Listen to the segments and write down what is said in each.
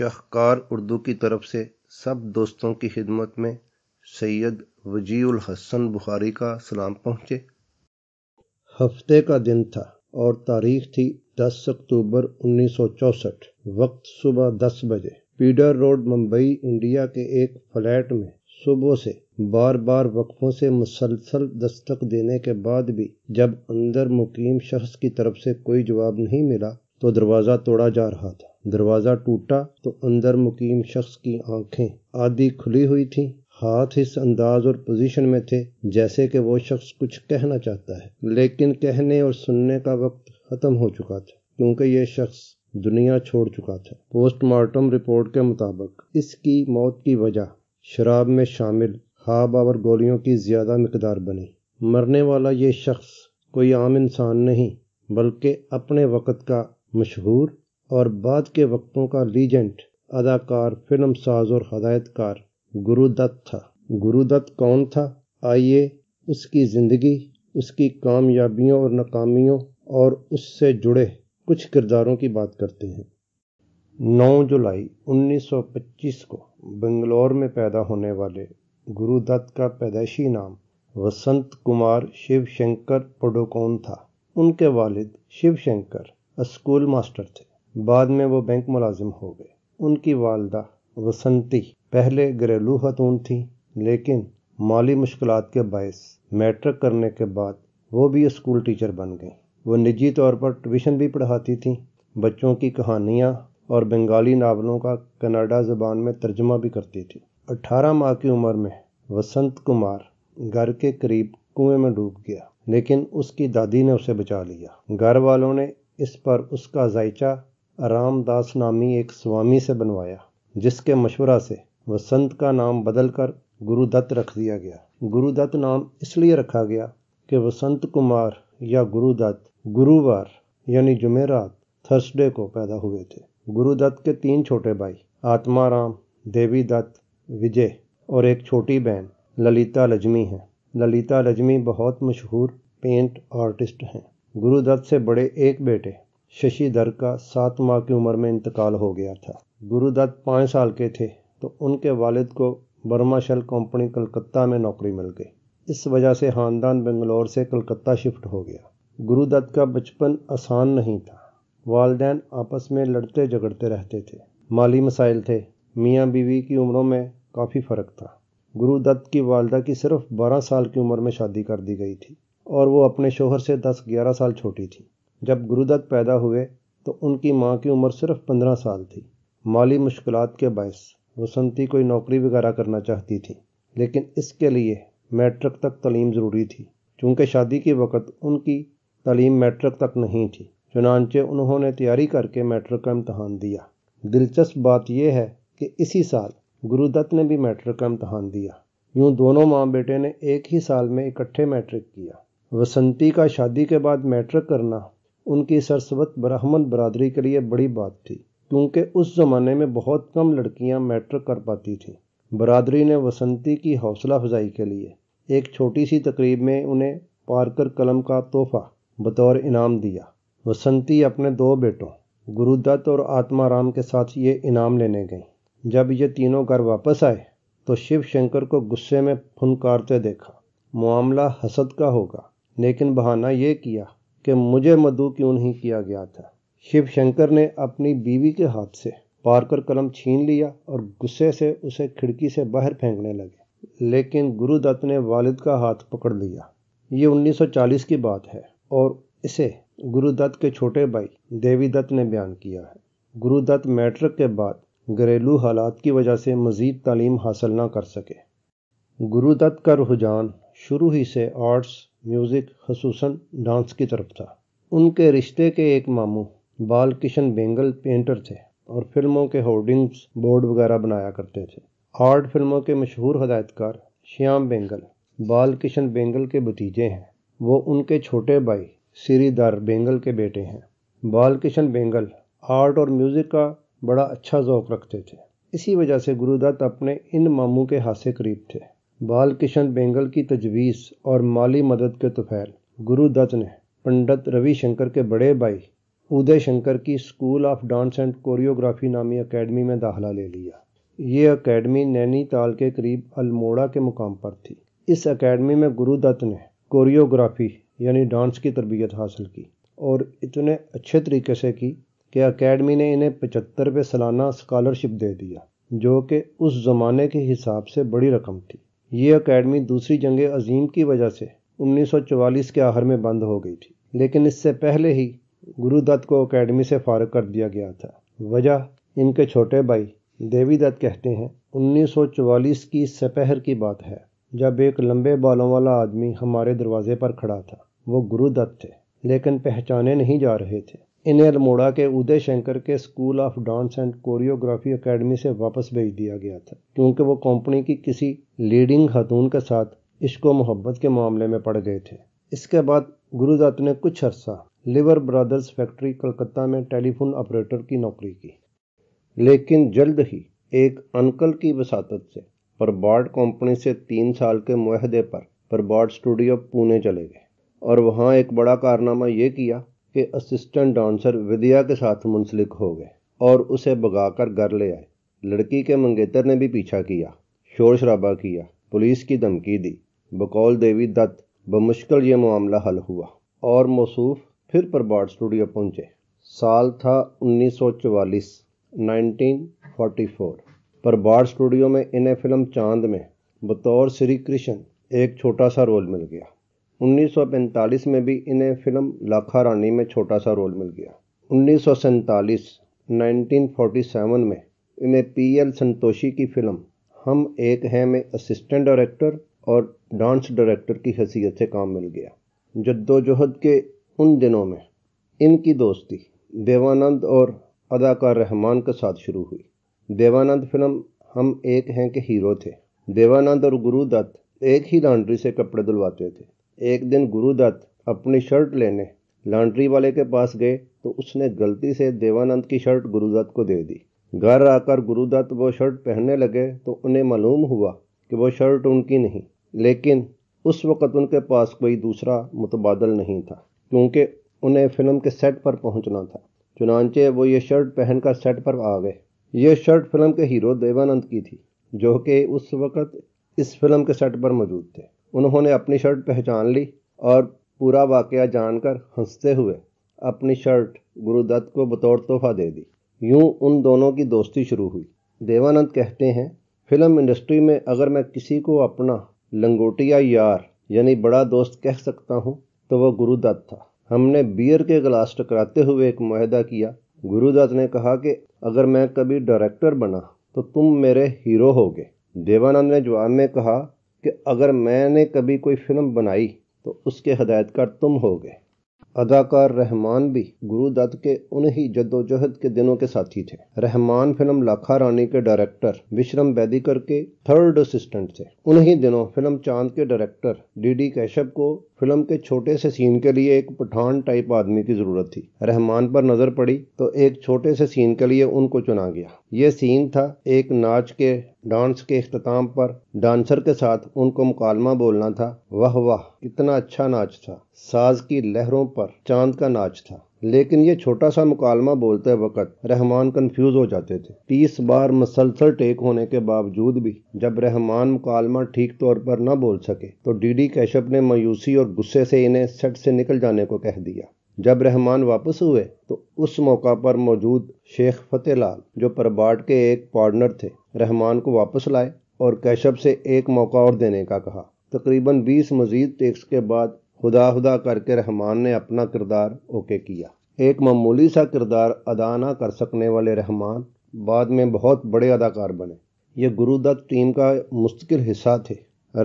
शाहकार उर्दू की तरफ से सब दोस्तों की खिदमत में सैयद वजीउल हसन बुखारी का सलाम पहुँचे हफ्ते का दिन था और तारीख थी 10 अक्टूबर 1964 वक्त सुबह 10 बजे पीडर रोड मुंबई इंडिया के एक फ्लैट में सुबह से बार बार वक्फों से मुसलसल दस्तक देने के बाद भी जब अंदर मुकीम शख्स की तरफ से कोई जवाब नहीं मिला तो दरवाज़ा तोड़ा जा रहा था दरवाज़ा टूटा तो अंदर मुकीम शख्स की आंखें आदि खुली हुई थी हाथ इस अंदाज और पोजीशन में थे जैसे कि वो शख्स कुछ कहना चाहता है लेकिन कहने और सुनने का वक्त ख़त्म हो चुका था क्योंकि ये शख्स दुनिया छोड़ चुका था पोस्टमार्टम रिपोर्ट के मुताबिक इसकी मौत की वजह शराब में शामिल खाब और गोलियों की ज़्यादा मकदार बनी मरने वाला ये शख्स कोई आम इंसान नहीं बल्कि अपने वक्त का मशहूर और बाद के वक्तों का लीजेंट अदाकार फिल्म साज और हदायतकार गुरुदत्त था गुरुदत्त कौन था आइए उसकी ज़िंदगी उसकी कामयाबियों और नाकामियों और उससे जुड़े कुछ किरदारों की बात करते हैं 9 जुलाई 1925 को बंगलोर में पैदा होने वाले गुरुदत्त का पैदाइशी नाम वसंत कुमार शिवशंकर पडोकोन था उनके वालिद शिवशंकर स्कूल मास्टर थे बाद में वो बैंक मुलाजिम हो गए उनकी वालदा वसंती पहले घरेलू खतून थी लेकिन माली मुश्किल के बायस मैट्रिक करने के बाद वो भी स्कूल टीचर बन गई वो निजी तौर पर ट्यूशन भी पढ़ाती थी बच्चों की कहानियाँ और बंगाली नावलों का कनाडा ज़बान में तर्जमा भी करती थी 18 माह की उम्र में वसंत कुमार घर के करीब कुएं में डूब गया लेकिन उसकी दादी ने उसे बचा लिया घर वालों ने इस पर उसका जायचा रामदास नामी एक स्वामी से बनवाया जिसके मशवरा से वसंत का नाम बदलकर गुरुदत्त रख दिया गया गुरुदत्त नाम इसलिए रखा गया कि वसंत कुमार या गुरुदत्त गुरुवार यानी जुमेरात थर्सडे को पैदा हुए थे गुरुदत्त के तीन छोटे भाई आत्माराम देवी दत्त विजय और एक छोटी बहन ललिता लजमी है ललिता लजमी बहुत मशहूर पेंट आर्टिस्ट हैं गुरुदत्त से बड़े एक बेटे शशिधर का सात माह की उम्र में इंतकाल हो गया था गुरुदत्त पाँच साल के थे तो उनके वालिद को बर्मा शेल कंपनी कलकत्ता में नौकरी मिल गई इस वजह से खानदान बेंगलोर से कलकत्ता शिफ्ट हो गया गुरुदत्त का बचपन आसान नहीं था वालदेन आपस में लड़ते झगड़ते रहते थे माली मसाइल थे मियाँ बीवी की उम्रों में काफ़ी फ़र्क था गुरुदत्त की वालदा की सिर्फ 12 साल की उम्र में शादी कर दी गई थी और वो अपने शोहर से 10-11 साल छोटी थी जब गुरुदत्त पैदा हुए तो उनकी माँ की उम्र सिर्फ 15 साल थी माली मुश्किल के बायस वसंती कोई नौकरी वगैरह करना चाहती थी लेकिन इसके लिए मैट्रिक तक तलीम ज़रूरी थी चूँकि शादी के वक़्त उनकी तलीम मैट्रिक तक नहीं थी चुनानचे उन्होंने तैयारी करके मैट्रिक का इम्तहान दिया दिलचस्प बात यह है कि इसी साल गुरुदत्त ने भी मैट्रिक का इम्तहान दिया यूँ दोनों माँ बेटे ने एक ही साल में इकट्ठे मैट्रिक किया वसंती का शादी के बाद मैट्रिक करना उनकी सरस्वत ब्राह्मण बरादरी के लिए बड़ी बात थी क्योंकि उस ज़माने में बहुत कम लड़कियां मैट्रिक कर पाती थीं बरादरी ने वसंती की हौसला अफजाई के लिए एक छोटी सी तकरीब में उन्हें पारकर कलम का तोहफा बतौर इनाम दिया वसंती अपने दो बेटों गुरुदत्त और आत्माराम के साथ ये इनाम लेने गई जब ये तीनों घर वापस आए तो शिव शंकर को गुस्से में फुनकारते देखा मामला हसद का होगा लेकिन बहाना ये किया कि मुझे मधु क्यों नहीं किया गया था शिव शंकर ने अपनी बीवी के हाथ से पारकर कलम छीन लिया और गुस्से से उसे खिड़की से बाहर फेंकने लगे लेकिन गुरुदत्त ने वालिद का हाथ पकड़ लिया ये 1940 की बात है और इसे गुरुदत्त के छोटे भाई देवीदत्त ने बयान किया है गुरुदत्त मैट्रिक के बाद घरेलू हालात की वजह से मज़ीद तालीम हासिल ना कर सके गुरुदत्त का रुझान शुरू ही से आर्ट्स म्यूज़िक खसूस डांस की तरफ था उनके रिश्ते के एक मामू बाल किशन बेंगल पेंटर थे और फिल्मों के होर्डिंग्स बोर्ड वगैरह बनाया करते थे आर्ट फिल्मों के मशहूर हदायतकार श्याम बेंगल बाल किशन बेंगल के भतीजे हैं वो उनके छोटे भाई सीरीदार बेंगल के बेटे हैं बाल किशन बेंगल आर्ट और म्यूज़िक का बड़ा अच्छा ओक़ रखते थे इसी वजह से गुरुदत्त अपने इन मामू के हाथ से करीब थे बाल किशन बेंगल की तजवीज़ और माली मदद के तुफैल गुरु दत्त ने पंडित रविशंकर के बड़े भाई उदय शंकर की school of dance and choreography नामी एकेडमी में दाखला ले लिया ये एकेडमी नैनीताल के करीब अल्मोड़ा के मुकाम पर थी इस एकेडमी में गुरु दत्त ने कोरियोग्राफी यानी डांस की तरबियत हासिल की और इतने अच्छे तरीके से की कि अकेडमी ने इन्हें पचहत्तर रुपये सालाना स्कॉलरशिप दे दिया जो कि उस ज़माने के हिसाब से बड़ी रकम थी ये अकेडमी दूसरी जंग अजीम की वजह से 1944 के आहर में बंद हो गई थी लेकिन इससे पहले ही गुरुदत्त को अकेडमी से फारग कर दिया गया था वजह इनके छोटे भाई देवी दत्त कहते हैं 1944 की सपहर की बात है जब एक लंबे बालों वाला आदमी हमारे दरवाजे पर खड़ा था वो गुरुदत्त थे लेकिन पहचाने नहीं जा रहे थे इन्हें अल्मोड़ा के उदय शंकर के school of dance and choreography academy से वापस भेज दिया गया था क्योंकि वो कंपनी की किसी लीडिंग खातून के साथ इश्को मोहब्बत के मामले में पड़ गए थे इसके बाद गुरुदत्त ने कुछ अरसा लिवर ब्रदर्स फैक्ट्री कलकत्ता में टेलीफोन ऑपरेटर की नौकरी की लेकिन जल्द ही एक अंकल की वसात से परबाड कंपनी से तीन साल के माहदे पर परबाड स्टूडियो पुणे चले गए और वहाँ एक बड़ा कारनामा ये किया के असिस्टेंट डांसर विद्या के साथ मुंसलिक हो गए और उसे भगाकर घर ले आए लड़की के मंगेतर ने भी पीछा किया शोर शराबा किया पुलिस की धमकी दी बकौल देवी दत्त बमुश्किल ये मामला हल हुआ और मौसूफ फिर प्रभाट स्टूडियो पहुंचे साल था 1944 1944 प्रभाट स्टूडियो में इन्हें फिल्म चांद में बतौर श्री कृष्ण एक छोटा सा रोल मिल गया 1945 में भी इन्हें फिल्म लाखा रानी में छोटा सा रोल मिल गया उन्नीस 1947 में इन्हें पी एल संतोषी की फिल्म हम एक हैं में असिस्टेंट डायरेक्टर और डांस डायरेक्टर की हैसियत से काम मिल गया जद्दोजहद के उन दिनों में इनकी दोस्ती देवानंद और अदाकार रहमान के साथ शुरू हुई देवानंद फिल्म हम एक हैं के हीरो थे देवानंद और गुरुदत्त एक ही लॉन्ड्री से कपड़े धुलवाते थे एक दिन गुरुदत्त अपनी शर्ट लेने लॉन्ड्री वाले के पास गए तो उसने गलती से देवानंद की शर्ट गुरुदत्त को दे दी घर आकर गुरुदत्त वो शर्ट पहनने लगे तो उन्हें मालूम हुआ कि वो शर्ट उनकी नहीं लेकिन उस वक़्त उनके पास कोई दूसरा मुतबादल नहीं था क्योंकि उन्हें फिल्म के सेट पर पहुंचना था चुनाचे वो ये शर्ट पहनकर सेट पर आ गए ये शर्ट फिल्म के हीरो देवानंद की थी जो कि उस वक़्त इस फिल्म के सेट पर मौजूद थे उन्होंने अपनी शर्ट पहचान ली और पूरा वाक़ जानकर हंसते हुए अपनी शर्ट गुरुदत्त को बतौर तोहफा दे दी यूं उन दोनों की दोस्ती शुरू हुई देवानंद कहते हैं फिल्म इंडस्ट्री में अगर मैं किसी को अपना लंगोटिया यार यानी बड़ा दोस्त कह सकता हूँ तो वह गुरुदत्त था हमने बियर के गलास टकराते हुए एक माहदा किया गुरुदत्त ने कहा कि अगर मैं कभी डायरेक्टर बना तो तुम मेरे हीरो होगे देवानंद ने जवाब में कहा कि अगर मैंने कभी कोई फिल्म बनाई तो उसके हदायतकार तुम हो गए अदाकार रहमान भी गुरुदत्त के उन्हीं जद्दोजहद के दिनों के साथी थे रहमान फिल्म लाखा रानी के डायरेक्टर विश्रम बैदिकर के थर्ड असिस्टेंट थे उन्हीं दिनों फिल्म चांद के डायरेक्टर डीडी कैशप को फिल्म के छोटे से सीन के लिए एक पठान टाइप आदमी की जरूरत थी रहमान पर नजर पड़ी तो एक छोटे से सीन के लिए उनको चुना गया ये सीन था एक नाच के डांस के अख्ताम पर डांसर के साथ उनको मुकालमा बोलना था वाह वाह कितना अच्छा नाच था साज की लहरों पर चांद का नाच था लेकिन ये छोटा सा मुकालमा बोलते वक्त रहमान कंफ्यूज हो जाते थे तीस बार मुसलसल टेक होने के बावजूद भी जब रहमान मुकालमा ठीक तौर पर न बोल सके तो डीडी कैशप ने मायूसी और गुस्से से इन्हें सेट से निकल जाने को कह दिया जब रहमान वापस हुए तो उस मौका पर मौजूद शेख फतेह लाल जो परबाट के एक पार्टनर थे रहमान को वापस लाए और कैशप से एक मौका और देने का कहा तकरीबन 20 मजीद टेक्स के बाद खुदा खुदा करके रहमान ने अपना किरदार ओके किया एक मामूली सा किरदार अदा ना कर सकने वाले रहमान बाद में बहुत बड़े अदाकार बने ये गुरुदत्त टीम का मुस्तकिल हिस्सा थे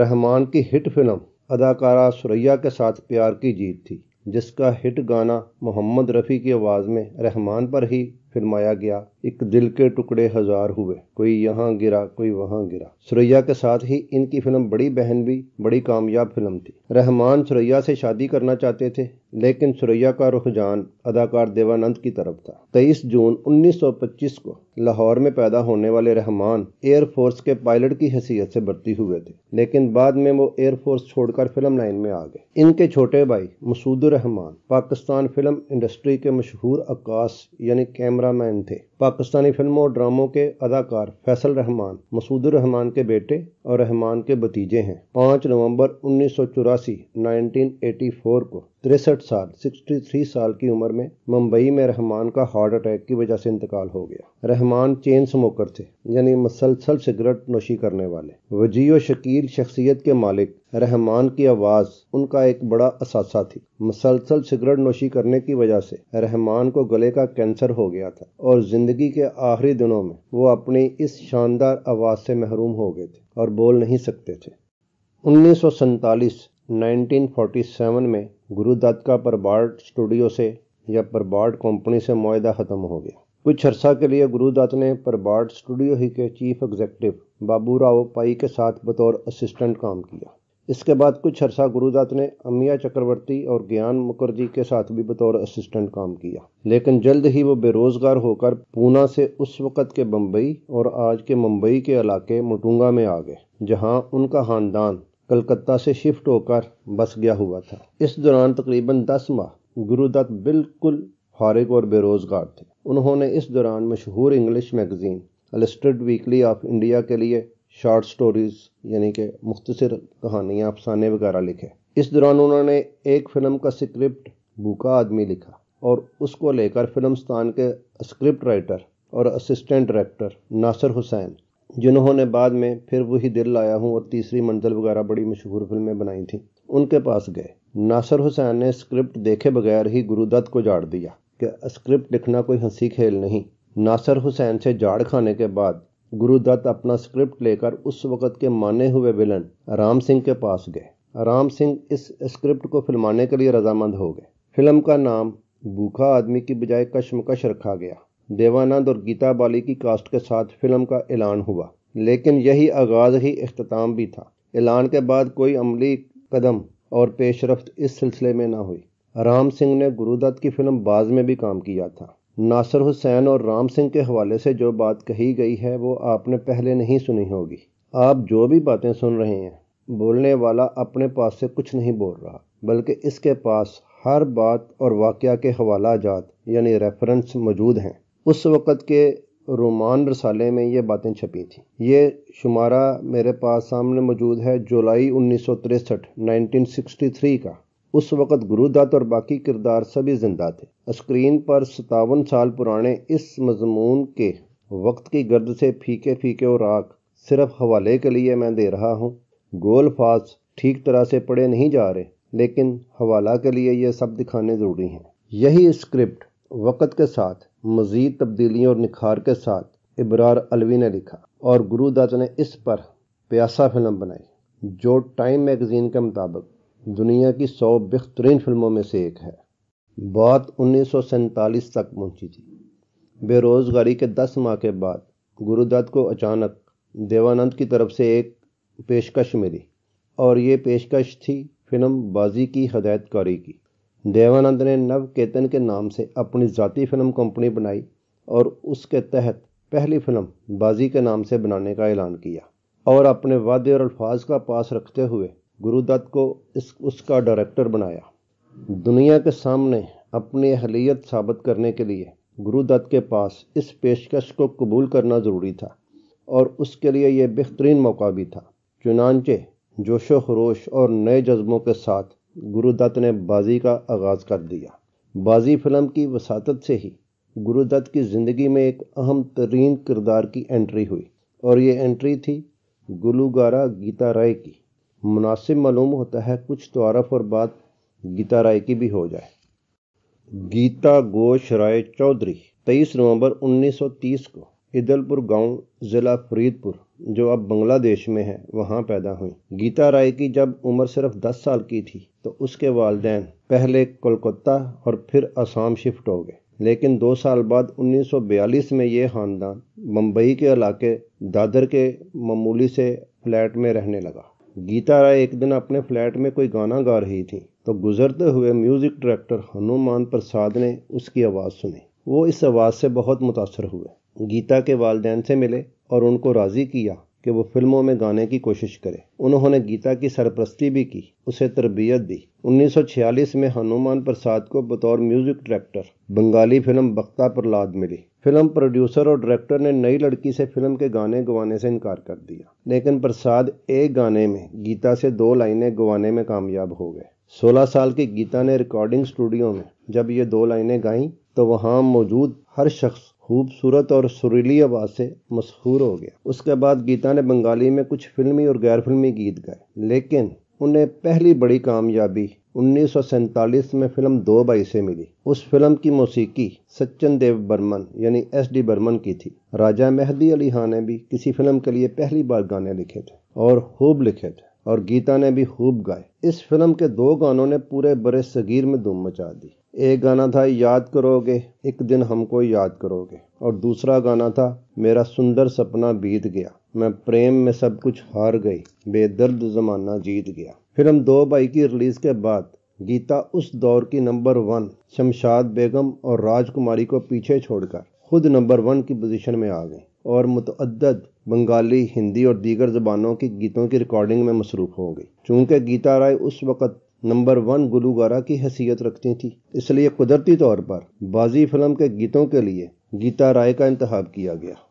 रहमान की हिट फिल्म अदाकारा सुरैया के साथ प्यार की जीत थी जिसका हिट गाना मोहम्मद रफ़ी की आवाज़ में रहमान पर ही फिल्माया गया एक दिल के टुकड़े हजार हुए कोई यहाँ गिरा कोई वहाँ गिरा सुरैया के साथ ही इनकी फिल्म बड़ी बहन भी बड़ी कामयाब फिल्म थी रहमान सुरैया से शादी करना चाहते थे लेकिन सुरैया का रुझान अदाकार देवानंद की तरफ था 23 जून 1925 को लाहौर में पैदा होने वाले रहमान एयरफोर्स के पायलट की हैसियत से भर्ती हुए थे लेकिन बाद में वो एयरफोर्स छोड़कर फिल्म लाइन में आ गए इनके छोटे भाई मसूदुर रहमान पाकिस्तान फिल्म इंडस्ट्री के मशहूर अक्काश यानी कैमरामैन थे पाकिस्तानी फिल्मों और ड्रामों के अदाकार फैसल रहमान मसूदुर रहमान के बेटे और रहमान के भतीजे हैं पाँच नवंबर उन्नीस सौ चौरासी को तिरसठ साल 63 साल की उम्र में मुंबई में रहमान का हार्ट अटैक की वजह से इंतकाल हो गया रहमान चेन स्मोकर थे यानी मसलसल सिगरेट नोशी करने वाले वजी और शकील शख्सियत के मालिक रहमान की आवाज़ उनका एक बड़ा असासा थी मसलसल सिगरेट नोशी करने की वजह से रहमान को गले का कैंसर हो गया था और ज़िंदगी के आखिरी दिनों में वो अपनी इस शानदार आवाज़ से महरूम हो गए थे और बोल नहीं सकते थे 1947 1947 में गुरु का परबार्ड स्टूडियो से या परबार्ड कंपनी से मुआदा ख़त्म हो गया कुछ अरसा के लिए गुरु दत्त ने परबार्ड स्टूडियो ही के चीफ एग्जेक्टिव बाबू राव पाई के साथ बतौर असिस्टेंट काम किया इसके बाद कुछ अरसा गुरुदत्त ने अमिया चक्रवर्ती और ज्ञान मुखर्जी के साथ भी बतौर असिस्टेंट काम किया लेकिन जल्द ही वो बेरोजगार होकर पूना से उस वक़्त के बम्बई और आज के मुंबई के इलाके मुटुंगा में आ गए जहाँ उनका खानदान कलकत्ता से शिफ्ट होकर बस गया हुआ था इस दौरान तकरीबन दस माह गुरुदत्त बिल्कुल फारिग और बेरोजगार थे उन्होंने इस दौरान मशहूर English magazine illustrated weekly of India के लिए शॉर्ट स्टोरीज़ यानी कि मुख्तर कहानियाँ अफसाने वगैरह लिखे इस दौरान उन्होंने एक फ़िल्म का स्क्रिप्ट भूखा आदमी लिखा और उसको लेकर फिल्मस्तान के स्क्रिप्ट राइटर और असिस्टेंट डायरेक्टर नासिर हुसैन जिन्होंने बाद में फिर वही दिल लाया हूँ और तीसरी मंजिल वगैरह बड़ी मशहूर फिल्में बनाई थी उनके पास गए नासिर हुसैन ने स्क्रिप्ट देखे बगैर ही गुरुदत्त को जाड़ दिया कि स्क्रिप्ट लिखना कोई हंसी खेल नहीं नासिर हुसैन से जाड़ खाने के बाद गुरुदत्त अपना स्क्रिप्ट लेकर उस वक़्त के माने हुए विलन राम सिंह के पास गए राम सिंह इस स्क्रिप्ट को फिल्माने के लिए रजामंद हो गए फिल्म का नाम भूखा आदमी की बजाय कश्मकश रखा गया देवानंद और गीता बाली की कास्ट के साथ फिल्म का ऐलान हुआ लेकिन यही आगाज़ ही अख्ताम भी था ऐलान के बाद कोई अमली कदम और पेशरफ इस सिलसिले में ना हुई राम सिंह ने गुरुदत्त की फिल्म बाज में भी काम किया था नासर हुसैन और राम सिंह के हवाले से जो बात कही गई है वो आपने पहले नहीं सुनी होगी आप जो भी बातें सुन रहे हैं बोलने वाला अपने पास से कुछ नहीं बोल रहा बल्कि इसके पास हर बात और वाक़ के हवाला जात यानी रेफरेंस मौजूद हैं उस वक़्त के रोमान रसाले में ये बातें छपी थी ये शुमारा मेरे पास सामने मौजूद है जुलाई उन्नीस सौ तिरसठ नाइनटीन सिक्सटी थ्री का उस वक़्त गुरुदत्त और बाकी किरदार सभी जिंदा थे स्क्रीन पर सतावन साल पुराने इस मजमून के वक्त की गर्द से फीके फीके और राख सिर्फ हवाले के लिए मैं दे रहा हूँ गोल फाज ठीक तरह से पढ़े नहीं जा रहे लेकिन हवाला के लिए यह सब दिखाने ज़रूरी हैं यही स्क्रिप्ट वक़्त के साथ मज़ीद तब्दीलियों और निखार के साथ इबरार अलवी ने लिखा और गुरुदत्त ने इस पर प्यासा फिल्म बनाई जो टाइम मैगज़ीन के मुताबिक दुनिया की सौ बेहतरीन फिल्मों में से एक है बात उन्नीस तक पहुंची थी बेरोज़गारी के दस माह के बाद गुरुदत्त को अचानक देवानंद की तरफ से एक पेशकश मिली और ये पेशकश थी फिल्म बाजी की हदायतकारी की देवानंद ने नव केतन के नाम से अपनी ज़ाती फिल्म कंपनी बनाई और उसके तहत पहली फिल्म बाजी के नाम से बनाने का ऐलान किया और अपने वादे और अल्फाज का पास रखते हुए गुरुदत्त को इस उसका डायरेक्टर बनाया दुनिया के सामने अपनी अहलियत साबित करने के लिए गुरुदत्त के पास इस पेशकश को कबूल करना ज़रूरी था और उसके लिए यह बेहतरीन मौका भी था चुनानचे जोशो खरोश और नए जज्बों के साथ गुरुदत्त ने बाजी का आगाज़ कर दिया बाजी फिल्म की वसात से ही गुरुदत्त की ज़िंदगी में एक अहम तरीन किरदार की एंट्री हुई और ये एंट्री थी गुलूगारा गीता राय की मुनासिब मालूम होता है कुछ तो आरफ और बात गीता राय की भी हो जाए गीता गोश राय चौधरी 23 नवंबर 1930 को इदलपुर गांव जिला फरीदपुर जो अब बांग्लादेश में है वहां पैदा हुई गीता राय की जब उम्र सिर्फ 10 साल की थी तो उसके वालदेन पहले कोलकाता और फिर असम शिफ्ट हो गए लेकिन दो साल बाद 1942 में ये ख़ानदान मुंबई के इलाके दादर के मामूली से फ्लैट में रहने लगा गीता राय एक दिन अपने फ्लैट में कोई गाना गा रही थी तो गुजरते हुए म्यूज़िक डायरेक्टर हनुमान प्रसाद ने उसकी आवाज़ सुनी वो इस आवाज़ से बहुत मुतासर हुए गीता के वालदेन से मिले और उनको राज़ी किया कि वो फिल्मों में गाने की कोशिश करे उन्होंने गीता की सरप्रस्ती भी की उसे तरबियत दी 1946 में हनुमान प्रसाद को बतौर music director Bengali film Bhakta Prahlad मिली फिल्म प्रोड्यूसर और डायरेक्टर ने नई लड़की से फिल्म के गाने गवाने से इनकार कर दिया लेकिन प्रसाद एक गाने में गीता से दो लाइनें गवाने में कामयाब हो गए 16 साल की गीता ने रिकॉर्डिंग स्टूडियो में जब ये दो लाइनें गाईं तो वहाँ मौजूद हर शख्स खूबसूरत और सुरीली आवाज़ से मशहूर हो गया उसके बाद गीता ने बंगाली में कुछ फिल्मी और गैर फिल्मी गीत गाए लेकिन उन्हें पहली बड़ी कामयाबी उन्नीस में फिल्म दो बाई से मिली उस फिल्म की मौसीकी सचिन देव बर्मन यानी एस डी बर्मन की थी राजा मेहदी अली खान ने भी किसी फिल्म के लिए पहली बार गाने लिखे थे और खूब लिखे थे और गीता ने भी खूब गाए इस फिल्म के दो गानों ने पूरे बड़े सगीर में धूम मचा दी एक गाना था याद करोगे एक दिन हमको याद करोगे और दूसरा गाना था मेरा सुंदर सपना बीत गया मैं प्रेम में सब कुछ हार गई बेदर्द जमाना जीत गया फिल्म दो भाई की रिलीज के बाद गीता उस दौर की नंबर वन शमशाद बेगम और राजकुमारी को पीछे छोड़कर खुद नंबर वन की पोजीशन में आ गई और मुतद बंगाली हिंदी और दीगर जबानों के गीतों की रिकॉर्डिंग में मसरूफ हो गई चूँकि गीता राय उस वक़्त नंबर वन गुलूगारा की हैसियत रखती थी इसलिए कुदरती तौर पर बाजी फिल्म के गीतों के लिए गीता राय का इंतब किया गया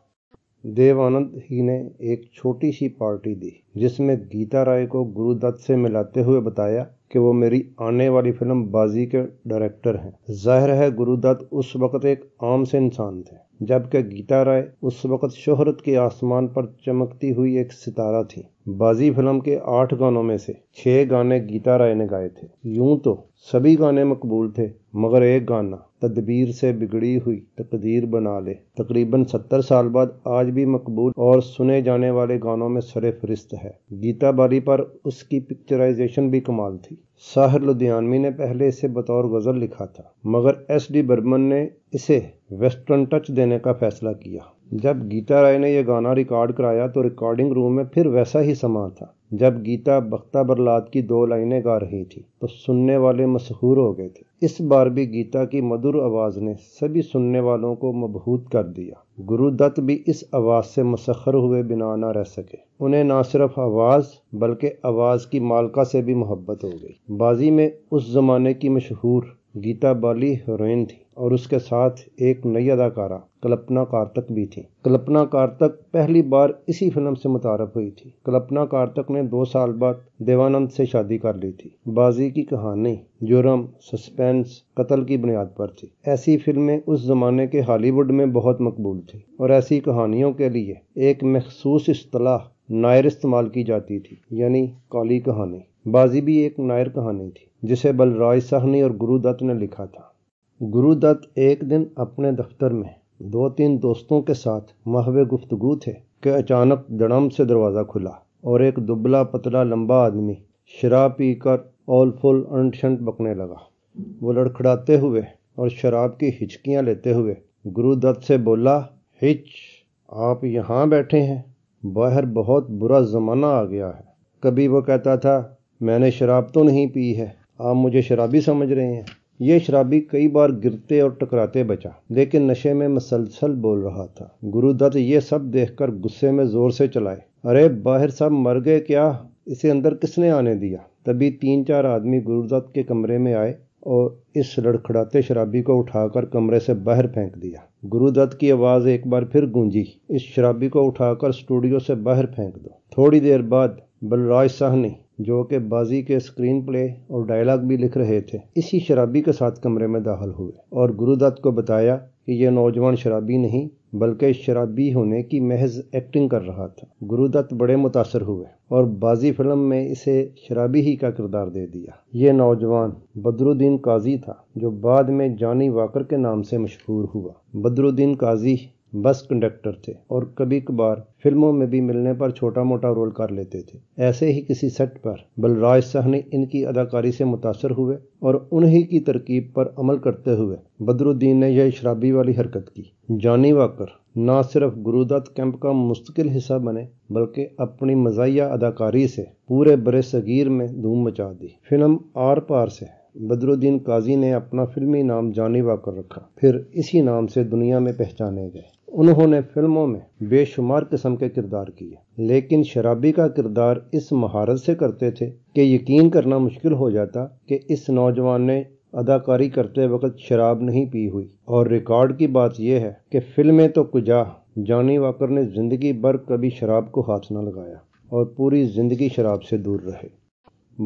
देवानंद ही ने एक छोटी सी पार्टी दी जिसमें गीता राय को गुरुदत्त से मिलाते हुए बताया कि वो मेरी आने वाली फिल्म बाजी के डायरेक्टर हैं जाहिर है गुरुदत्त उस वक्त एक आम से इंसान थे जबकि गीता राय उस वक्त शोहरत के आसमान पर चमकती हुई एक सितारा थी बाजी फिल्म के आठ गानों में से छह गाने गीता राय ने गाए थे यूं तो सभी गाने मकबूल थे मगर एक गाना तदबीर से बिगड़ी हुई तकदीर बना ले तकरीबन सत्तर साल बाद आज भी मकबूल और सुने जाने वाले गानों में सर फहरिस्त है गीता बारी पर उसकी पिक्चराइजेशन भी कमाल थी साहर लुधियानवी ने पहले इसे बतौर गज़ल लिखा था मगर एस डी बर्मन ने इसे वेस्टर्न टच देने का फैसला किया जब गीता राय ने यह गाना रिकॉर्ड कराया तो रिकॉर्डिंग रूम में फिर वैसा ही समा था जब गीता बख्ता बरलाद की दो लाइनें गा रही थी तो सुनने वाले मशहूर हो गए थे इस बार भी गीता की मधुर आवाज़ ने सभी सुनने वालों को मबहूत कर दिया गुरुदत्त भी इस आवाज़ से मसखर हुए बिना ना रह सके उन्हें ना सिर्फ आवाज़ बल्कि आवाज़ की मालका से भी मोहब्बत हो गई बाजी में उस ज़माने की मशहूर गीता बाली हीरोइन थी और उसके साथ एक नई अदाकारा कल्पना कार्तक भी थी कल्पना कार्तक पहली बार इसी फिल्म से मुतारफ हुई थी कल्पना कार्तक ने दो साल बाद देवानंद से शादी कर ली थी बाजी की कहानी जुर्म सस्पेंस कत्ल की बुनियाद पर थी ऐसी फिल्में उस जमाने के हॉलीवुड में बहुत मकबूल थी और ऐसी कहानियों के लिए एक मखसूस असलाह नायर इस्तेमाल की जाती थी यानी काली कहानी बाजी भी एक नायर कहानी थी जिसे बलराज साहनी और गुरुदत्त ने लिखा था गुरुदत्त एक दिन अपने दफ्तर में दो तीन दोस्तों के साथ महवे गुफ्तगु थे कि अचानक दड़म से दरवाज़ा खुला और एक दुबला पतला लंबा आदमी शराब पीकर ऑल फुल अंट शंट बकने लगा वो लड़खड़ाते हुए और शराब की हिचकियाँ लेते हुए गुरुदत्त से बोला हिच आप यहाँ बैठे हैं बाहर बहुत बुरा ज़माना आ गया है कभी वो कहता था मैंने शराब तो नहीं पी है आप मुझे शराबी समझ रहे हैं ये शराबी कई बार गिरते और टकराते बचा लेकिन नशे में मसलसल बोल रहा था गुरुदत्त ये सब देखकर गुस्से में जोर से चलाए अरे बाहर सब मर गए क्या इसे अंदर किसने आने दिया तभी तीन चार आदमी गुरुदत्त के कमरे में आए और इस लड़खड़ाते शराबी को उठाकर कमरे से बाहर फेंक दिया गुरुदत्त की आवाज़ एक बार फिर गूंजी इस शराबी को उठाकर स्टूडियो से बाहर फेंक दो थोड़ी देर बाद बलराज साहनी जो कि बाजी के स्क्रीन प्ले और डायलॉग भी लिख रहे थे इसी शराबी के साथ कमरे में दाखिल हुए और गुरुदत्त को बताया कि यह नौजवान शराबी नहीं बल्कि शराबी होने की महज एक्टिंग कर रहा था गुरुदत्त बड़े मुतासर हुए और बाजी फिल्म में इसे शराबी ही का किरदार दे दिया ये नौजवान बदरुद्दीन काजी था जो बाद में जानी वाकर के नाम से मशहूर हुआ बदरुद्दीन काजी बस कंडक्टर थे और कभी कभार फिल्मों में भी मिलने पर छोटा मोटा रोल कर लेते थे ऐसे ही किसी सेट पर बलराज सहनी इनकी अदाकारी से मुतासर हुए और उन्हीं की तरकीब पर अमल करते हुए बदरुद्दीन ने यह शराबी वाली हरकत की जानी वाकर न सिर्फ गुरुदत्त कैंप का मुस्तकिल हिस्सा बने बल्कि अपनी मजाया अदाकारी से पूरे बरे सगीर में धूम मचा दी फिल्म आर पार से बदरुद्दीन काजी ने अपना फिल्मी नाम जानी वाकर रखा फिर इसी नाम से दुनिया में पहचाने गए उन्होंने फिल्मों में बेशुमार किस्म के किरदार किए लेकिन शराबी का किरदार इस महारत से करते थे कि यकीन करना मुश्किल हो जाता कि इस नौजवान ने अदाकारी करते वक्त शराब नहीं पी हुई और रिकॉर्ड की बात यह है कि फिल्में तो कुजाह जानी वाकर ने जिंदगी भर कभी शराब को हाथ न लगाया और पूरी जिंदगी शराब से दूर रहे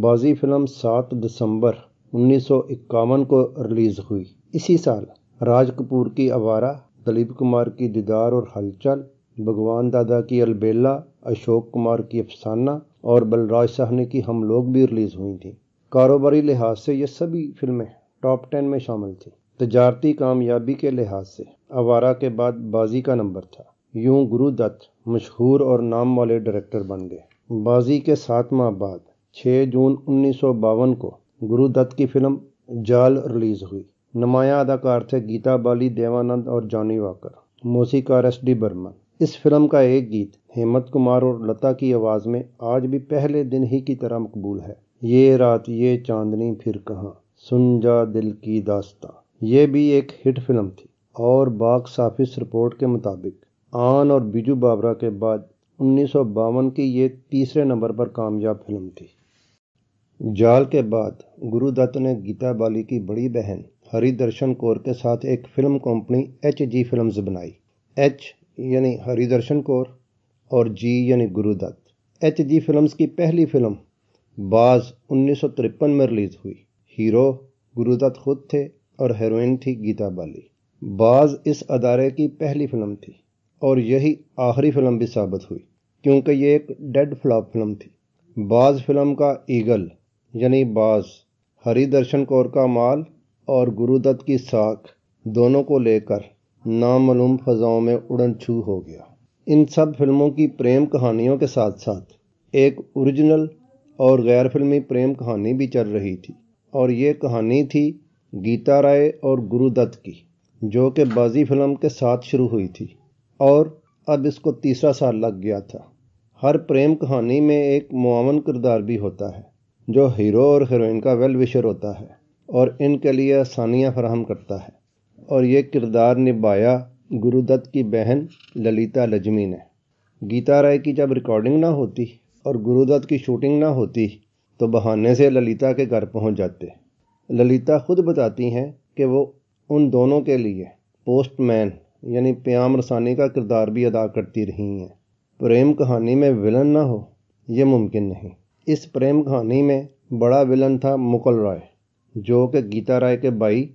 बाजी फिल्म 7 दिसंबर उन्नीस को रिलीज़ हुई इसी साल राज कपूर की आवारा दलीप कुमार की दीदार और हलचल भगवान दादा की अलबेला अशोक कुमार की अफसाना और बलराज साहनी की हम लोग भी रिलीज़ हुई थी कारोबारी लिहाज से ये सभी फिल्में टॉप टेन में शामिल थी तजारती कामयाबी के लिहाज से आवारा के बाद बाजी का नंबर था यूं गुरुदत्त मशहूर और नाम वाले डायरेक्टर बन गए बाजी के सात माह बाद 6 जून उन्नीस को गुरुदत्त की फिल्म जाल रिलीज़ हुई नुमाया अदाकार थे गीता बाली देवानंद और जॉनी वाकर मौसीकार एस डी बर्मन इस फिल्म का एक गीत हेमंत कुमार और लता की आवाज़ में आज भी पहले दिन ही की तरह मकबूल है ये रात ये चांदनी फिर कहाँ सुन जा दिल की दास्ता ये भी एक हिट फिल्म थी और बाक्स ऑफिस रिपोर्ट के मुताबिक आन और बिजू बाबरा के बाद उन्नीस की ये तीसरे नंबर पर कामयाब फिल्म थी जाल के बाद गुरुदत्त ने गीता बाली की बड़ी बहन हरिदर्शन कौर के साथ एक film company H G film बनाई एच यानी हरिदर्शन कौर और जी यानी गुरुदत्त एच जी फिल्म की पहली फिल्म बाज उन्नीस में रिलीज़ हुई हीरो गुरुदत्त खुद थे और हेरोइन थी गीता बाली बाज इस अदारे की पहली फिल्म थी और यही आखिरी फिल्म भी साबित हुई क्योंकि ये एक डेड फ्लॉप फिल्म थी बाज फिल्म का ईगल यानी बाज हरिदर्शन कौर का माल और गुरुदत्त की साख दोनों को लेकर नामालूम फजाओं में उड़न छू हो गया इन सब फिल्मों की प्रेम कहानियों के साथ साथ एक ओरिजिनल और गैर फिल्मी प्रेम कहानी भी चल रही थी और ये कहानी थी गीता राय और गुरुदत्त की जो कि बाजी फिल्म के साथ शुरू हुई थी और अब इसको तीसरा साल लग गया था हर प्रेम कहानी में एक मुआवन किरदार भी होता है जो हीरो और हीरोइन का वेल विशर होता है और इनके लिए आसानियाँ फराहम करता है और ये किरदार निभाया गुरुदत्त की बहन ललिता लजमी ने गीता राय की जब रिकॉर्डिंग ना होती और गुरुदत्त की शूटिंग ना होती तो बहाने से ललिता के घर पहुंच जाते ललिता खुद बताती हैं कि वो उन दोनों के लिए पोस्टमैन यानी प्याम रसानी का किरदार भी अदा करती रही हैं प्रेम कहानी में विलन ना हो ये मुमकिन नहीं इस प्रेम कहानी में बड़ा विलन था मुकुल रॉय जो कि गीता राय के भाई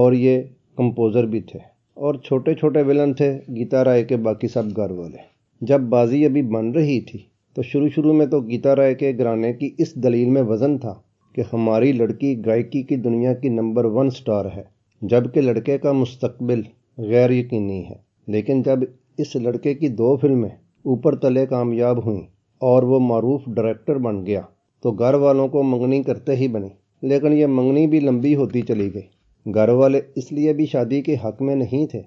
और ये कंपोज़र भी थे और छोटे छोटे विलन थे गीता राय के बाकी सब घर वाले जब बाजी अभी बन रही थी तो शुरू शुरू में तो गीता राय के घराने की इस दलील में वज़न था कि हमारी लड़की गायकी की दुनिया की नंबर वन स्टार है जबकि लड़के का मुस्तबिल गैर यकीनी है लेकिन जब इस लड़के की दो फिल्में ऊपर तले कामयाब हुईं और वो मरूफ डायरेक्टर बन गया तो घर वालों को मंगनी करते ही बनी लेकिन ये मंगनी भी लंबी होती चली गई घर वाले इसलिए भी शादी के हक में नहीं थे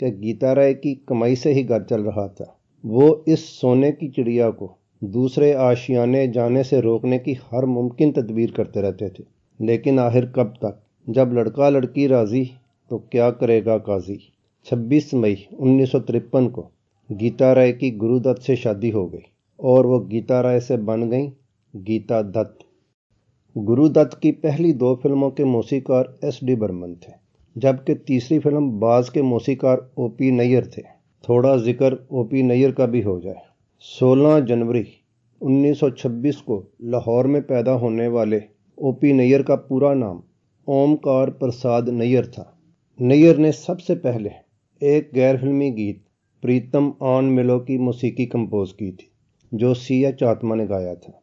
कि गीता राय की कमाई से ही घर चल रहा था वो इस सोने की चिड़िया को दूसरे आशियाने जाने से रोकने की हर मुमकिन तदबीर करते रहते थे लेकिन आखिर कब तक जब लड़का लड़की राजी तो क्या करेगा काजी 26 मई उन्नीस को गीता राय की गुरुदत्त से शादी हो गई और वो गीता राय से बन गई गीता दत्त गुरुदत्त की पहली दो फिल्मों के मौसीकार एस डी बर्मन थे जबकि तीसरी फिल्म बाज के मौसीकार ओ पी नैयर थे थोड़ा जिक्र ओ पी नैयर का भी हो जाए 16 जनवरी 1926 को लाहौर में पैदा होने वाले ओ पी नैयर का पूरा नाम ओमकार प्रसाद नैयर था नैयर ने सबसे पहले एक गैर फिल्मी गीत प्रीतम आन मिलो की मौसीकी कंपोज की थी जो सी एच आत्मा ने गाया था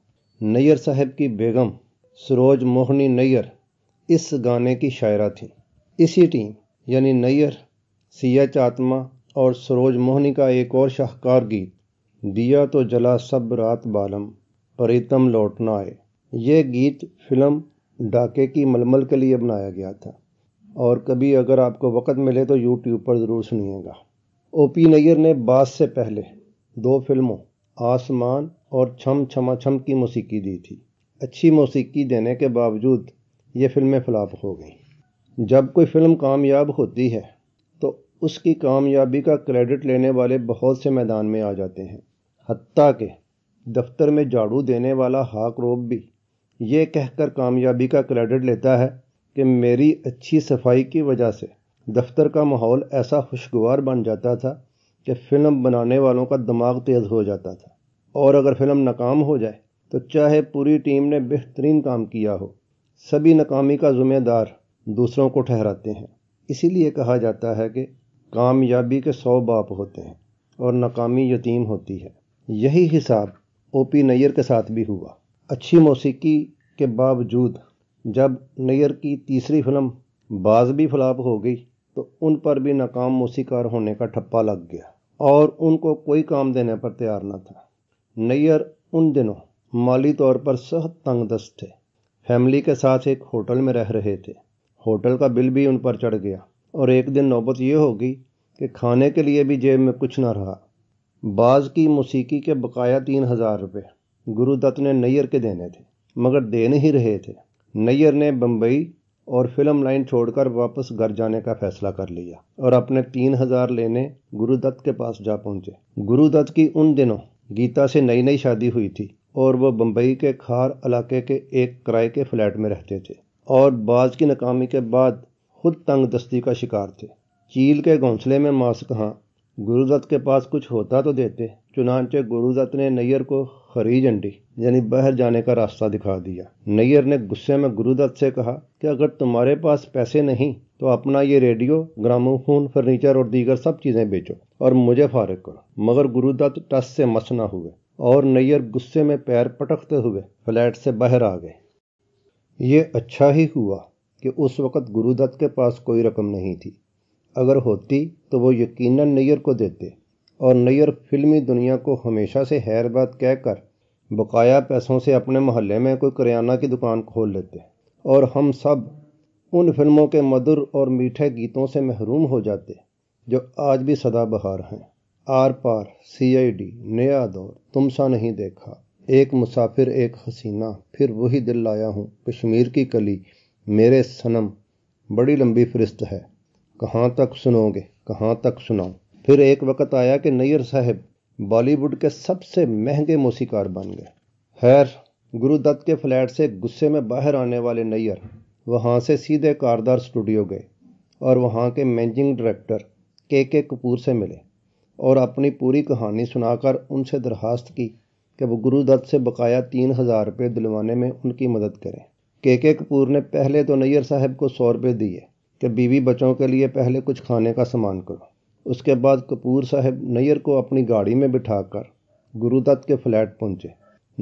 नैयर साहब की बेगम सरोज मोहनी नैयर इस गाने की शायरा थी इसी टीम यानी नैयर सी एच आत्मा और सरोज मोहनी का एक और शाहकार गीत दिया तो जला सब रात बालम परितम लौटना आए ये गीत फिल्म डाके की मलमल के लिए बनाया गया था और कभी अगर आपको वक़्त मिले तो यूट्यूब पर ज़रूर सुनिएगा ओ पी नैयर ने बाद से पहले दो फिल्मों आसमान और छम छमा छम की मौसीकी दी थी अच्छी मौसीकी देने के बावजूद ये फिल्में फ्लॉप हो गईं जब कोई फिल्म कामयाब होती है तो उसकी कामयाबी का क्रेडिट लेने वाले बहुत से मैदान में आ जाते हैं हती के दफ्तर में झाड़ू देने वाला हाक रोब भी ये कहकर कामयाबी का क्रेडिट लेता है कि मेरी अच्छी सफाई की वजह से दफ्तर का माहौल ऐसा खुशगवार बन जाता था कि फ़िल्म बनाने वालों का दिमाग तेज़ हो जाता था और अगर फिल्म नाकाम हो जाए तो चाहे पूरी टीम ने बेहतरीन काम किया हो सभी नाकामी का जुम्मेदार दूसरों को ठहराते हैं इसीलिए कहा जाता है कि कामयाबी के सौ बाप होते हैं और नाकामी यतीम होती है यही हिसाब ओ पी नैयर के साथ भी हुआ अच्छी मौसीकी के बावजूद जब नैयर की तीसरी फिल्म बाज भी फ्लाप हो गई तो उन पर भी नाकाम मौसीकार होने का ठप्पा लग गया और उनको कोई काम देने पर तैयार न था नैयर उन दिनों माली तौर पर तंग दस्त थे फैमिली के साथ एक होटल में रह रहे थे होटल का बिल भी उन पर चढ़ गया और एक दिन नौबत यह होगी कि खाने के लिए भी जेब में कुछ ना रहा बाज की मौसीकी के बकाया तीन हज़ार रुपये गुरुदत्त ने नैयर के देने थे मगर दे नहीं रहे थे नैयर ने बम्बई और फिल्म लाइन छोड़कर वापस घर जाने का फैसला कर लिया और अपने तीन हज़ार लेने गुरुदत्त के पास जा पहुंचे गुरुदत्त की उन दिनों गीता से नई नई शादी हुई थी और वह बम्बई के खार इलाके के एक किराए के फ्लैट में रहते थे और बाज की नाकामी के बाद खुद तंग दस्ती का शिकार थे चील के घोंसले में मास कहाँ गुरुदत्त के पास कुछ होता तो देते चुनानचे गुरुदत्त ने नैयर को खरी झंडी यानी बाहर जाने का रास्ता दिखा दिया नैयर ने गुस्से में गुरुदत्त से कहा कि अगर तुम्हारे पास पैसे नहीं तो अपना ये रेडियो ग्रामोफोन फर्नीचर और दीगर सब चीज़ें बेचो और मुझे फारग करो मगर गुरुदत्त टस से मस ना हुए और नैयर गुस्से में पैर पटकते हुए फ्लैट से बाहर आ गए ये अच्छा ही हुआ कि उस वक़्त गुरुदत्त के पास कोई रकम नहीं थी अगर होती तो वो यकीनन नैयर को देते और नैयर फिल्मी दुनिया को हमेशा से हैरबाद कहकर बकाया पैसों से अपने मोहल्ले में कोई करियाना की दुकान खोल लेते और हम सब उन फिल्मों के मधुर और मीठे गीतों से महरूम हो जाते जो आज भी सदाबहार हैं आर पार सीआईडी नया दौर तुम सा नहीं देखा एक मुसाफिर एक हसीना फिर वही दिल लाया हूँ कश्मीर की कली मेरे सनम बड़ी लंबी फहरिस्त है कहाँ तक सुनोगे कहाँ तक सुनाओ फिर एक वक्त आया कि नैयर साहब बॉलीवुड के सबसे महंगे मौसीकार बन गए खैर गुरुदत्त के फ्लैट से गुस्से में बाहर आने वाले नैयर वहाँ से सीधे कारदार स्टूडियो गए और वहाँ के मैनेजिंग डायरेक्टर के के कपूर से मिले और अपनी पूरी कहानी सुनाकर उनसे दरख्वास्त की कि वो गुरुदत्त से बकाया तीन हज़ार रुपये दिलवाने में उनकी मदद करें के के कपूर ने पहले तो नैयर साहब को सौ रुपये दिए कि बीवी बच्चों के लिए पहले कुछ खाने का सामान करो उसके बाद कपूर साहब नैयर को अपनी गाड़ी में बिठाकर गुरुदत्त के फ्लैट पहुँचे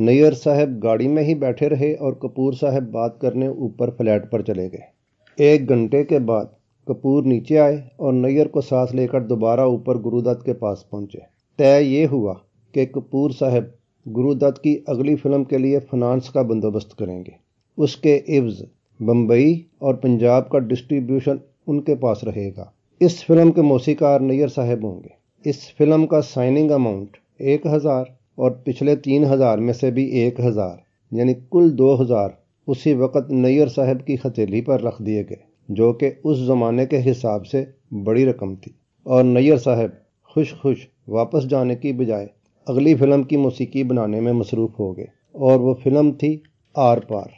नैयर साहब गाड़ी में ही बैठे रहे और कपूर साहब बात करने ऊपर फ्लैट पर चले गए एक घंटे के बाद कपूर नीचे आए और नैयर को सांस लेकर दोबारा ऊपर गुरुदत्त के पास पहुंचे तय ये हुआ कि कपूर साहब गुरुदत्त की अगली फिल्म के लिए फिनांस का बंदोबस्त करेंगे उसके इब्ज़ बम्बई और पंजाब का डिस्ट्रीब्यूशन उनके पास रहेगा इस फिल्म के मौसीकार नैयर साहब होंगे इस फिल्म का साइनिंग अमाउंट एक हज़ार और पिछले तीन हज़ार में से भी एक हज़ार यानी कुल दो हज़ार उसी वक़्त नैयर साहब की हथेली पर रख दिए गए जो कि उस ज़माने के हिसाब से बड़ी रकम थी और नैयर साहब खुश खुश वापस जाने की बजाय अगली फ़िल्म की मौसीकी बनाने में मसरूफ़ हो गए और वो फिल्म थी आर पार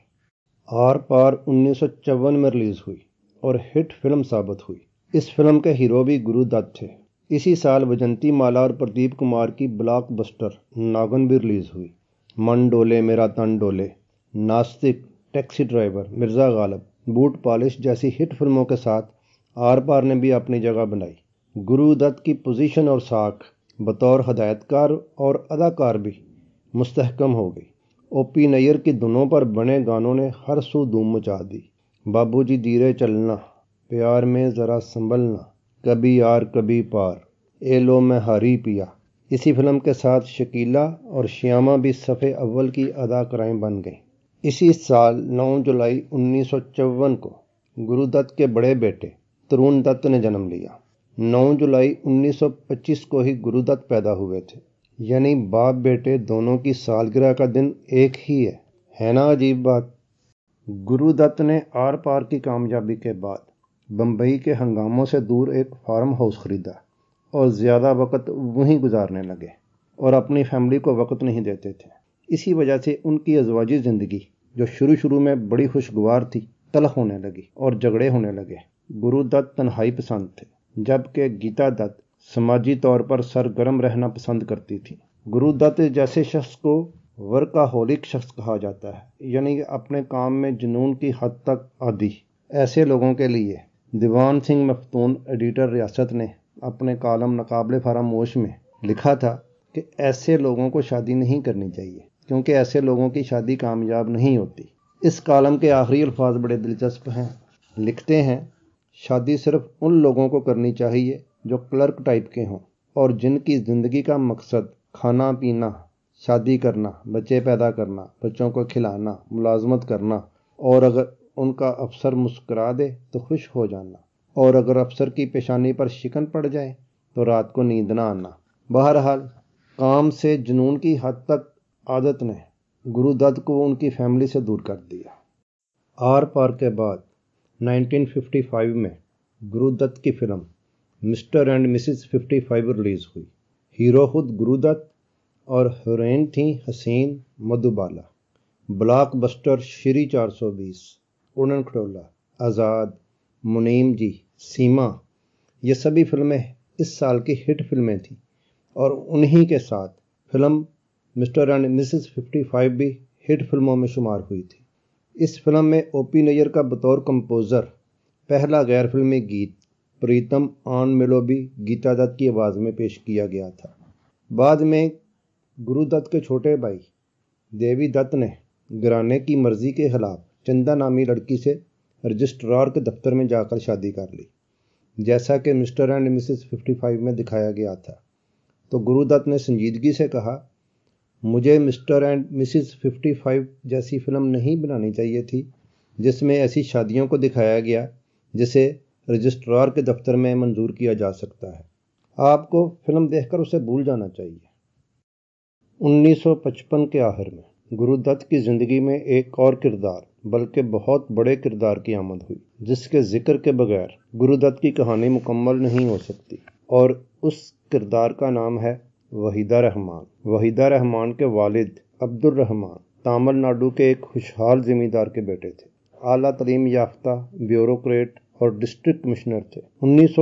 आर पार उन्नीस में रिलीज़ हुई और हिट फिल्म साबित हुई इस फिल्म के हीरो भी गुरुदत्त थे इसी साल वजंती माला और प्रदीप कुमार की ब्लॉकबस्टर नागन भी रिलीज़ हुई मन डोले मेरा Tan Dole Naastik taxi driver Mirza Ghalib boot polish जैसी हिट फिल्मों के साथ आर पार ने भी अपनी जगह बनाई गुरुदत्त की पोजीशन और साख बतौर हदायतकार और अदाकार भी मुस्तहकम हो गई ओ पी नैयर की दोनों पर बने गानों ने हर सू धूम मचा दी बाबूजी धीरे चलना प्यार में ज़रा संभलना कभी यार कभी पार ए लो मैं हारी पिया इसी फिल्म के साथ शकीला और श्यामा भी सफ़े अव्वल की अदाकाराएँ बन गईं इसी साल 9 जुलाई उन्नीस को गुरुदत्त के बड़े बेटे तरुण दत्त ने जन्म लिया 9 जुलाई 1925 को ही गुरुदत्त पैदा हुए थे यानी बाप बेटे दोनों की सालगिरह का दिन एक ही है है ना अजीब बात गुरुदत्त ने आर पार की कामयाबी के बाद बम्बई के हंगामों से दूर एक फार्म हाउस खरीदा और ज़्यादा वक्त वहीं गुजारने लगे और अपनी फैमिली को वक्त नहीं देते थे इसी वजह से उनकी अजवाजी ज़िंदगी जो शुरू शुरू में बड़ी खुशगवार थी तलख होने लगी और झगड़े होने लगे गुरुदत्त तन्हाई पसंद थे जबकि गीता दत्त समाजी तौर पर सरगर्म रहना पसंद करती थी गुरुदत्त जैसे शख्स को वर्काहोलिक शख्स कहा जाता है यानी अपने काम में जुनून की हद तक आदि ऐसे लोगों के लिए दीवान सिंह मफतून एडिटर रियासत ने अपने कालम नकाबले फरामोश में लिखा था कि ऐसे लोगों को शादी नहीं करनी चाहिए क्योंकि ऐसे लोगों की शादी कामयाब नहीं होती इस कॉलम के आखिरी अल्फाज बड़े दिलचस्प हैं लिखते हैं शादी सिर्फ उन लोगों को करनी चाहिए जो क्लर्क टाइप के हों और जिनकी ज़िंदगी का मकसद खाना पीना शादी करना बच्चे पैदा करना बच्चों को खिलाना मुलाजमत करना और अगर उनका अफसर मुस्करा दे तो खुश हो जाना और अगर अफसर की पेशानी पर शिकन पड़ जाए तो रात को नींद ना आना बहरहाल काम से जुनून की हद तक आदत ने गुरु दत्त को उनकी फैमिली से दूर कर दिया आर पार के बाद 1955 में गुरुदत्त की film mister and missus 55 release हुई हीरो खुद गुरुदत्त और हीरोइन थी हसीन मधुबाला ब्लॉकबस्टर श्री 420 उड़न खटोला आज़ाद मुनीम जी सीमा ये सभी फिल्में इस साल की हिट फिल्में थीं और उन्हीं के साथ फिल्म मिस्टर एंड मिसेस 55 भी हिट फिल्मों में शुमार हुई थी इस फिल्म में ओपी नैयर का बतौर कंपोज़र पहला गैर फिल्मी गीत प्रीतम आन भी गीता दत्त की आवाज़ में पेश किया गया था बाद में गुरुदत्त के छोटे भाई देवी दत्त ने घराने की मर्जी के खिलाफ चंदा नामी लड़की से रजिस्ट्रार के दफ्तर में जाकर शादी कर ली जैसा कि मिस्टर एंड मिसेस 55 में दिखाया गया था तो गुरुदत्त ने संजीदगी से कहा मुझे मिस्टर एंड मिसिस 55 जैसी फिल्म नहीं बनानी चाहिए थी जिसमें ऐसी शादियों को दिखाया गया जिसे रजिस्ट्रार के दफ्तर में मंजूर किया जा सकता है आपको फिल्म देखकर उसे भूल जाना चाहिए 1955 के आखिर में गुरुदत्त की ज़िंदगी में एक और किरदार बल्कि बहुत बड़े किरदार की आमद हुई जिसके जिक्र के बगैर गुरुदत्त की कहानी मुकम्मल नहीं हो सकती और उस किरदार का नाम है वहीदा रहमान वहीदा रहमान के वालिद अब्दुलरहमान तमिलनाडु के एक खुशहाल ज़मींदार के बेटे थे अली तलीम याफ्ता ब्यूरोक्रेट और डिस्ट्रिक्ट कमिश्नर थे उन्नीस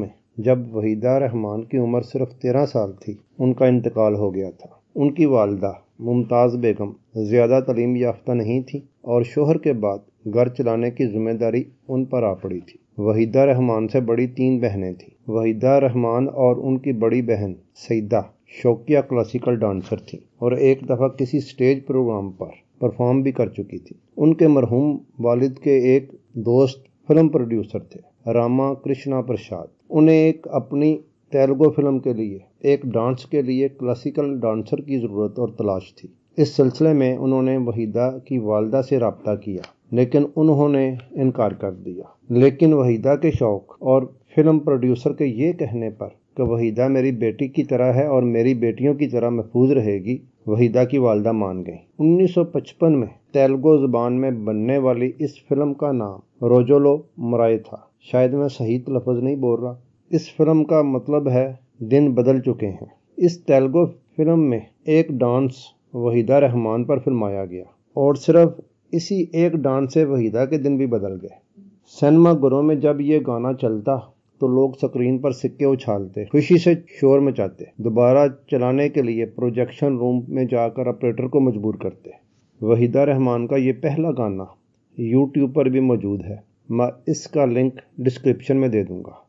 में जब वहीदा रहमान की उम्र सिर्फ तेरह साल थी उनका इंतकाल हो गया था उनकी वालदा मुमताज़ बेगम ज़्यादा तलीम याफ्ता नहीं थी और शोहर के बाद घर चलाने की जिम्मेदारी उन पर आ पड़ी थी वहीदा रहमान से बड़ी तीन बहनें थीं वहीदा रहमान और उनकी बड़ी बहन सईदा शौकिया क्लासिकल डांसर थीं और एक दफ़ा किसी स्टेज प्रोग्राम पर परफॉर्म भी कर चुकी थी उनके मरहूम वालिद के एक दोस्त फिल्म प्रोड्यूसर थे रामा कृष्णा प्रसाद उन्हें एक अपनी तेलुगु फिल्म के लिए एक डांस के लिए क्लासिकल डांसर की ज़रूरत और तलाश थी इस सिलसिले में उन्होंने वहीदा की वालदा से रबता किया लेकिन उन्होंने इनकार कर दिया लेकिन वहीदा के शौक और फिल्म प्रोड्यूसर के ये कहने पर कि वहीदा मेरी बेटी की तरह है और मेरी बेटियों की तरह महफूज रहेगी वहीदा की वालदा मान गई 1955 में तेलुगु ज़बान में बनने वाली इस फिल्म का नाम रोजोलो मराय था शायद मैं सही तलफज नहीं बोल रहा इस फिल्म का मतलब है दिन बदल चुके हैं इस तेलुगु फिल्म में एक डांस वहीदा रहमान पर फिल्माया गया और सिर्फ इसी एक डांस से वहीदा के दिन भी बदल गए सिनेमा घरों में जब ये गाना चलता तो लोग स्क्रीन पर सिक्के उछालते खुशी से शोर मचाते दोबारा चलाने के लिए प्रोजेक्शन रूम में जाकर ऑपरेटर को मजबूर करते वहीदा रहमान का ये पहला गाना यूट्यूब पर भी मौजूद है मैं इसका लिंक डिस्क्रिप्शन में दे दूंगा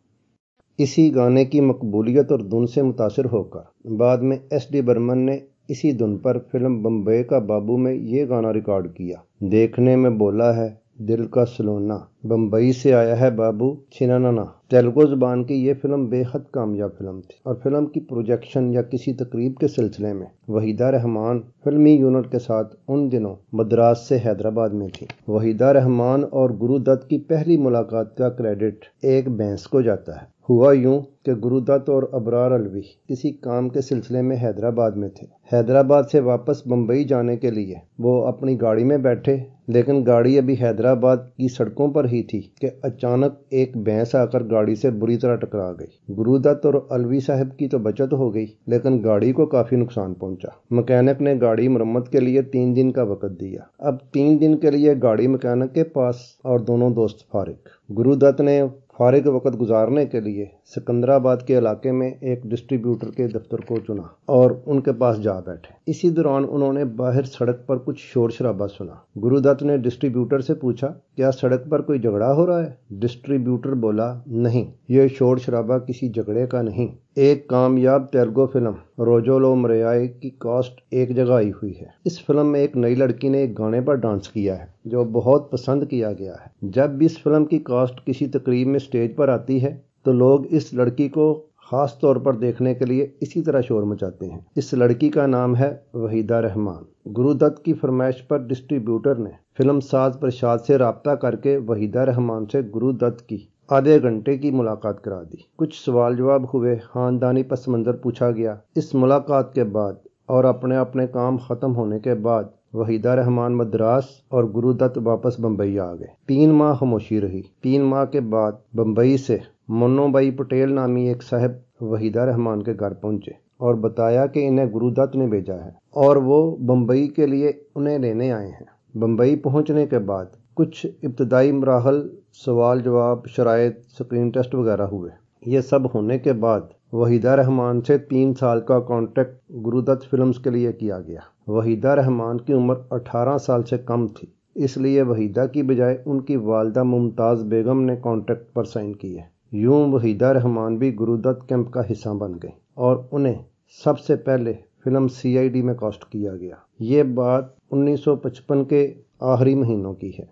इसी गाने की मकबूलियत और धुन से मुतासर होकर बाद में एस डी बर्मन ने इसी धुन पर फिल्म बम्बई का बाबू में ये गाना रिकॉर्ड किया देखने में बोला है दिल का सलोना बम्बई से आया है बाबू छिनाना तेलुगु जुबान की ये फिल्म बेहद कामयाब फिल्म थी और फिल्म की प्रोजेक्शन या किसी तकरीब के सिलसिले में वहीदा रहमान फिल्मी यूनिट के साथ उन दिनों मद्रास से हैदराबाद में थी वहीदा रहमान और गुरुदत्त की पहली मुलाकात का क्रेडिट एक बैंस को जाता है हुआ यूं कि गुरुदत्त और अबरार अलवी किसी काम के सिलसिले में हैदराबाद में थे हैदराबाद से वापस बम्बई जाने के लिए वो अपनी गाड़ी में बैठे लेकिन गाड़ी अभी हैदराबाद की सड़कों पर ही थी कि अचानक एक भैंस आकर गाड़ी से बुरी तरह टकरा गई गुरुदत्त और अलवी साहब की तो बचत हो गई लेकिन गाड़ी को काफ़ी नुकसान पहुंचा मकैनिक ने गाड़ी मरम्मत के लिए तीन दिन का वक़्त दिया अब तीन दिन के लिए गाड़ी मकैनिक के पास और दोनों दोस्त फारिग गुरुदत्त ने फारिग वक़्त गुज़ारने के लिए सिकंदराबाद के इलाके में एक डिस्ट्रीब्यूटर के दफ्तर को चुना और उनके पास जा बैठे इसी दौरान उन्होंने बाहर सड़क पर कुछ शोर शराबा सुना गुरुदत्त ने डिस्ट्रीब्यूटर से पूछा क्या सड़क पर कोई झगड़ा हो रहा है डिस्ट्रीब्यूटर बोला नहीं यह शोर शराबा किसी झगड़े का नहीं एक कामयाब तेलुगु फिल्म रोजोलो मरियाई की कास्ट एक जगह आई हुई है इस फिल्म में एक नई लड़की ने एक गाने पर डांस किया है जो बहुत पसंद किया गया है जब भी इस फिल्म की कास्ट किसी तकरीब में स्टेज पर आती है तो लोग इस लड़की को ख़ास तौर पर देखने के लिए इसी तरह शोर मचाते हैं इस लड़की का नाम है वहीदा रहमान गुरुदत्त की फरमाइश पर डिस्ट्रीब्यूटर ने फिल्म साज प्रसाद से रबता करके वहीदा रहमान से गुरुदत्त की आधे घंटे की मुलाकात करा दी कुछ सवाल जवाब हुए खानदानी पस मंज़र पूछा गया इस मुलाकात के बाद और अपने अपने काम ख़त्म होने के बाद वहीदा रहमान मद्रास और गुरुदत्त वापस बम्बई आ गए तीन माह खामोशी रही तीन माह के बाद बम्बई से भाई पटेल नामी एक साहब वहीदा रहमान के घर पहुंचे और बताया कि इन्हें गुरुदत्त ने भेजा है और वो बम्बई के लिए उन्हें लेने आए हैं बम्बई पहुंचने के बाद कुछ इब्तदाई मराहल सवाल जवाब शराइ स्क्रीन टेस्ट वगैरह हुए ये सब होने के बाद वहीदा रहमान से तीन साल का कॉन्ट्रैक्ट गुरुदत्त फिल्म के लिए किया गया वहीदा रहमान की उम्र 18 साल से कम थी इसलिए वहीदा की बजाय उनकी वालदा मुमताज़ बेगम ने कॉन्ट्रैक्ट पर साइन किए यूं वहीदा रहमान भी गुरुदत्त कैंप का हिस्सा बन गई और उन्हें सबसे पहले फिल्म सीआईडी में कास्ट किया गया ये बात 1955 के आखिरी महीनों की है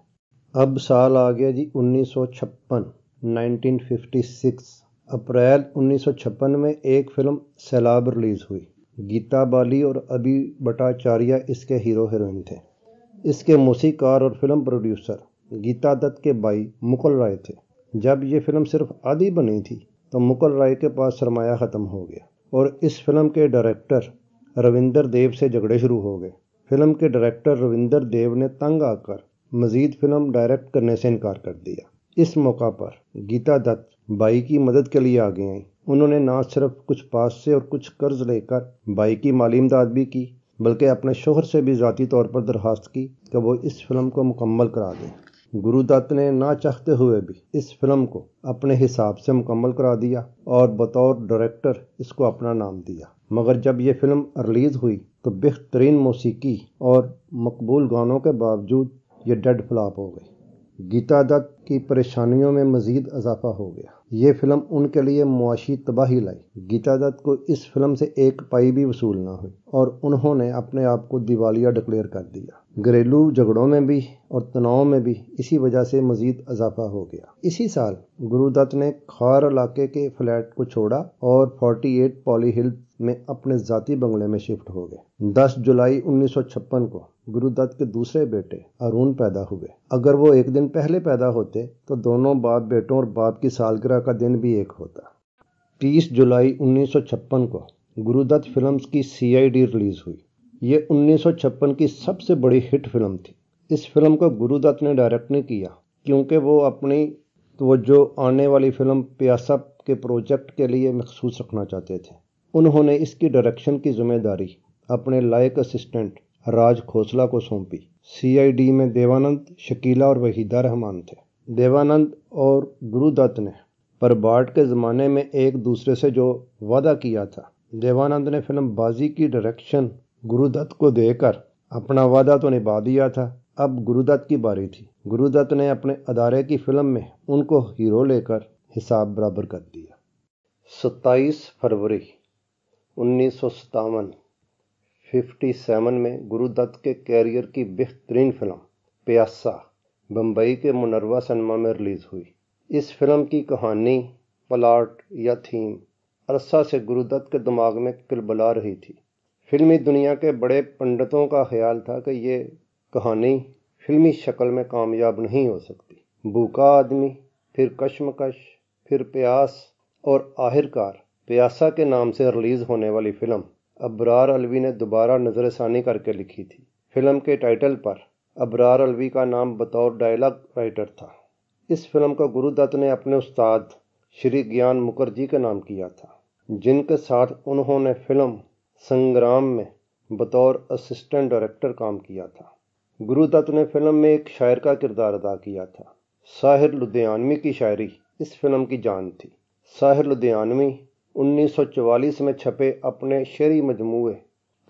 अब साल आ गया जी 1956 1956 अप्रैल 1956 में एक फिल्म सैलाब रिलीज़ हुई गीता बाली और अभी भट्टाचार्य इसके हीरो हीरोइन थे इसके मौसीकार और फिल्म प्रोड्यूसर गीता दत्त के भाई मुकुल राय थे जब ये फिल्म सिर्फ आधी बनी थी तो मुकुल राय के पास सरमाया ख़त्म हो गया और इस फिल्म के डायरेक्टर रविंदर देव से झगड़े शुरू हो गए फिल्म के डायरेक्टर रविंदर देव ने तंग आकर मजीद फिल्म डायरेक्ट करने से इनकार कर दिया इस मौका पर गीता दत्त बाई की मदद के लिए आगे आई उन्होंने ना सिर्फ कुछ पास से और कुछ कर्ज लेकर बाई की माली इमदाद भी की बल्कि अपने शोहर से भी ज़ाती तौर पर दरख्वास्त की कि वो इस फिल्म को मुकम्मल करा दें गुरुदत्त ने ना चाहते हुए भी इस फिल्म को अपने हिसाब से मुकम्मल करा दिया और बतौर डायरेक्टर इसको अपना नाम दिया मगर जब ये फिल्म रिलीज़ हुई तो बेहतरीन मौसीकी और मकबूल गानों के बावजूद ये डेड फ्लाप हो गई गीता दत्त की परेशानियों में मज़ीद इजाफा हो गया ये फिल्म उनके लिए मुआशी तबाही लाई गीता दत्त को इस फिल्म से एक पाई भी वसूल ना हुई और उन्होंने अपने आप को दिवालिया डिक्लेयर कर दिया घरेलू झगड़ों में भी और तनाव में भी इसी वजह से मजीद इजाफा हो गया इसी साल गुरुदत्त ने खार इलाके के फ्लैट को छोड़ा और 48 पॉली हिल में अपने जाति बंगले में शिफ्ट हो गए 10 जुलाई 1956 को गुरुदत्त के दूसरे बेटे अरुण पैदा हुए अगर वो एक दिन पहले पैदा होते तो दोनों बाप बेटों और बाप की सालगिरह का दिन भी एक होता 30 जुलाई 1956 को गुरुदत्त फिल्म्स की सीआईडी रिलीज हुई ये 1956 की सबसे बड़ी हिट फिल्म थी इस फिल्म को गुरुदत्त ने डायरेक्ट नहीं किया क्योंकि वो अपनी तो वो जो आने वाली फिल्म प्यासा के प्रोजेक्ट के लिए मखसूस रखना चाहते थे उन्होंने इसकी डायरेक्शन की जिम्मेदारी अपने लायक असिस्टेंट राज खोसला को सौंपी सीआईडी में देवानंद शकीला और वहीदा रहमान थे देवानंद और गुरुदत्त ने पर बाट के ज़माने में एक दूसरे से जो वादा किया था देवानंद ने फिल्म बाजी की डायरेक्शन गुरुदत्त को देकर अपना वादा तो निभा दिया था अब गुरुदत्त की बारी थी गुरुदत्त ने अपने अदारे की फिल्म में उनको हीरो लेकर हिसाब बराबर कर दिया सत्ताईस फरवरी उन्नीस सौ सतावन फिफ्टी सेवन में गुरुदत्त के कैरियर की बेहतरीन फिल्म प्यासा बम्बई के मुनरवा सिनेमा में रिलीज़ हुई इस फिल्म की कहानी प्लाट या थीम अरसा से गुरुदत्त के दिमाग में किलबला रही थी फिल्मी दुनिया के बड़े पंडितों का ख्याल था कि ये कहानी फिल्मी शक्ल में कामयाब नहीं हो सकती भूखा आदमी फिर कश्मकश फिर प्यास और आखिरकार प्यासा के नाम से रिलीज होने वाली फिल्म अबरार अलवी ने दोबारा नज़रसानी करके लिखी थी फिल्म के टाइटल पर अबरार अलवी का नाम बतौर डायलॉग राइटर था इस फिल्म को गुरुदत्त ने अपने उस्ताद श्री ज्ञान मुखर्जी के नाम किया था जिनके साथ उन्होंने फिल्म संग्राम में बतौर असिस्टेंट डायरेक्टर काम किया था गुरुदत्त ने फिल्म में एक शायर का किरदार अदा किया था साहिर लुधियानवी की शायरी इस फिल्म की जान थी साहिर लुधियानवी 1944 में छपे अपने शेरी मजमू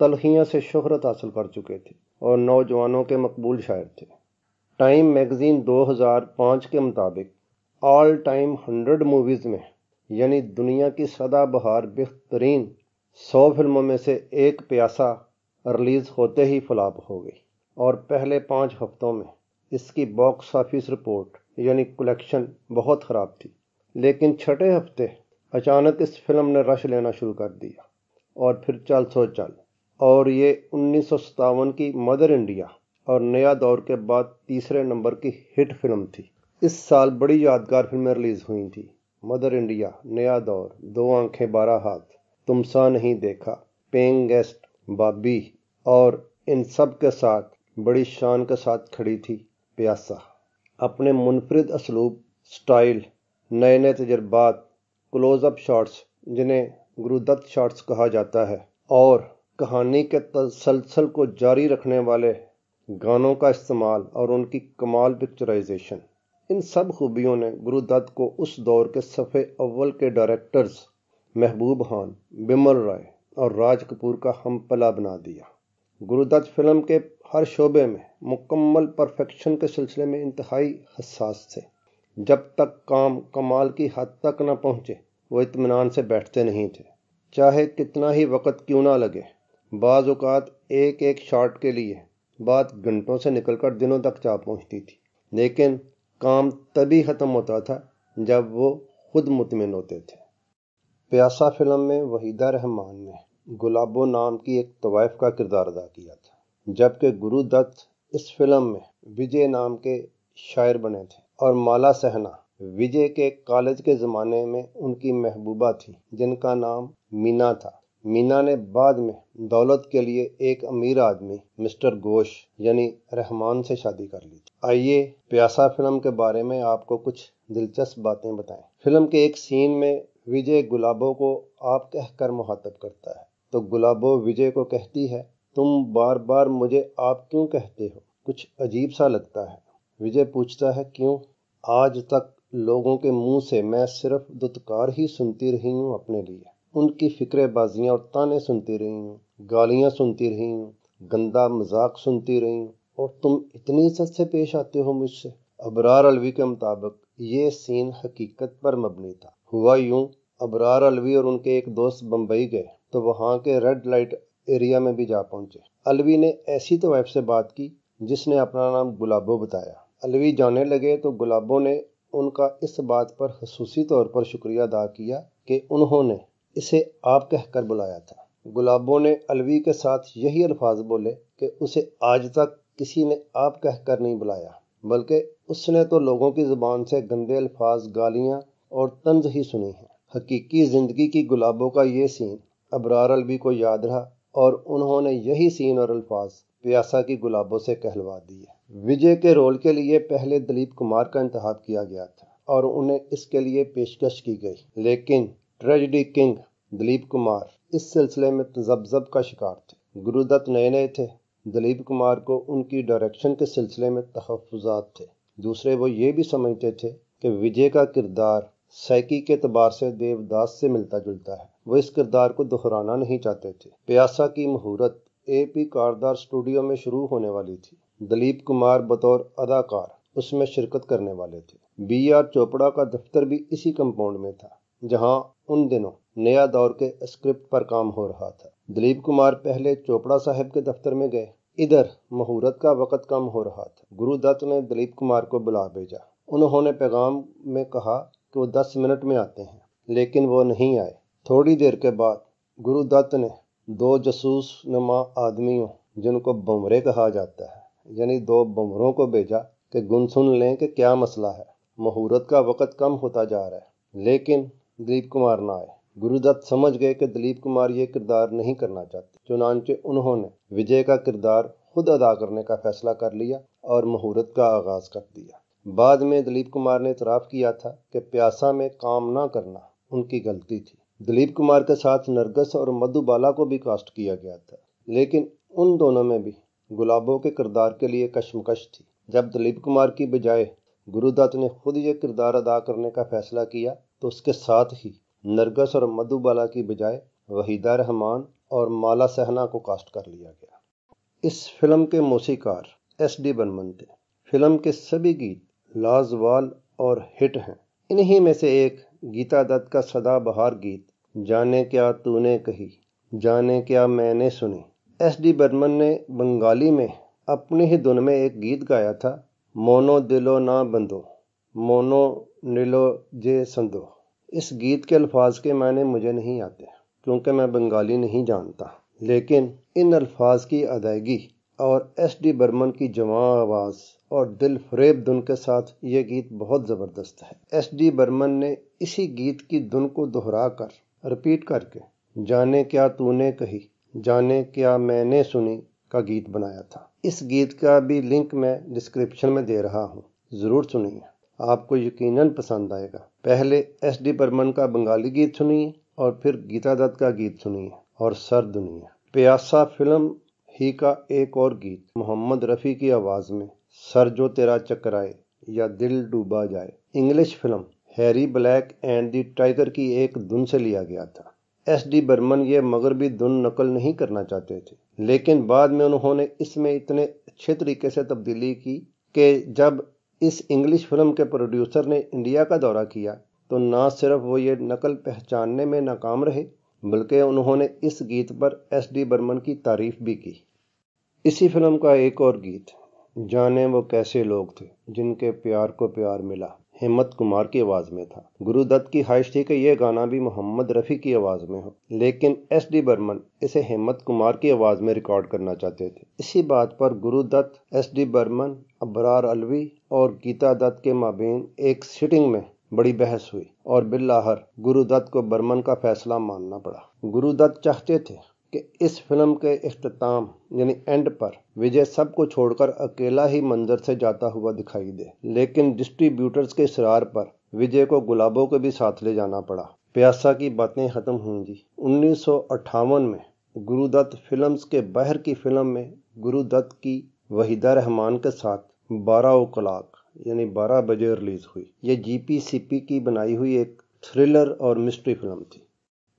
तलखियाँ से शहरत हासिल कर चुके थे और नौजवानों के मकबूल शायर थे टाइम मैगज़ीन 2005 के मुताबिक ऑल टाइम हंड्रेड मूवीज़ में यानी दुनिया की सदा बहार बेहतरीन सौ फिल्मों में से एक प्यासा रिलीज़ होते ही फ्लाप हो गई और पहले पाँच हफ्तों में इसकी बॉक्स ऑफिस रिपोर्ट यानी कलेक्शन बहुत ख़राब थी लेकिन छठे हफ्ते अचानक इस फिल्म ने रश लेना शुरू कर दिया और फिर चल सो चल और ये उन्नीस की मदर इंडिया और नया दौर के बाद तीसरे नंबर की हिट फिल्म थी इस साल बड़ी यादगार फिल्में रिलीज हुई थी मदर इंडिया नया दौर दो आंखें बारह हाथ तुम सा नहीं देखा पेंग गेस्ट बाबी और इन सब के साथ बड़ी शान के साथ खड़ी थी प्यासा अपने मुनफरद असलूब स्टाइल नए नए तजर्बात क्लोजअप शॉट्स जिन्हें गुरुदत्त शॉट्स कहा जाता है और कहानी के तसलसल को जारी रखने वाले गानों का इस्तेमाल और उनकी कमाल पिक्चराइजेशन इन सब खूबियों ने गुरुदत्त को उस दौर के सफ़े अव्वल के डायरेक्टर्स महबूब खान बिमल राय और राज कपूर का हम पला बना दिया गुरुदत्त फिल्म के हर शोबे में मुकम्मल परफेक्शन के सिलसिले में इंतहाई हसास थे जब तक काम कमाल की हद तक न पहुँचे वो इतमान से बैठते नहीं थे चाहे कितना ही वक़्त क्यों ना लगे बाज़ात एक एक शॉट के लिए बात घंटों से निकलकर दिनों तक जा पहुँचती थी लेकिन काम तभी ख़त्म होता था जब वो खुद मुतमिन होते थे प्यासा फिल्म में वहीदा रहमान ने गुलाबो नाम की एक तवाइफ का किरदार अदा किया था जबकि गुरुदत्त इस फिल्म में विजय नाम के शायर बने थे और माला सहना विजय के कॉलेज के ज़माने में उनकी महबूबा थी जिनका नाम मीना था मीना ने बाद में दौलत के लिए एक अमीर आदमी मिस्टर गोश यानी रहमान से शादी कर ली आइए प्यासा फिल्म के बारे में आपको कुछ दिलचस्प बातें बताएं फिल्म के एक सीन में विजय गुलाबो को आप कहकर मुहातब करता है तो गुलाबो विजय को कहती है तुम बार बार मुझे आप क्यों कहते हो कुछ अजीब सा लगता है विजय पूछता है क्यों आज तक लोगों के मुंह से मैं सिर्फ दुत्कार ही सुनती रही हूँ अपने लिए उनकी फिक्रेबाजियाँ और ताने सुनती रही हूँ गालियाँ सुनती रही हूँ गंदा मजाक सुनती रही हूँ और तुम इतनी इज्जत से पेश आते हो मुझसे अबरार अलवी के मुताबिक ये सीन हकीकत पर मबनी था हुआ यूं अबरार अलवी और उनके एक दोस्त बम्बई गए तो वहाँ के रेड लाइट एरिया में भी जा पहुंचे अलवी ने ऐसी तो वाइफ से बात की जिसने अपना नाम गुलाबो बताया अलवी जाने लगे तो गुलाबों ने उनका इस बात पर खसूसी तौर पर शुक्रिया अदा किया कि उन्होंने इसे आप कहकर बुलाया था गुलाबों ने अलवी के साथ यही अल्फाज बोले कि उसे आज तक किसी ने आप कहकर नहीं बुलाया बल्कि उसने तो लोगों की ज़ुबान से गंदे अल्फाज गालियाँ और तंज ही सुनी हैं हकीकी ज़िंदगी की गुलाबों का ये सीन अबरार अलवी को याद रहा और उन्होंने यही सीन और अल्फाज प्यासा की गुलाबों से कहलवा दिए विजय के रोल के लिए पहले दिलीप कुमार का इंतब किया गया था और उन्हें इसके लिए पेशकश की गई लेकिन ट्रेजिडी किंग दिलीप कुमार इस सिलसिले में तजब्जब का शिकार थे गुरुदत्त नए नए थे दिलीप कुमार को उनकी डायरेक्शन के सिलसिले में तहफात थे दूसरे वो ये भी समझते थे कि विजय का किरदार सैकी के तबार से देवदास से मिलता जुलता है वो इस किरदार को दोहराना नहीं चाहते थे प्यासा की मुहूर्त ए पी कारदार स्टूडियो में शुरू होने वाली थी दिलीप कुमार बतौर अदाकार उसमें शिरकत करने वाले थे बी आर चोपड़ा का दफ्तर भी इसी कंपाउंड में था जहां उन दिनों नया दौर के स्क्रिप्ट पर काम हो रहा था दिलीप कुमार पहले चोपड़ा साहब के दफ्तर में गए इधर मुहूर्त का वक़्त कम हो रहा था गुरुदत्त ने दिलीप कुमार को बुला भेजा उन्होंने पैगाम में कहा कि वो दस मिनट में आते हैं लेकिन वो नहीं आए थोड़ी देर के बाद गुरुदत्त ने दो जसूस नमा आदमियों जिनको बमरे कहा जाता है यानी दो बमरों को भेजा कि गुन सुन लें कि क्या मसला है मुहूर्त का वक़्त कम होता जा रहा है लेकिन दिलीप कुमार ना आए गुरुदत्त समझ गए कि दिलीप कुमार ये किरदार नहीं करना चाहते चुनानचे उन्होंने विजय का किरदार खुद अदा करने का फैसला कर लिया और मुहूर्त का आगाज़ कर दिया बाद में दिलीप कुमार ने इतराफ़ किया था कि प्यासा में काम ना करना उनकी गलती थी दिलीप कुमार के साथ नरगस और मधुबाला को भी कास्ट किया गया था लेकिन उन दोनों में भी गुलाबों के किरदार के लिए कशमकश थी जब दिलीप कुमार की बजाय गुरुदत्त ने खुद ये किरदार अदा करने का फैसला किया तो उसके साथ ही नरगस और मधुबाला की बजाय वहीदा रहमान और माला सहना को कास्ट कर लिया गया इस फिल्म के मौसीकार एस डी बनमन थे फिल्म के सभी गीत लाजवाल और हिट हैं इन्हीं में से एक गीता दत्त का सदाबहार गीत जाने क्या तूने कही जाने क्या मैंने सुनी एस डी बर्मन ने बंगाली में अपने ही धुन में एक गीत गाया था मोनो दिलो ना बंदो मोनो निलो जे संदो इस गीत के अल्फाज के मायने मुझे नहीं आते क्योंकि मैं बंगाली नहीं जानता लेकिन इन अल्फाज की अदायगी और एस डी बर्मन की जमा आवाज़ और दिल फरेब धुन के साथ ये गीत बहुत ज़बरदस्त है एस डी बर्मन ने इसी गीत की धुन को दोहरा कर रिपीट करके जाने क्या तूने कही जाने क्या मैंने सुनी का गीत बनाया था इस गीत का भी लिंक मैं डिस्क्रिप्शन में दे रहा हूँ ज़रूर सुनिए आपको यकीनन पसंद आएगा पहले एस डी बर्मन का बंगाली गीत सुनिए और फिर गीता दत्त का गीत सुनिए और सर दुनिया प्यासा फिल्म ही का एक और गीत मोहम्मद रफ़ी की आवाज़ में सर जो तेरा चक्कर आए या दिल डूबा जाए English film Harry Black and the tiger की एक धुन से लिया गया था एस डी बर्मन ये मगरबी धुन नकल नहीं करना चाहते थे लेकिन बाद में उन्होंने इसमें इतने अच्छे तरीके से तब्दीली की कि जब इस इंग्लिश फिल्म के प्रोड्यूसर ने इंडिया का दौरा किया तो ना सिर्फ वो ये नकल पहचानने में नाकाम रहे बल्कि उन्होंने इस गीत पर एस डी बर्मन की तारीफ भी की इसी फिल्म का एक और गीत जाने वो कैसे लोग थे जिनके प्यार को प्यार मिला हेमंत कुमार की आवाज़ में था गुरुदत्त की ख्वाहिश थी कि यह गाना भी मोहम्मद रफ़ी की आवाज़ में हो लेकिन एस डी बर्मन इसे हेमंत कुमार की आवाज़ में रिकॉर्ड करना चाहते थे इसी बात पर गुरुदत्त एस डी बर्मन अबरार अलवी और गीता दत्त के माबेन एक सिटिंग में बड़ी बहस हुई और बिल्लाहर गुरुदत्त को बर्मन का फैसला मानना पड़ा गुरुदत्त चाहते थे कि इस फिल्म के अख्ताम यानी एंड पर विजय सब को छोड़कर अकेला ही मंजर से जाता हुआ दिखाई दे लेकिन डिस्ट्रीब्यूटर्स के इसरार पर विजय को गुलाबों के भी साथ ले जाना पड़ा प्यासा की बातें ख़त्म होंगी उन्नीस में गुरुदत्त फिल्म्स के बहर की फिल्म में गुरुदत्त की वहीदा रहमान के साथ बारह ओ क्लाक यानी बारह बजे रिलीज़ हुई ये जीपीसीपी की बनाई हुई एक थ्रिलर और मिस्ट्री फिल्म थी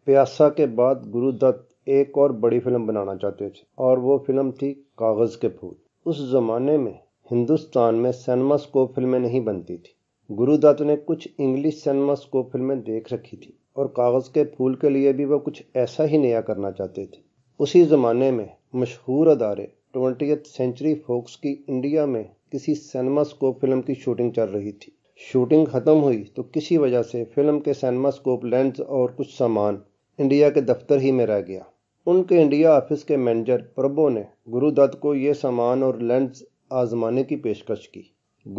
प्यासा के बाद गुरुदत्त एक और बड़ी फिल्म बनाना चाहते थे और वो फिल्म थी कागज़ के फूल उस ज़माने में हिंदुस्तान में सिनेमास को फिल्में नहीं बनती थी गुरुदत्त ने कुछ इंग्लिश सिनेमास को फिल्में देख रखी थी और कागज़ के फूल के लिए भी वो कुछ ऐसा ही नया करना चाहते थे उसी ज़माने में मशहूर अदारे ट्वेंटी सेंचुरी फोक्स की इंडिया में किसी सिनेमास को फिल्म की शूटिंग चल रही थी शूटिंग ख़त्म हुई तो किसी वजह से फिल्म के सिनेमास्कोप लेंस और कुछ सामान इंडिया के दफ्तर ही में रह गया उनके इंडिया ऑफिस के मैनेजर प्रभो ने गुरुदत्त को ये सामान और लेंस आजमाने की पेशकश की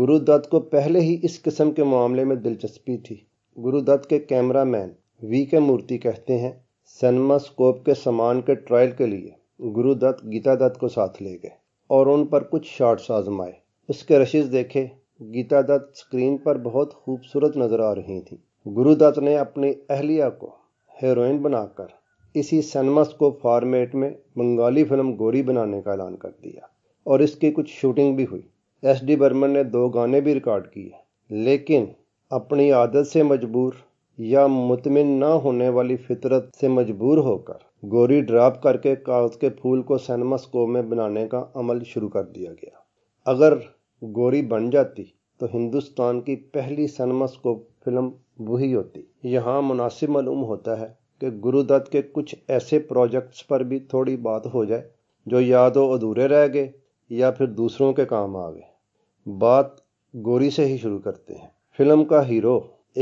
गुरुदत्त को पहले ही इस किस्म के मामले में दिलचस्पी थी गुरुदत्त के कैमरा मैन वी के मूर्ति कहते हैं स्कोप के सामान के ट्रायल के लिए गुरुदत्त गीता दत्त को साथ ले गए और उन पर कुछ शॉट्स आजमाए उसके रशीज देखे गीता दत्त स्क्रीन पर बहुत खूबसूरत नजर आ रही थी गुरुदत्त ने अपनी अहलिया को हेरोइन बनाकर इसी सनमस को फॉर्मेट में बंगाली फिल्म गोरी बनाने का ऐलान कर दिया और इसकी कुछ शूटिंग भी हुई एस डी बर्मन ने दो गाने भी रिकॉर्ड किए लेकिन अपनी आदत से मजबूर या मुतमिन न होने वाली फितरत से मजबूर होकर गोरी ड्राप करके कागज़ के फूल को सनमा को में बनाने का अमल शुरू कर दिया गया अगर गोरी बन जाती तो हिंदुस्तान की पहली सनमस को फिल्म वही होती यहाँ मुनासिब मालूम होता है कि गुरुदत्त के कुछ ऐसे प्रोजेक्ट्स पर भी थोड़ी बात हो जाए जो या तो अधूरे रह गए या फिर दूसरों के काम आ गए बात गोरी से ही शुरू करते हैं फिल्म का हीरो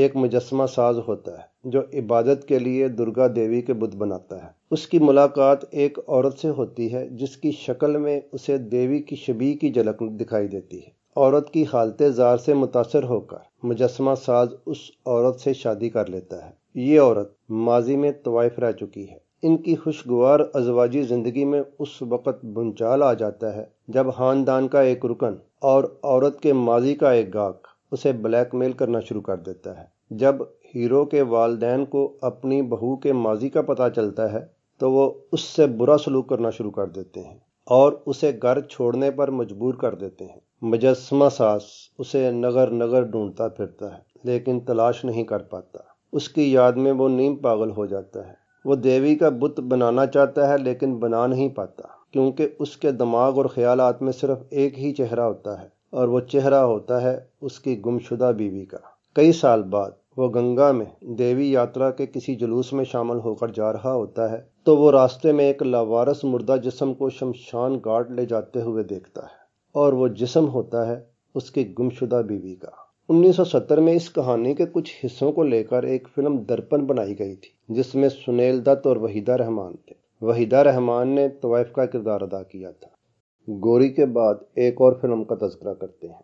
एक मुजस्मा साज होता है जो इबादत के लिए दुर्गा देवी के बुद्ध बनाता है उसकी मुलाकात एक औरत से होती है जिसकी शक्ल में उसे देवी की शबी की झलक दिखाई देती है औरत की हालत जार से मुतासर होकर मुजस्मा साज उस औरत से शादी कर लेता है ये औरत माजी में तवाइफ रह चुकी है इनकी खुशगवार अजवाजी ज़िंदगी में उस वक़्त भुंचाल आ जाता है जब ख़ानदान का एक रुकन और औरत के माजी का एक गाक उसे ब्लैकमेल करना शुरू कर देता है जब हीरो के वालदेन को अपनी बहू के माजी का पता चलता है तो वो उससे बुरा सलूक करना शुरू कर देते हैं और उसे घर छोड़ने पर मजबूर कर देते हैं मुजस्मा सास उसे नगर नगर ढूंढता फिरता है लेकिन तलाश नहीं कर पाता उसकी याद में वो नीम पागल हो जाता है वो देवी का बुत बनाना चाहता है लेकिन बना नहीं पाता क्योंकि उसके दिमाग और ख्याल में सिर्फ एक ही चेहरा होता है और वो चेहरा होता है उसकी गुमशुदा बीवी का कई साल बाद वो गंगा में देवी यात्रा के किसी जुलूस में शामिल होकर जा रहा होता है तो वो रास्ते में एक लावारस मुर्दा जिसम को शमशान घाट ले जाते हुए देखता है और वो जिसम होता है उसकी गुमशुदा बीवी का 1970 में इस कहानी के कुछ हिस्सों को लेकर एक फिल्म दर्पण बनाई गई थी जिसमें सुनील दत्त और वहीदा रहमान थे वहीदा रहमान ने तवैफ का किरदार अदा किया था गोरी के बाद एक और फिल्म का तस्करा करते हैं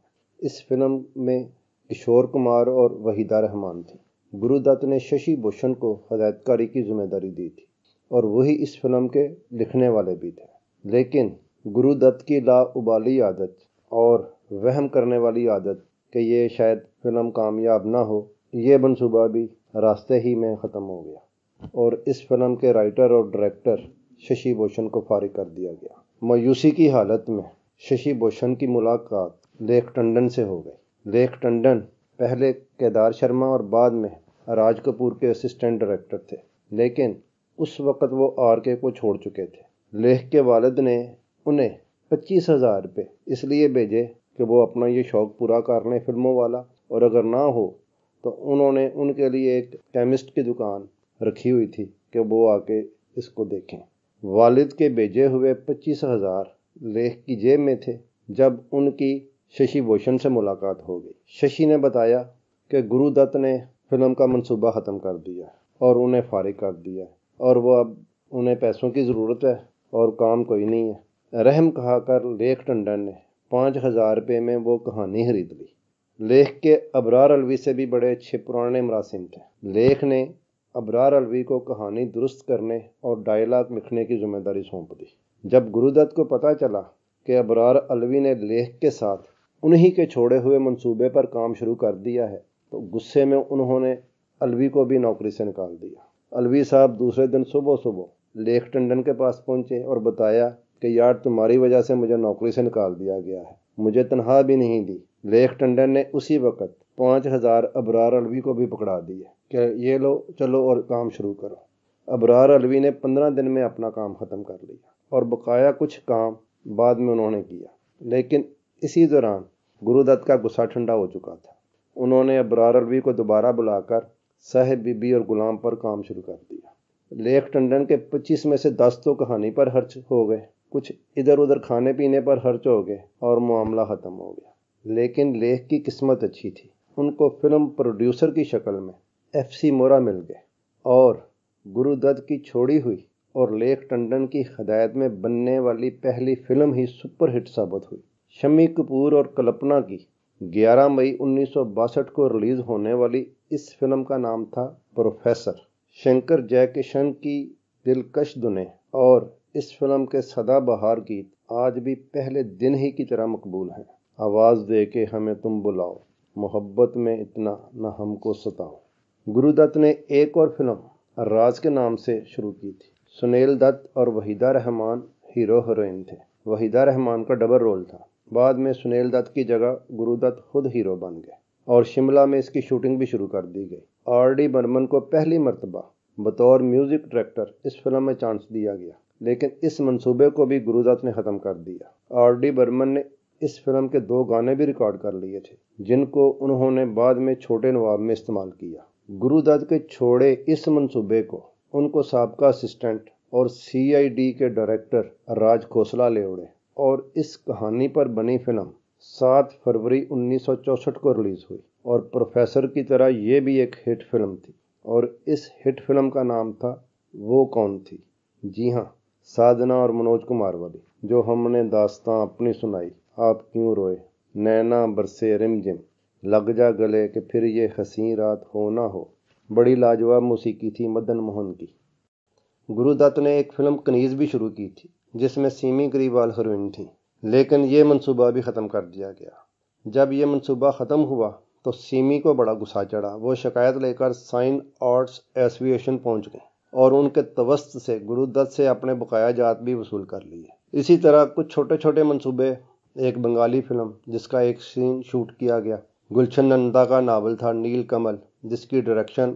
इस फिल्म में किशोर कुमार और वहीदा रहमान थे गुरुदत्त ने शशि भूषण को हदायतकारी की जिम्मेदारी दी थी और वही इस फिल्म के लिखने वाले भी थे लेकिन गुरुदत्त की लाउबाली आदत और वहम करने वाली आदत कि ये शायद फिल्म कामयाब ना हो ये मनसूबा भी रास्ते ही में ख़त्म हो गया और इस फिल्म के राइटर और डायरेक्टर शशि भूषण को फारिग कर दिया गया मायूसी की हालत में शशि भूषण की मुलाकात लेख टंडन से हो गई लेख टंडन पहले केदार शर्मा और बाद में राज कपूर के असिस्टेंट डायरेक्टर थे लेकिन उस वक़्त वो आर के को छोड़ चुके थे लेख के वालद ने उन्हें पच्चीस हज़ार रुपये इसलिए भेजे कि वो अपना ये शौक़ पूरा कर लें फिल्मों वाला और अगर ना हो तो उन्होंने उनके लिए एक केमिस्ट की दुकान रखी हुई थी कि वो आके इसको देखें वालिद के भेजे हुए पच्चीस हज़ार लेख की जेब में थे जब उनकी शशि भूषण से मुलाकात हो गई शशि ने बताया कि गुरुदत्त ने फिल्म का मंसूबा ख़त्म कर दिया और उन्हें फारिग कर दिया और वो अब उन्हें पैसों की ज़रूरत है और काम कोई नहीं है रहम कहा कर लेख टंडन ने पाँच हज़ार रुपये में वो कहानी खरीद ली लेख के अबरार अलवी से भी बड़े अच्छे पुराने मुरासिम थे लेख ने अबरार अलवी को कहानी दुरुस्त करने और डायलाग लिखने की जिम्मेदारी सौंप दी जब गुरुदत्त को पता चला कि अबरार अलवी ने लेख के साथ उन्हीं के छोड़े हुए मंसूबे पर काम शुरू कर दिया है तो गुस्से में उन्होंने अलवी को भी नौकरी से निकाल दिया अलवी साहब दूसरे दिन सुबह सुबह लेख टंडन के पास पहुंचे और बताया कि यार तुम्हारी वजह से मुझे नौकरी से निकाल दिया गया है मुझे तनख्वाह भी नहीं दी लेख टंडन ने उसी वक्त पाँच हज़ार अबरार अलवी को भी पकड़ा दिए कि ये लो चलो और काम शुरू करो अबरार अलवी ने पंद्रह दिन में अपना काम ख़त्म कर लिया और बकाया कुछ काम बाद में उन्होंने किया लेकिन इसी दौरान गुरुदत्त का गुस्सा ठंडा हो चुका था उन्होंने अबरार अलवी को दोबारा बुलाकर साहेब बीबी और गुलाम पर काम शुरू कर दिया लेख टंडन के पच्चीस में से दस तो कहानी पर खर्च हो गए कुछ इधर उधर खाने पीने पर खर्च हो गए और मामला ख़त्म हो गया लेकिन लेख की किस्मत अच्छी थी उनको फिल्म प्रोड्यूसर की शक्ल में एफ सी मोरा मिल गए और गुरुदत्त की छोड़ी हुई और लेख टंडन की हदायत में बनने वाली पहली फिल्म ही सुपरहिट साबित हुई शमी कपूर और कल्पना की 11 मई उन्नीस को रिलीज़ होने वाली इस फिल्म का नाम था प्रोफेसर शंकर जयकिशन की दिलकश दुने और इस फिल्म के सदाबहार गीत आज भी पहले दिन ही की तरह मकबूल हैं आवाज़ दे के हमें तुम बुलाओ मोहब्बत में इतना न हमको सताओ गुरुदत्त ने एक और फिल्म राज के नाम से शुरू की थी सुनील दत्त और वहीदा रहमान हीरो हीरोइन थे वहीदा रहमान का डबल रोल था बाद में सुनील दत्त की जगह गुरुदत्त खुद हीरो बन गए और शिमला में इसकी शूटिंग भी शुरू कर दी गई आर डी बर्मन को पहली मरतबा बतौर म्यूज़िक डायरेक्टर इस फिल्म में चांस दिया गया लेकिन इस मंसूबे को भी गुरुदत्त ने ख़त्म कर दिया आर डी बर्मन ने इस फिल्म के दो गाने भी रिकॉर्ड कर लिए थे जिनको उन्होंने बाद में छोटे नवाब में इस्तेमाल किया गुरुदत्त के छोड़े इस मंसूबे को उनको सबका असिस्टेंट और सीआईडी के डायरेक्टर राज खोसला ले उड़े और इस कहानी पर बनी फिल्म सात फरवरी 1964 को रिलीज़ हुई और प्रोफेसर की तरह ये भी एक हिट फिल्म थी और इस हिट फिल्म का नाम था वो कौन थी जी हाँ साजना और मनोज कुमार वाली जो हमने दास्तां अपनी सुनाई आप क्यों रोए नैना बरसे रिम जिम लग जा गले कि फिर ये हसी रात हो ना हो बड़ी लाजवाब मौसीकी थी मदन मोहन की गुरुदत्त ने एक फिल्म कनीज भी शुरू की थी जिसमें सीमी गरीबाल हीरोइन थी लेकिन ये मंसूबा भी ख़त्म कर दिया गया जब ये मंसूबा ख़त्म हुआ तो सीमी को बड़ा गुस्सा चढ़ा वो शिकायत लेकर साइन आर्ट्स एसोसिएशन पहुंच गए और उनके तवस्त से गुरुदत्त से अपने बकाया जात भी वसूल कर लिए इसी तरह कुछ छोटे छोटे मंसूबे एक बंगाली फिल्म जिसका एक सीन शूट किया गया गुलशन नंदा का नावल था नील कमल जिसकी डायरेक्शन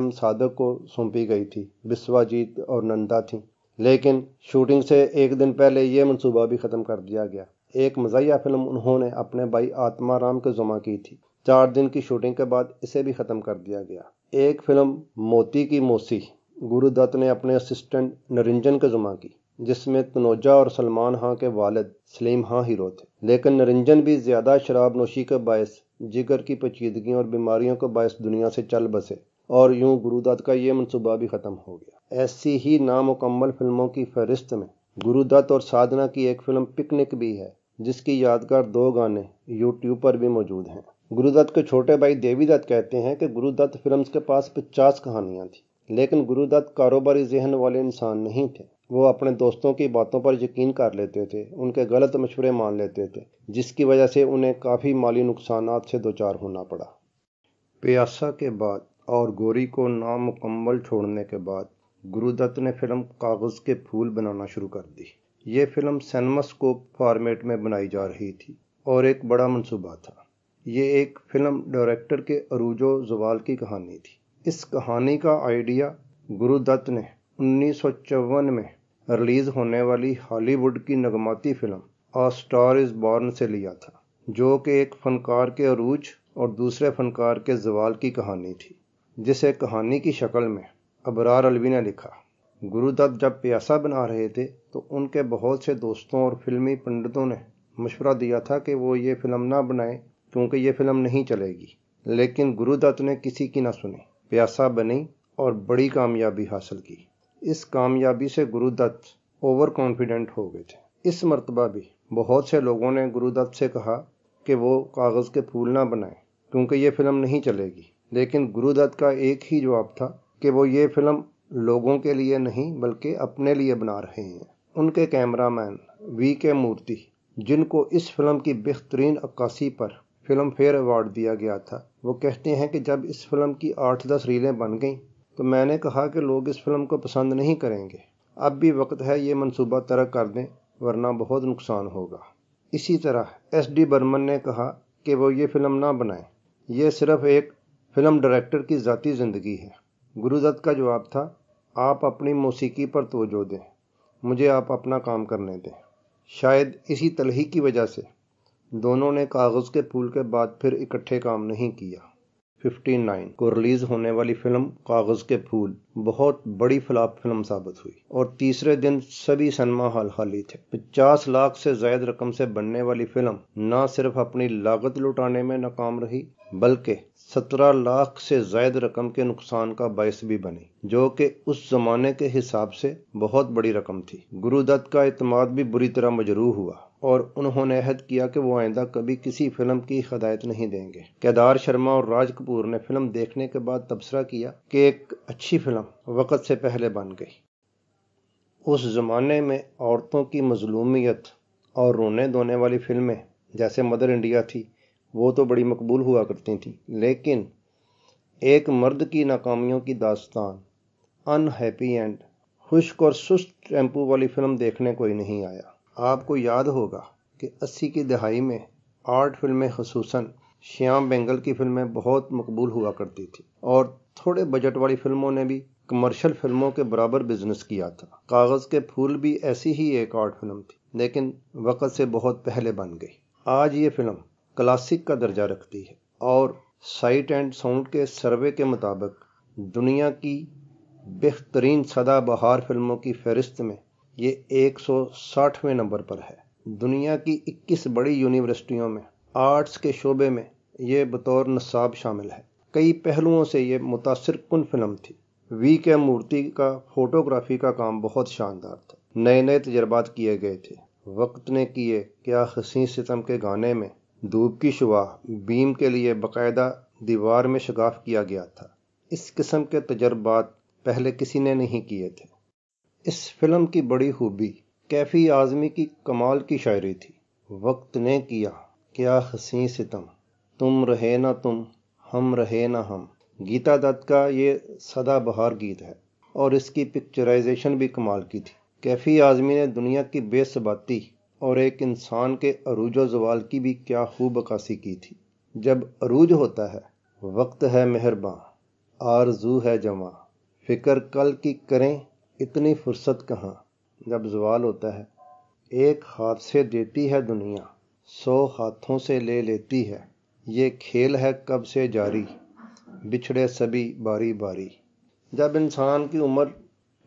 एम साधक को सौंपी गई थी विश्वाजीत और नंदा थी लेकिन शूटिंग से एक दिन पहले ये मंसूबा भी ख़त्म कर दिया गया एक मजाया फिल्म उन्होंने अपने भाई आत्मा राम को जुमा की थी चार दिन की शूटिंग के बाद इसे भी ख़त्म कर दिया गया एक फिल्म मोती की मोसी गुरुदत्त ने अपने असिस्टेंट नरिंजन को जुमा की जिसमें तनोजा और सलमान हाँ के वालद सलीम हाँ हीरो थे लेकिन नरिंजन भी ज़्यादा शराब नोशी के बायस जिगर की पचीदगी और बीमारियों के बायस दुनिया से चल बसे और यूं गुरुदत्त का ये मनसूबा भी ख़त्म हो गया ऐसी ही नामुकम्मल फिल्मों की फहरिस्त में गुरुदत्त और साधना की एक फिल्म पिकनिक भी है जिसकी यादगार दो गाने यूट्यूब पर भी मौजूद हैं गुरुदत्त के छोटे भाई देवीदत्त कहते हैं कि गुरुदत्त फिल्म्स के पास पचास कहानियाँ थी लेकिन गुरुदत्त कारोबारी जहन वाले इंसान नहीं थे वो अपने दोस्तों की बातों पर यकीन कर लेते थे उनके गलत मशवरे मान लेते थे जिसकी वजह से उन्हें काफ़ी माली नुकसान से दोचार होना पड़ा प्यासा के बाद और गोरी को नामुकम्मल छोड़ने के बाद गुरुदत्त ने फिल्म कागज़ के फूल बनाना शुरू कर दी ये फिल्म सैनमास्कोप फॉर्मेट में बनाई जा रही थी और एक बड़ा मंसूबा था ये एक फिल्म डायरेक्टर के अरूजो जवाल की कहानी थी इस कहानी का आइडिया गुरुदत्त ने उन्नीस में रिलीज होने वाली हॉलीवुड की नगमाती film a star is born से लिया था जो कि एक फनकार के अरूज और दूसरे फनकार के जवाल की कहानी थी जिसे कहानी की शक्ल में अबरार अलवी ने लिखा गुरुदत्त जब प्यासा बना रहे थे तो उनके बहुत से दोस्तों और फिल्मी पंडितों ने मशवरा दिया था कि वो ये फिल्म ना बनाए क्योंकि ये फिल्म नहीं चलेगी लेकिन गुरुदत्त ने किसी की ना सुनी प्यासा बनी और बड़ी कामयाबी हासिल की इस कामयाबी से गुरुदत्त ओवर कॉन्फिडेंट हो गए थे इस मरतबा भी बहुत से लोगों ने गुरुदत्त से कहा कि वो कागज़ के फूल ना बनाएं क्योंकि ये फिल्म नहीं चलेगी लेकिन गुरुदत्त का एक ही जवाब था कि वो ये फिल्म लोगों के लिए नहीं बल्कि अपने लिए बना रहे हैं उनके कैमरामैन वी के मूर्ति जिनको इस फिल्म की बेहतरीन अक्कासी पर फिल्म फेयर अवार्ड दिया गया था वो कहते हैं कि जब इस फिल्म की आठ दस रीलें बन गईं तो मैंने कहा कि लोग इस फिल्म को पसंद नहीं करेंगे अब भी वक्त है ये मनसूबा तरक कर दें वरना बहुत नुकसान होगा इसी तरह एस डी बर्मन ने कहा कि वो ये फिल्म ना बनाएं यह सिर्फ एक फिल्म डायरेक्टर की ज़ाती ज़िंदगी है गुरुदत्त का जवाब था आप अपनी मौसीकी पर तोजो दें मुझे आप अपना काम करने दें शायद इसी तलही की वजह से दोनों ने कागज़ के फूल के बाद फिर इकट्ठे काम नहीं किया 59 को रिलीज होने वाली फिल्म कागज़ के फूल बहुत बड़ी फ्लॉप फिल्म साबित हुई और तीसरे दिन सभी सनमा हॉल खाली थे 50 लाख से ज्यादा रकम से बनने वाली फिल्म न सिर्फ अपनी लागत लुटाने में नाकाम रही बल्कि 17 लाख से जायद रकम के नुकसान का बायस भी बनी जो कि उस जमाने के हिसाब से बहुत बड़ी रकम थी गुरुदत्त का इतमाद भी बुरी तरह मजरूह हुआ और उन्होंने अहद किया कि वो आइंदा कभी किसी फिल्म की हदायत नहीं देंगे केदार शर्मा और राज कपूर ने फिल्म देखने के बाद तबसरा किया कि एक अच्छी फिल्म वक़्त से पहले बन गई उस ज़माने में औरतों की मजलूमियत और रोने धोने वाली फिल्में जैसे मदर इंडिया थी वो तो बड़ी मकबूल हुआ करती थी लेकिन एक मर्द की नाकामियों की दास्तान अनहैप्पी एंड खुश्क और सुस्त टेम्पू वाली फिल्म देखने कोई नहीं आया आपको याद होगा कि अस्सी की दहाई में आर्ट फिल्में खसूस श्याम बेंगल की फिल्में बहुत मकबूल हुआ करती थी और थोड़े बजट वाली फिल्मों ने भी कमर्शियल फिल्मों के बराबर बिजनेस किया था कागज़ के फूल भी ऐसी ही एक आर्ट फिल्म थी लेकिन वक़्त से बहुत पहले बन गई आज ये फिल्म क्लासिक का दर्जा रखती है और साइट एंड साउंड के सर्वे के मुताबिक दुनिया की बेहतरीन सदाबहार फिल्मों की फहरिस्त में ये 160वें नंबर पर है दुनिया की 21 बड़ी यूनिवर्सिटियों में आर्ट्स के शोबे में ये बतौर नसाब शामिल है कई पहलुओं से ये मुतासर कन फिल्म थी वी के मूर्ति का फोटोग्राफी का काम बहुत शानदार था नए नए तजर्बात किए गए थे वक्त ने किए क्या हसी सितम के गाने में धूप की शुवा बीम के लिए बाकायदा दीवार में शगाफ किया गया था इस किस्म के तजर्बात पहले किसी ने नहीं किए थे इस फिल्म की बड़ी खूबी कैफी आजमी की कमाल की शायरी थी वक्त ने किया क्या हसी सितम तुम रहे ना तुम हम रहे ना हम गीता दत्त का ये सदाबहार गीत है और इसकी पिक्चराइजेशन भी कमाल की थी कैफी आजमी ने दुनिया की बेसबाती और एक इंसान के अरूज जवाल की भी क्या खूब अक्सी की थी जब अरूज होता है वक्त है मेहरबान आरजू है जमा फिक्र कल की करें इतनी फुर्सत कहाँ जब जवाल होता है एक हाथ से देती है दुनिया सौ हाथों से ले लेती है ये खेल है कब से जारी बिछड़े सभी बारी बारी जब इंसान की उम्र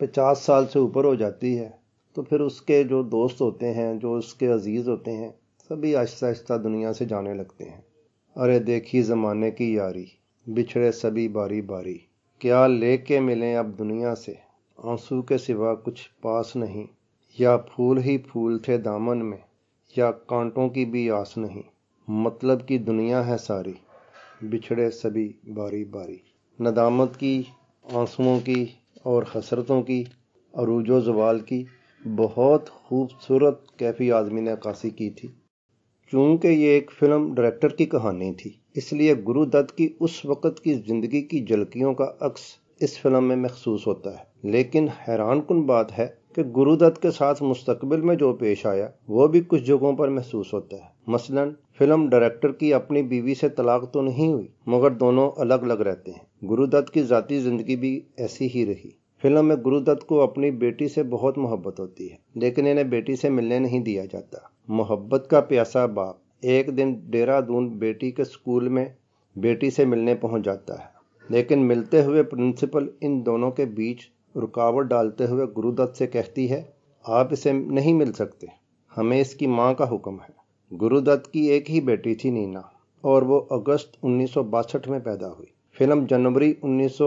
पचास साल से ऊपर हो जाती है तो फिर उसके जो दोस्त होते हैं जो उसके अजीज़ होते हैं सभी आहिस्ता आहिस्ता दुनिया से जाने लगते हैं अरे देखी ज़माने की यारी बिछड़े सभी बारी बारी क्या ले के मिलें अब दुनिया से आंसू के सिवा कुछ पास नहीं या फूल ही फूल थे दामन में या कांटों की भी आस नहीं मतलब की दुनिया है सारी बिछड़े सभी बारी बारी नदामत की आंसुओं की और हसरतों की अरूजो जवाल की बहुत खूबसूरत कैफी आदमी ने अक्सी की थी चूंकि ये एक फिल्म डायरेक्टर की कहानी थी इसलिए गुरुदत्त की उस वक़्त की ज़िंदगी की झलकियों का अक्स इस फिल्म में महसूस होता है लेकिन हैरान कन बात है कि गुरुदत्त के साथ मुस्तकबिल में जो पेश आया वो भी कुछ जगहों पर महसूस होता है मसलन फिल्म डायरेक्टर की अपनी बीवी से तलाक तो नहीं हुई मगर दोनों अलग अलग रहते हैं गुरुदत्त की ज़ाती ज़िंदगी भी ऐसी ही रही फिल्म में गुरुदत्त को अपनी बेटी से बहुत मोहब्बत होती है लेकिन इन्हें बेटी से मिलने नहीं दिया जाता मोहब्बत का प्यासा बाप एक दिन देहरादून बेटी के स्कूल में बेटी से मिलने पहुंच जाता है लेकिन मिलते हुए प्रिंसिपल इन दोनों के बीच रुकावट डालते हुए गुरुदत्त से कहती है आप इसे नहीं मिल सकते हमें इसकी माँ का हुक्म है गुरुदत्त की एक ही बेटी थी नीना और वो अगस्त उन्नीस में पैदा हुई फिल्म जनवरी उन्नीस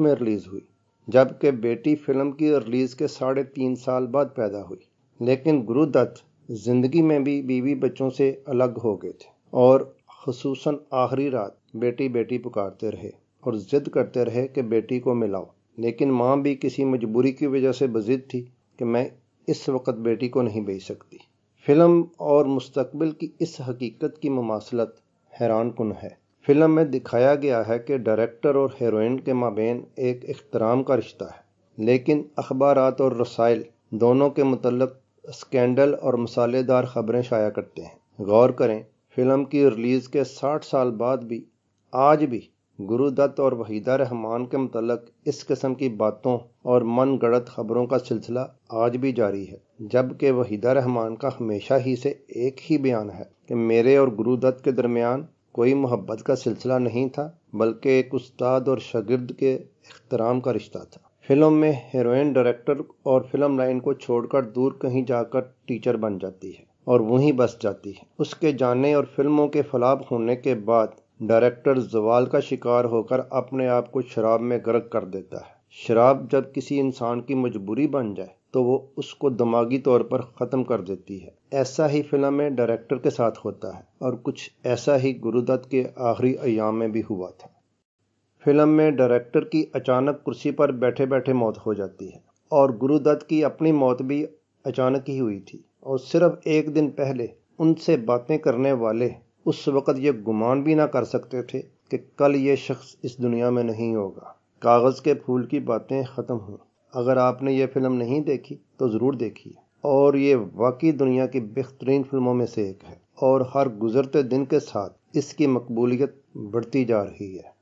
में रिलीज़ हुई जबकि बेटी फिल्म की रिलीज़ के साढ़े तीन साल बाद पैदा हुई लेकिन गुरुदत्त ज़िंदगी में भी बीवी बच्चों से अलग हो गए थे और खसूस आखिरी रात बेटी बेटी पुकारते रहे और ज़िद करते रहे कि बेटी को मिलाओ लेकिन माँ भी किसी मजबूरी की वजह से बजिद थी कि मैं इस वक्त बेटी को नहीं बेच सकती फ़िल्म और मुस्तबिल की इस हकीकत की ममासलत हैरान कन है फिल्म में दिखाया गया है कि डायरेक्टर और हेरोइन के माबेन एक अख्तराम का रिश्ता है लेकिन अखबार और रसाइल दोनों के मतलब स्कैंडल और मसालेदार खबरें शाया करते हैं गौर करें फिल्म की रिलीज़ के 60 साल बाद भी आज भी गुरुदत्त और वहीदा रहमान के मतलब इस किस्म की बातों और मन गढ़त खबरों का सिलसिला आज भी जारी है जबकि वहीदा रहमान का हमेशा ही से एक ही बयान है कि मेरे और गुरुदत्त के दरमियान कोई मोहब्बत का सिलसिला नहीं था बल्कि एक उस्ताद और शगिर्द के अख्तराम का रिश्ता था फिल्म में हीरोइन डायरेक्टर और फिल्म लाइन को छोड़कर दूर कहीं जाकर टीचर बन जाती है और वहीं बस जाती है उसके जाने और फिल्मों के फलाब होने के बाद डायरेक्टर जवाल का शिकार होकर अपने आप को शराब में गर्क कर देता है शराब जब किसी इंसान की मजबूरी बन जाए तो वो उसको दिमागी तौर पर ख़त्म कर देती है ऐसा ही फिल्म में डायरेक्टर के साथ होता है और कुछ ऐसा ही गुरुदत्त के आखिरी अयाम में भी हुआ था फिल्म में डायरेक्टर की अचानक कुर्सी पर बैठे बैठे मौत हो जाती है और गुरुदत्त की अपनी मौत भी अचानक ही हुई थी और सिर्फ एक दिन पहले उनसे बातें करने वाले उस वक़्त ये गुमान भी ना कर सकते थे कि कल ये शख्स इस दुनिया में नहीं होगा कागज़ के फूल की बातें ख़त्म हुई अगर आपने ये फिल्म नहीं देखी तो ज़रूर देखिए और ये वाकई दुनिया की बेहतरीन फिल्मों में से एक है और हर गुज़रते दिन के साथ इसकी मकबूलियत बढ़ती जा रही है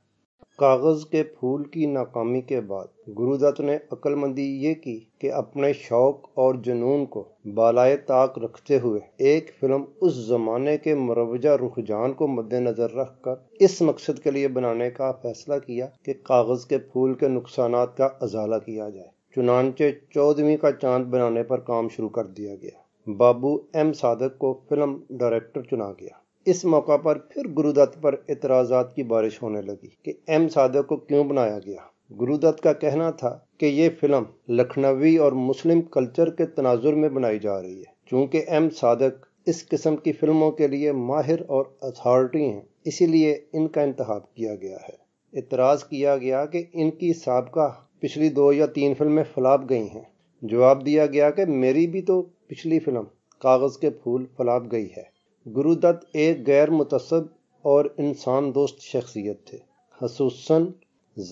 कागज़ के फूल की नाकामी के बाद गुरुदत्त ने अक्लमंदी ये की कि अपने शौक और जुनून को बालाए ताक रखते हुए एक फिल्म उस जमाने के मरवजा रुखजान को मद्देनजर रखकर इस मकसद के लिए बनाने का फैसला किया कि कागज़ के फूल के नुकसान का अजाला किया जाए चुनानचे चौदहवीं का चांद बनाने पर काम शुरू कर दिया गया बाबू एम सादक को फिल्म डायरेक्टर चुना गया इस मौका पर फिर गुरुदत्त पर इतराजात की बारिश होने लगी कि एम साधक को क्यों बनाया गया गुरुदत्त का कहना था कि ये फिल्म लखनवी और मुस्लिम कल्चर के तनाजुर में बनाई जा रही है चूंकि एम सादक इस किस्म की फिल्मों के लिए माहिर और अथॉरिटी हैं इसीलिए इनका इंतहाब किया गया है इतराज़ किया गया कि इनकी सबका पिछली दो या तीन फिल्में फलाप गई हैं जवाब दिया गया कि मेरी भी तो पिछली फिल्म कागज़ के फूल फलाप गई है गुरुदत्त एक गैर मुतसब और इंसान दोस्त शख्सियत थे खसूस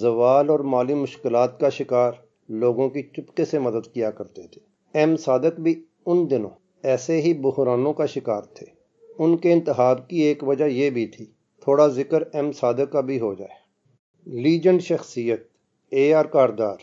जवाल और माली मुश्किल का शिकार लोगों की चुपके से मदद किया करते थे एम सादक भी उन दिनों ऐसे ही बहरानों का शिकार थे उनके इंतहाब की एक वजह यह भी थी थोड़ा जिक्र एम सादक का भी हो जाए लीजेंड शख्सियत ए आर कारदार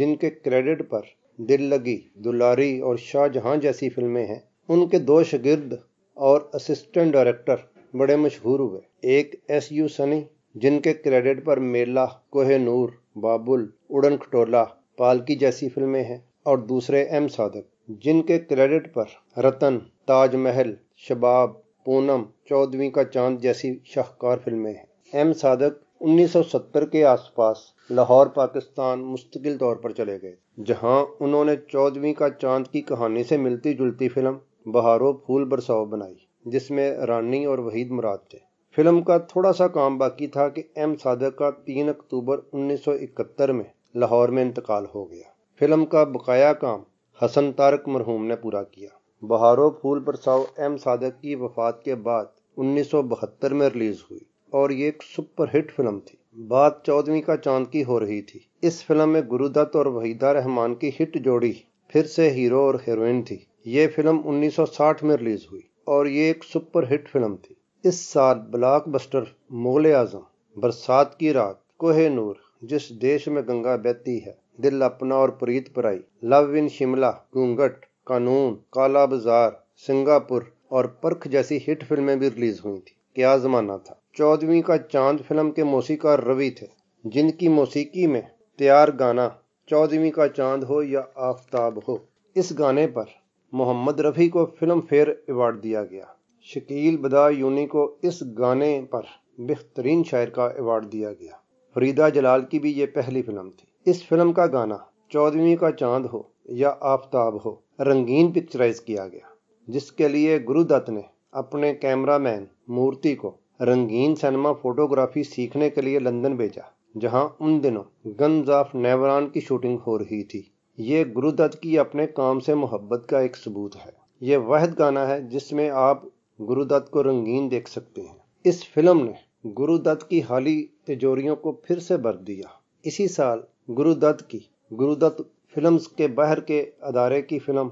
जिनके क्रेडिट पर दिल लगी दुलारी और शाहजहां जैसी फिल्में हैं उनके दो शगिर्द और असिस्टेंट डायरेक्टर बड़े मशहूर हुए एक एस यू सनी जिनके क्रेडिट पर मेला कोहे नूर बाबुल उड़न खटोला पालकी जैसी फिल्में हैं और दूसरे एम साधक जिनके क्रेडिट पर रतन ताजमहल शबाब पूनम चौदवी का चांद जैसी शाहकार फिल्में हैं एम साधक 1970 के आसपास लाहौर पाकिस्तान मुस्तकिल तौर पर चले गए जहां उन्होंने चौदवी का चांद की कहानी से मिलती जुलती फिल्म बहारो फूल बरसाओ बनाई जिसमें रानी और वहीद मुराद थे फिल्म का थोड़ा सा काम बाकी था कि एम सादक का 3 अक्टूबर 1971 में लाहौर में इंतकाल हो गया फिल्म का बकाया काम हसन तारक मरहूम ने पूरा किया बहारो फूल बरसाओ एम सादक की वफात के बाद उन्नीस में रिलीज हुई और ये एक सुपरहिट फिल्म थी बात चौदहवीं का चांद की हो रही थी इस फिल्म में गुरुदत्त और वहीदा रहमान की हिट जोड़ी फिर से हीरो और हीरोइन थी ये फिल्म 1960 में रिलीज हुई और ये एक सुपरहिट फिल्म थी इस साल ब्लॉकबस्टर मुगल आजम बरसात की रात कोहे नूर जिस देश में गंगा बहती है दिल अपना और प्रीत पराई लव इन शिमला घूंघट कानून काला बाजार सिंगापुर और परख जैसी हिट फिल्में भी रिलीज हुई थी क्या जमाना था चौदहवीं का चांद फिल्म के मौसीकार रवि थे जिनकी मौसीकी में तैयार गाना चौदहवीं का चांद हो या आफताब हो इस गाने पर मोहम्मद रफ़ी को फिल्म फेयर अवार्ड दिया गया शकील बदायूनी को इस गाने पर बेहतरीन शायर का अवार्ड दिया गया फरीदा जलाल की भी ये पहली फिल्म थी इस फिल्म का गाना चौदहवीं का चांद हो या आफ्ताब हो रंगीन पिक्चराइज किया गया जिसके लिए गुरुदत्त ने अपने कैमरामैन मूर्ति को रंगीन सिनेमा फोटोग्राफी सीखने के लिए लंदन भेजा जहां उन दिनों गन्स ऑफ नेवरान की शूटिंग हो रही थी ये गुरुदत्त की अपने काम से मोहब्बत का एक सबूत है ये वहद गाना है जिसमें आप गुरुदत्त को रंगीन देख सकते हैं इस फिल्म ने गुरुदत्त की हाली तिजोरियों को फिर से भर दिया इसी साल गुरुदत्त की गुरुदत्त फिल्म्स के बहर के अदारे की फिल्म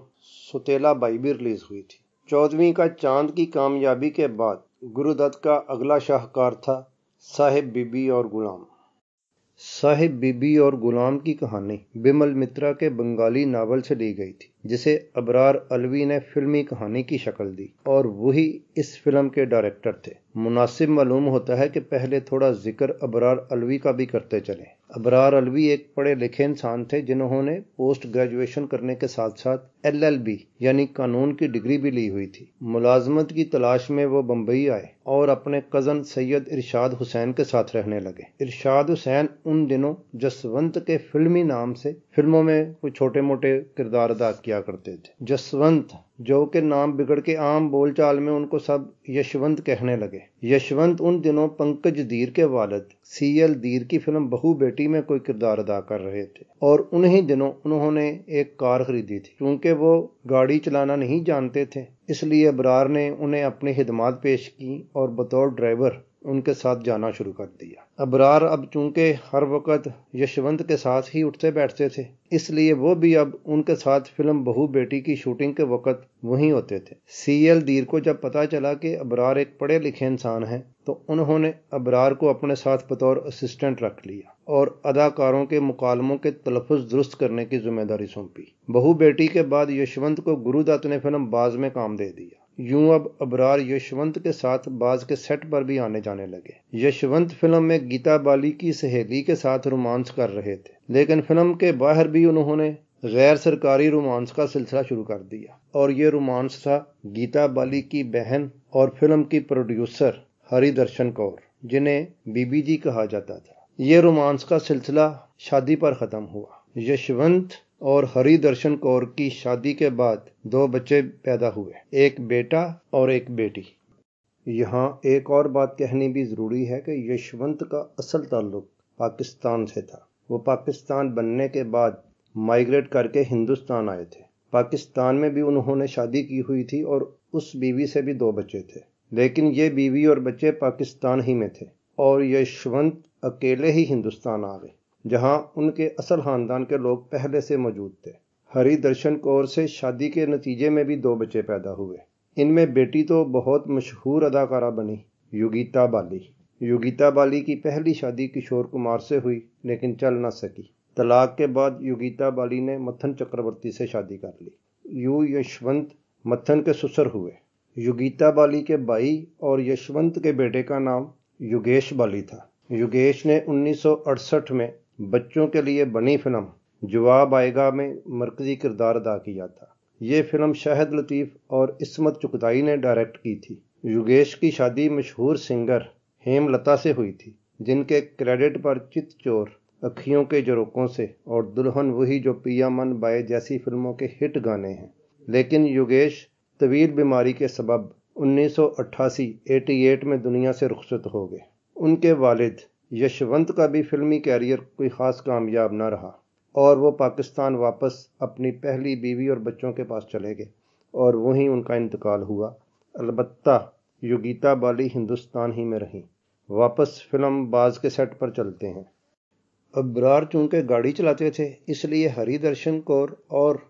सुतेला बाई भी रिलीज हुई थी चौदहवीं का चांद की कामयाबी के बाद गुरुदत्त का अगला शाहकार था साहिब बीबी और गुलाम साहिब बीबी और गुलाम की कहानी बिमल मित्रा के बंगाली नावल से ली गई थी जिसे अबरार अलवी ने फिल्मी कहानी की शक्ल दी और वही इस फिल्म के डायरेक्टर थे मुनासिब मालूम होता है कि पहले थोड़ा जिक्र अबरार अलवी का भी करते चलें अबरार अलवी एक पढ़े लिखे इंसान थे जिन्होंने पोस्ट ग्रेजुएशन करने के साथ साथ एलएलबी यानी कानून की डिग्री भी ली हुई थी मुलाजमत की तलाश में वो बम्बई आए और अपने कज़न सैयद इरशाद हुसैन के साथ रहने लगे इरशाद हुसैन उन दिनों जसवंत के फिल्मी नाम से फिल्मों में कुछ छोटे मोटे किरदार अदा किया करते थे जसवंत जो के नाम बिगड़ के आम बोलचाल में उनको सब यशवंत कहने लगे यशवंत उन दिनों पंकज दीर के वालद सी एल दीर की फिल्म बहु बेटी में कोई किरदार अदा कर रहे थे और उन्हीं दिनों उन्होंने एक कार खरीदी थी क्योंकि वो गाड़ी चलाना नहीं जानते थे इसलिए अबरार ने उन्हें अपनी खिदमात पेश की और बतौर ड्राइवर उनके साथ जाना शुरू कर दिया अबरार अब चूंकि हर वक्त यशवंत के साथ ही उठते बैठते थे इसलिए वो भी अब उनके साथ फिल्म बहू बेटी की शूटिंग के वक्त वहीं होते थे सीएल दीर को जब पता चला कि अबरार एक पढ़े लिखे इंसान हैं तो उन्होंने अबरार को अपने साथ बतौर असिस्टेंट रख लिया और अदाकारों के मुकालमों के तलफज दुरुस्त करने की जिम्मेदारी सौंपी बहू बेटी के बाद यशवंत को गुरुदत्त ने फिल्म बाज में काम दे दिया यूं अब अबरार यशवंत के साथ बाज के सेट पर भी आने जाने लगे यशवंत फिल्म में गीता बाली की सहेली के साथ रोमांस कर रहे थे लेकिन फिल्म के बाहर भी उन्होंने गैर सरकारी रोमांस का सिलसिला शुरू कर दिया और ये रोमांस था गीता बाली की बहन और फिल्म की प्रोड्यूसर हरिदर्शन कौर जिन्हें बीबी जी कहा जाता था ये रोमांस का सिलसिला शादी पर ख़त्म हुआ यशवंत और हरि दर्शन कौर की शादी के बाद दो बच्चे पैदा हुए एक बेटा और एक बेटी यहाँ एक और बात कहनी भी ज़रूरी है कि यशवंत का असल ताल्लुक पाकिस्तान से था वो पाकिस्तान बनने के बाद माइग्रेट करके हिंदुस्तान आए थे पाकिस्तान में भी उन्होंने शादी की हुई थी और उस बीवी से भी दो बच्चे थे लेकिन ये बीवी और बच्चे पाकिस्तान ही में थे और यशवंत अकेले ही हिंदुस्तान आ गए जहां उनके असल खानदान के लोग पहले से मौजूद थे हरी दर्शन कौर से शादी के नतीजे में भी दो बच्चे पैदा हुए इनमें बेटी तो बहुत मशहूर अदाकारा बनी युगीता बाली युगीता बाली की पहली शादी किशोर कुमार से हुई लेकिन चल ना सकी तलाक के बाद युगीता बाली ने मथन चक्रवर्ती से शादी कर ली यू यशवंत मथन के ससुर हुए युगीता बाली के भाई और यशवंत के बेटे का नाम युगेश बाली था युगेश ने 1968 में बच्चों के लिए बनी फिल्म जवाब आएगा में मरकजी किरदार अदा किया था ये फिल्म शाहिद लतीफ़ और इसमत चुगताई ने डायरेक्ट की थी युगेश की शादी मशहूर सिंगर हेमलता से हुई थी जिनके क्रेडिट पर चित चोर अखियों के जरोकों से और दुल्हन वही जो पिया मन बाए जैसी फिल्मों के हिट गाने हैं लेकिन युगेश तवील बीमारी के सबब 1988-88 में दुनिया से रुखसत हो गए उनके वालिद यशवंत का भी फिल्मी कैरियर कोई ख़ास कामयाब ना रहा और वो पाकिस्तान वापस अपनी पहली बीवी और बच्चों के पास चले गए और वहीं उनका इंतकाल हुआ अलबत् युगीता बाली हिंदुस्तान ही में रहीं वापस फिल्म बाज के सेट पर चलते हैं अब्रार चूंकि गाड़ी चलाते थे इसलिए हरिदर्शन कौर और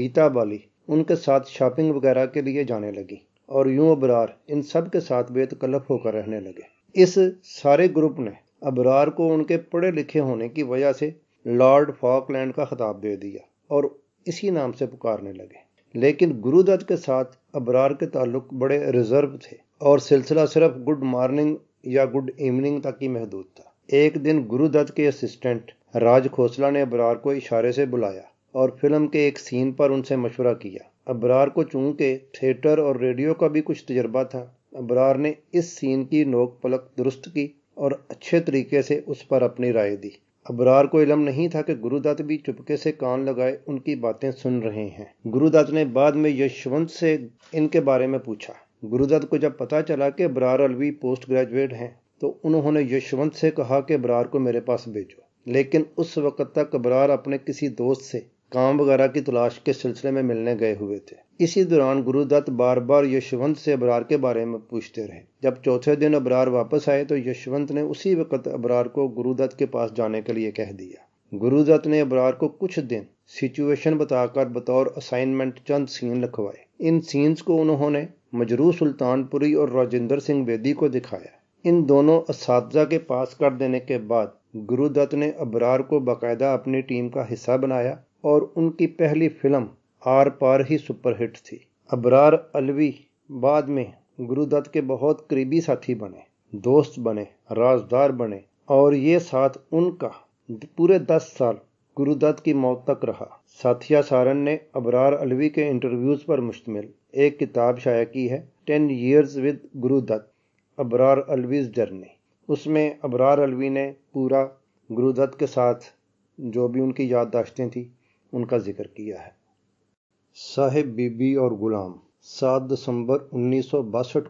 गीता बाली उनके साथ शॉपिंग वगैरह के लिए जाने लगी और यूं अब्रार इन सब के साथ बेतकल्फ होकर रहने लगे इस सारे ग्रुप ने अबरार को उनके पढ़े लिखे होने की वजह से लॉर्ड फॉकलैंड का खिताब दे दिया और इसी नाम से पुकारने लगे लेकिन गुरुदत्त के साथ अबरार के ताल्लुक बड़े रिजर्व थे और सिलसिला सिर्फ गुड मॉर्निंग या गुड इवनिंग तक ही महदूद था एक दिन गुरुदत्त के असिस्टेंट राज खोसला ने अबरार को इशारे से बुलाया और फिल्म के एक सीन पर उनसे मशवरा किया अबरार को चूंकि थिएटर और रेडियो का भी कुछ तजर्बा था अबरार ने इस सीन की नोक पलक दुरुस्त की और अच्छे तरीके से उस पर अपनी राय दी अबरार को इलम नहीं था कि गुरुदत्त भी चुपके से कान लगाए उनकी बातें सुन रहे हैं गुरुदत्त ने बाद में यशवंत से इनके बारे में पूछा गुरुदत्त को जब पता चला कि बरार अलवी पोस्ट ग्रेजुएट हैं तो उन्होंने यशवंत से कहा कि बरार को मेरे पास भेजो लेकिन उस वक़्त तक बरार अपने किसी दोस्त से काम वगैरह की तलाश के सिलसिले में मिलने गए हुए थे इसी दौरान गुरुदत्त बार बार यशवंत से अबरार के बारे में पूछते रहे जब चौथे दिन अबरार वापस आए तो यशवंत ने उसी वक्त अबरार को गुरुदत्त के पास जाने के लिए कह दिया गुरुदत्त ने अबरार को कुछ दिन सिचुएशन बताकर बतौर असाइनमेंट चंद सीन लिखवाए इन सीन्स को उन्होंने मजरू सुल्तानपुरी और राजेंद्र सिंह बेदी को दिखाया इन दोनों इस के पास कर देने के बाद गुरुदत्त ने अबरार को बाकायदा अपनी टीम का हिस्सा बनाया और उनकी पहली फिल्म आर पार ही सुपरहिट थी अबरार अलवी बाद में गुरुदत्त के बहुत करीबी साथी बने दोस्त बने राजदार बने और ये साथ उनका पूरे दस साल गुरुदत्त की मौत तक रहा साथिया सारन ने अबरार अलवी के इंटरव्यूज पर मुश्तमिल एक किताब शाया की है ten years with Guru Dutt Abrar Alvi's journey उसमें अबरार अलवी ने पूरा गुरुदत्त के साथ जो भी उनकी याददाश्तें थी उनका जिक्र किया है साहिब बीबी और गुलाम 7 दिसंबर उन्नीस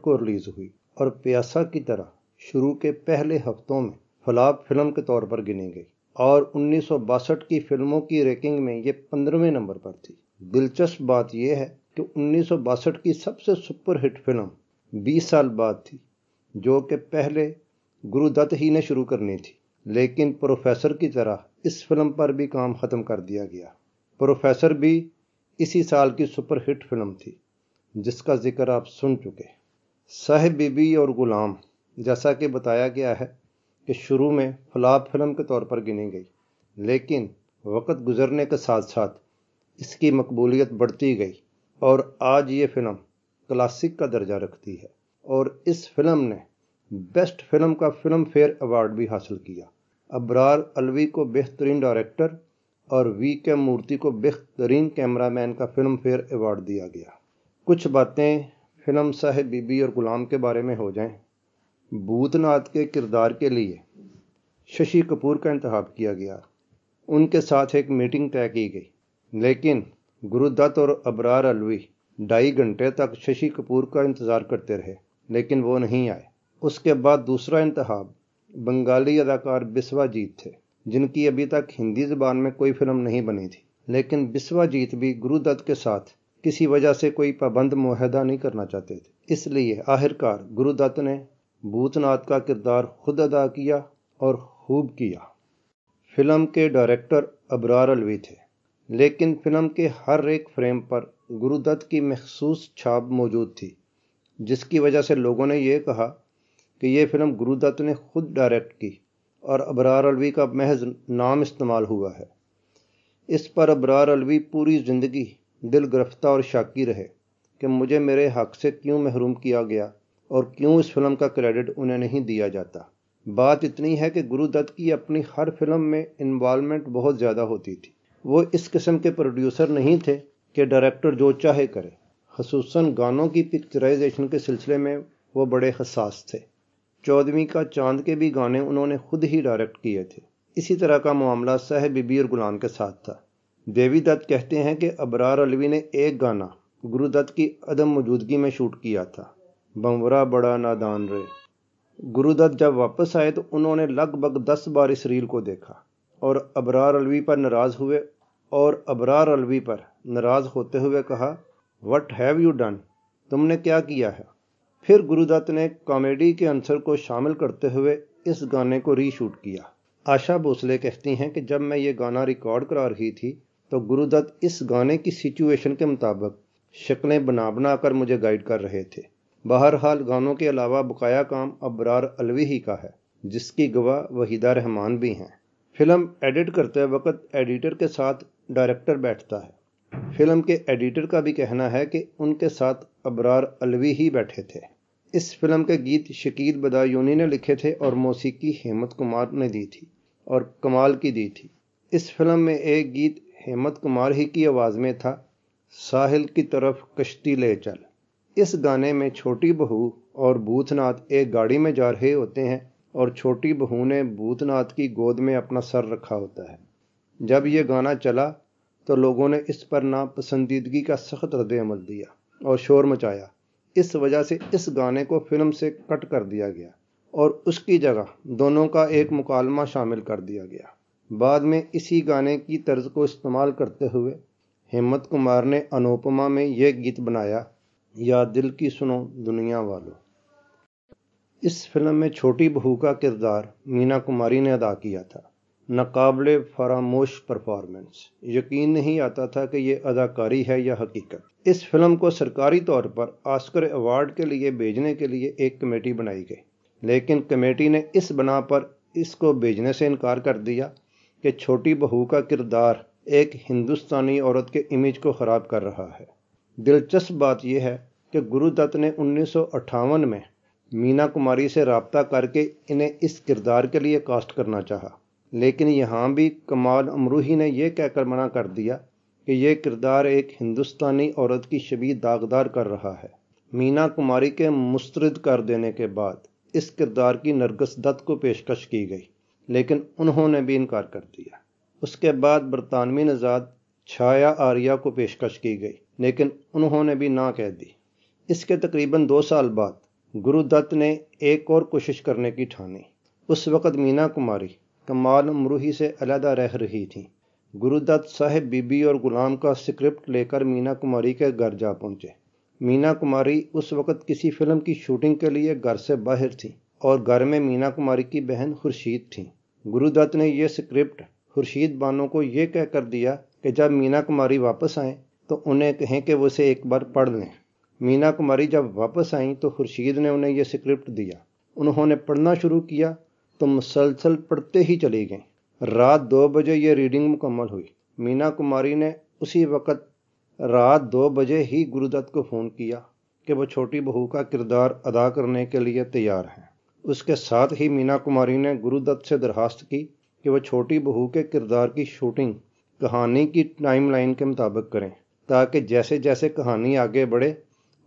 को रिलीज़ हुई और प्यासा की तरह शुरू के पहले हफ्तों में फलाप फिल्म के तौर पर गिनी गई और उन्नीस की फिल्मों की रैंकिंग में ये पंद्रहवें नंबर पर थी दिलचस्प बात यह है कि उन्नीस की सबसे सुपरहिट फिल्म 20 साल बाद थी जो कि पहले गुरुदत्त ही ने शुरू करनी थी लेकिन प्रोफेसर की तरह इस फिल्म पर भी काम ख़त्म कर दिया गया प्रोफेसर भी इसी साल की सुपरहिट फिल्म थी जिसका जिक्र आप सुन चुके सह बीबी और गुलाम जैसा कि बताया गया है कि शुरू में फलाब फिल्म के तौर पर गिनी गई लेकिन वक़्त गुजरने के साथ साथ इसकी मकबूलियत बढ़ती गई और आज ये फिल्म क्लासिक का दर्जा रखती है और इस फिल्म ने बेस्ट फिल्म का फिल्म फेयर अवार्ड भी हासिल किया अबरार अलवी को बेहतरीन डायरेक्टर और वी के मूर्ति को बेहतरीन कैमरामैन का फिल्म फेयर अवार्ड दिया गया कुछ बातें फिल्म साहेब बीबी और गुलाम के बारे में हो जाएं भूतनाथ के किरदार के लिए शशि कपूर का इंतब किया गया उनके साथ एक मीटिंग तय की गई लेकिन गुरुदत्त और अबरार अलवी ढाई घंटे तक शशि कपूर का इंतज़ार करते रहे लेकिन वो नहीं आए उसके बाद दूसरा इंतहा बंगाली अदाकार बिस्वाजीत थे जिनकी अभी तक हिंदी ज़बान में कोई फिल्म नहीं बनी थी लेकिन बिस्वाजीत भी गुरुदत्त के साथ किसी वजह से कोई पाबंद माहदा नहीं करना चाहते थे इसलिए आखिरकार गुरुदत्त ने भूतनाथ का किरदार खुद अदा किया और खूब किया फिल्म के डायरेक्टर अबरार अलवी थे लेकिन फिल्म के हर एक फ्रेम पर गुरुदत्त की मखसूस छाप मौजूद थी जिसकी वजह से लोगों ने यह कहा कि यह फिल्म गुरुदत्त ने खुद डायरेक्ट की और अबरार अलवी का महज नाम इस्तेमाल हुआ है इस पर अबरार अलवी पूरी ज़िंदगी दिल गिरफ्तार और शाकी रहे कि मुझे मेरे हक से क्यों महरूम किया गया और क्यों इस फिल्म का क्रेडिट उन्हें नहीं दिया जाता बात इतनी है कि गुरुदत्त की अपनी हर फिल्म में इन्वॉलमेंट बहुत ज़्यादा होती थी वो इस किस्म के प्रोड्यूसर नहीं थे कि डायरेक्टर जो चाहे करे खसूस गानों की पिक्चराइजेशन के सिलसिले में वो बड़े हसास थे चौदहवीं का चांद के भी गाने उन्होंने खुद ही डायरेक्ट किए थे इसी तरह का मामला सह बीबी और गुलाम के साथ था देवी दत्त कहते हैं कि अबरार अलवी ने एक गाना गुरुदत्त की अदम मौजूदगी में शूट किया था बमवरा बड़ा नादान रे गुरुदत्त जब वापस आए तो उन्होंने लगभग दस बार इस रील को देखा और अबरार अलवी पर नाराज़ हुए और अबरार अलवी पर नाराज़ होते हुए कहा वट हैव यू डन तुमने क्या किया है फिर गुरुदत्त ने कॉमेडी के अंसर को शामिल करते हुए इस गाने को रीशूट किया आशा भोसले कहती हैं कि जब मैं ये गाना रिकॉर्ड करा रही थी तो गुरुदत्त इस गाने की सिचुएशन के मुताबिक शक्लें बना बना कर मुझे गाइड कर रहे थे बहरहाल गानों के अलावा बकाया काम अबरार अलवी ही का है जिसकी गवाह वहीदा रहमान भी हैं फिल्म एडिट करते वक्त एडिटर के साथ डायरेक्टर बैठता है फिल्म के एडिटर का भी कहना है कि उनके साथ अबरार अलवी ही बैठे थे इस फिल्म के गीत शकील बदायूनी ने लिखे थे और मौसीकी हेमत कुमार ने दी थी और कमाल की दी थी इस फिल्म में एक गीत हेमत कुमार ही की आवाज़ में था साहिल की तरफ कश्ती ले चल इस गाने में छोटी बहू और भूतनाथ एक गाड़ी में जा रहे होते हैं और छोटी बहू ने भूतनाथ की गोद में अपना सर रखा होता है जब ये गाना चला तो लोगों ने इस पर नापसंदीदगी का सख्त रद्द अमल दिया और शोर मचाया इस वजह से इस गाने को फिल्म से कट कर दिया गया और उसकी जगह दोनों का एक मुकालमा शामिल कर दिया गया बाद में इसी गाने की तर्ज को इस्तेमाल करते हुए हेमंत कुमार ने अनुपमा में यह गीत बनाया या दिल की सुनो दुनिया वालों इस फिल्म में छोटी बहू का किरदार मीना कुमारी ने अदा किया था नाकबले फरामोश परफॉर्मेंस यकीन नहीं आता था कि ये अदाकारी है या हकीकत इस फिल्म को सरकारी तौर पर ऑस्कर अवार्ड के लिए भेजने के लिए एक कमेटी बनाई गई लेकिन कमेटी ने इस बना पर इसको भेजने से इनकार कर दिया कि छोटी बहू का किरदार एक हिंदुस्तानी औरत के इमेज को ख़राब कर रहा है दिलचस्प बात यह है कि गुरुदत्त ने उन्नीस में मीना कुमारी से रबता करके इन्हें इस किरदार के लिए कास्ट करना चाहा लेकिन यहाँ भी कमाल अमरूही ने यह कहकर मना कर दिया कि यह किरदार एक हिंदुस्तानी औरत की शबी दागदार कर रहा है मीना कुमारी के मुस्तरद कर देने के बाद इस किरदार की नरगस दत्त को पेशकश की गई लेकिन उन्होंने भी इनकार कर दिया उसके बाद बरतानवी नजाद छाया आर्या को पेशकश की गई लेकिन उन्होंने भी ना कह दी इसके तकरीबन दो साल बाद गुरुदत्त ने एक और कोशिश करने की ठानी उस वक़्त मीना कुमारी कमाल मरूही से अलहदा रह रही थी गुरुदत्त साहेब बीबी और गुलाम का स्क्रिप्ट लेकर मीना कुमारी के घर जा पहुंचे मीना कुमारी उस वक़्त किसी फिल्म की शूटिंग के लिए घर से बाहर थी और घर में मीना कुमारी की बहन खुर्शीद थी गुरुदत्त ने यह स्क्रिप्ट खुर्शीद बानो को यह कहकर दिया कि जब मीना कुमारी वापस आए तो उन्हें कहें कि वो इसे एक बार पढ़ लें मीना कुमारी जब वापस आई तो खुर्शीद ने उन्हें यह स्क्रिप्ट दिया उन्होंने पढ़ना शुरू किया तो मुसलसल पढ़ते ही चले गए रात दो बजे ये रीडिंग मुकम्मल हुई मीना कुमारी ने उसी वक्त रात दो बजे ही गुरुदत्त को फ़ोन किया कि वो छोटी बहू का किरदार अदा करने के लिए तैयार हैं उसके साथ ही मीना कुमारी ने गुरुदत्त से दरखास्त की कि वह छोटी बहू के किरदार की शूटिंग कहानी की टाइमलाइन के मुताबिक करें ताकि जैसे जैसे कहानी आगे बढ़े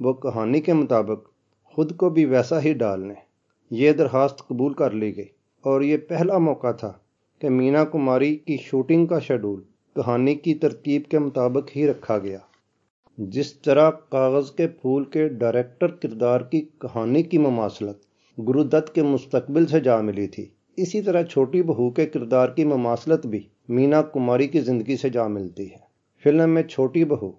वो कहानी के मुताबिक खुद को भी वैसा ही डाल लें यह दरख्वास्त कबूल कर ली गई और ये पहला मौका था कि मीना कुमारी की शूटिंग का शेड्यूल कहानी की तरतीब के मुताबिक ही रखा गया जिस तरह कागज़ के फूल के डायरेक्टर किरदार की कहानी की ममासलत गुरुदत्त के मुस्तबिल से जा मिली थी इसी तरह छोटी बहू के किरदार की ममासलत भी मीना कुमारी की ज़िंदगी से जा मिलती है फिल्म में छोटी बहू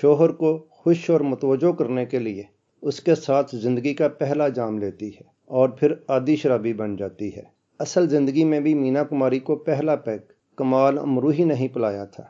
शोहर को खुश और मतवजो करने के लिए उसके साथ ज़िंदगी का पहला जाम लेती है और फिर आदि शराबी बन जाती है असल ज़िंदगी में भी मीना कुमारी को पहला पैक कमाल अमरू ही नहीं पिलाया था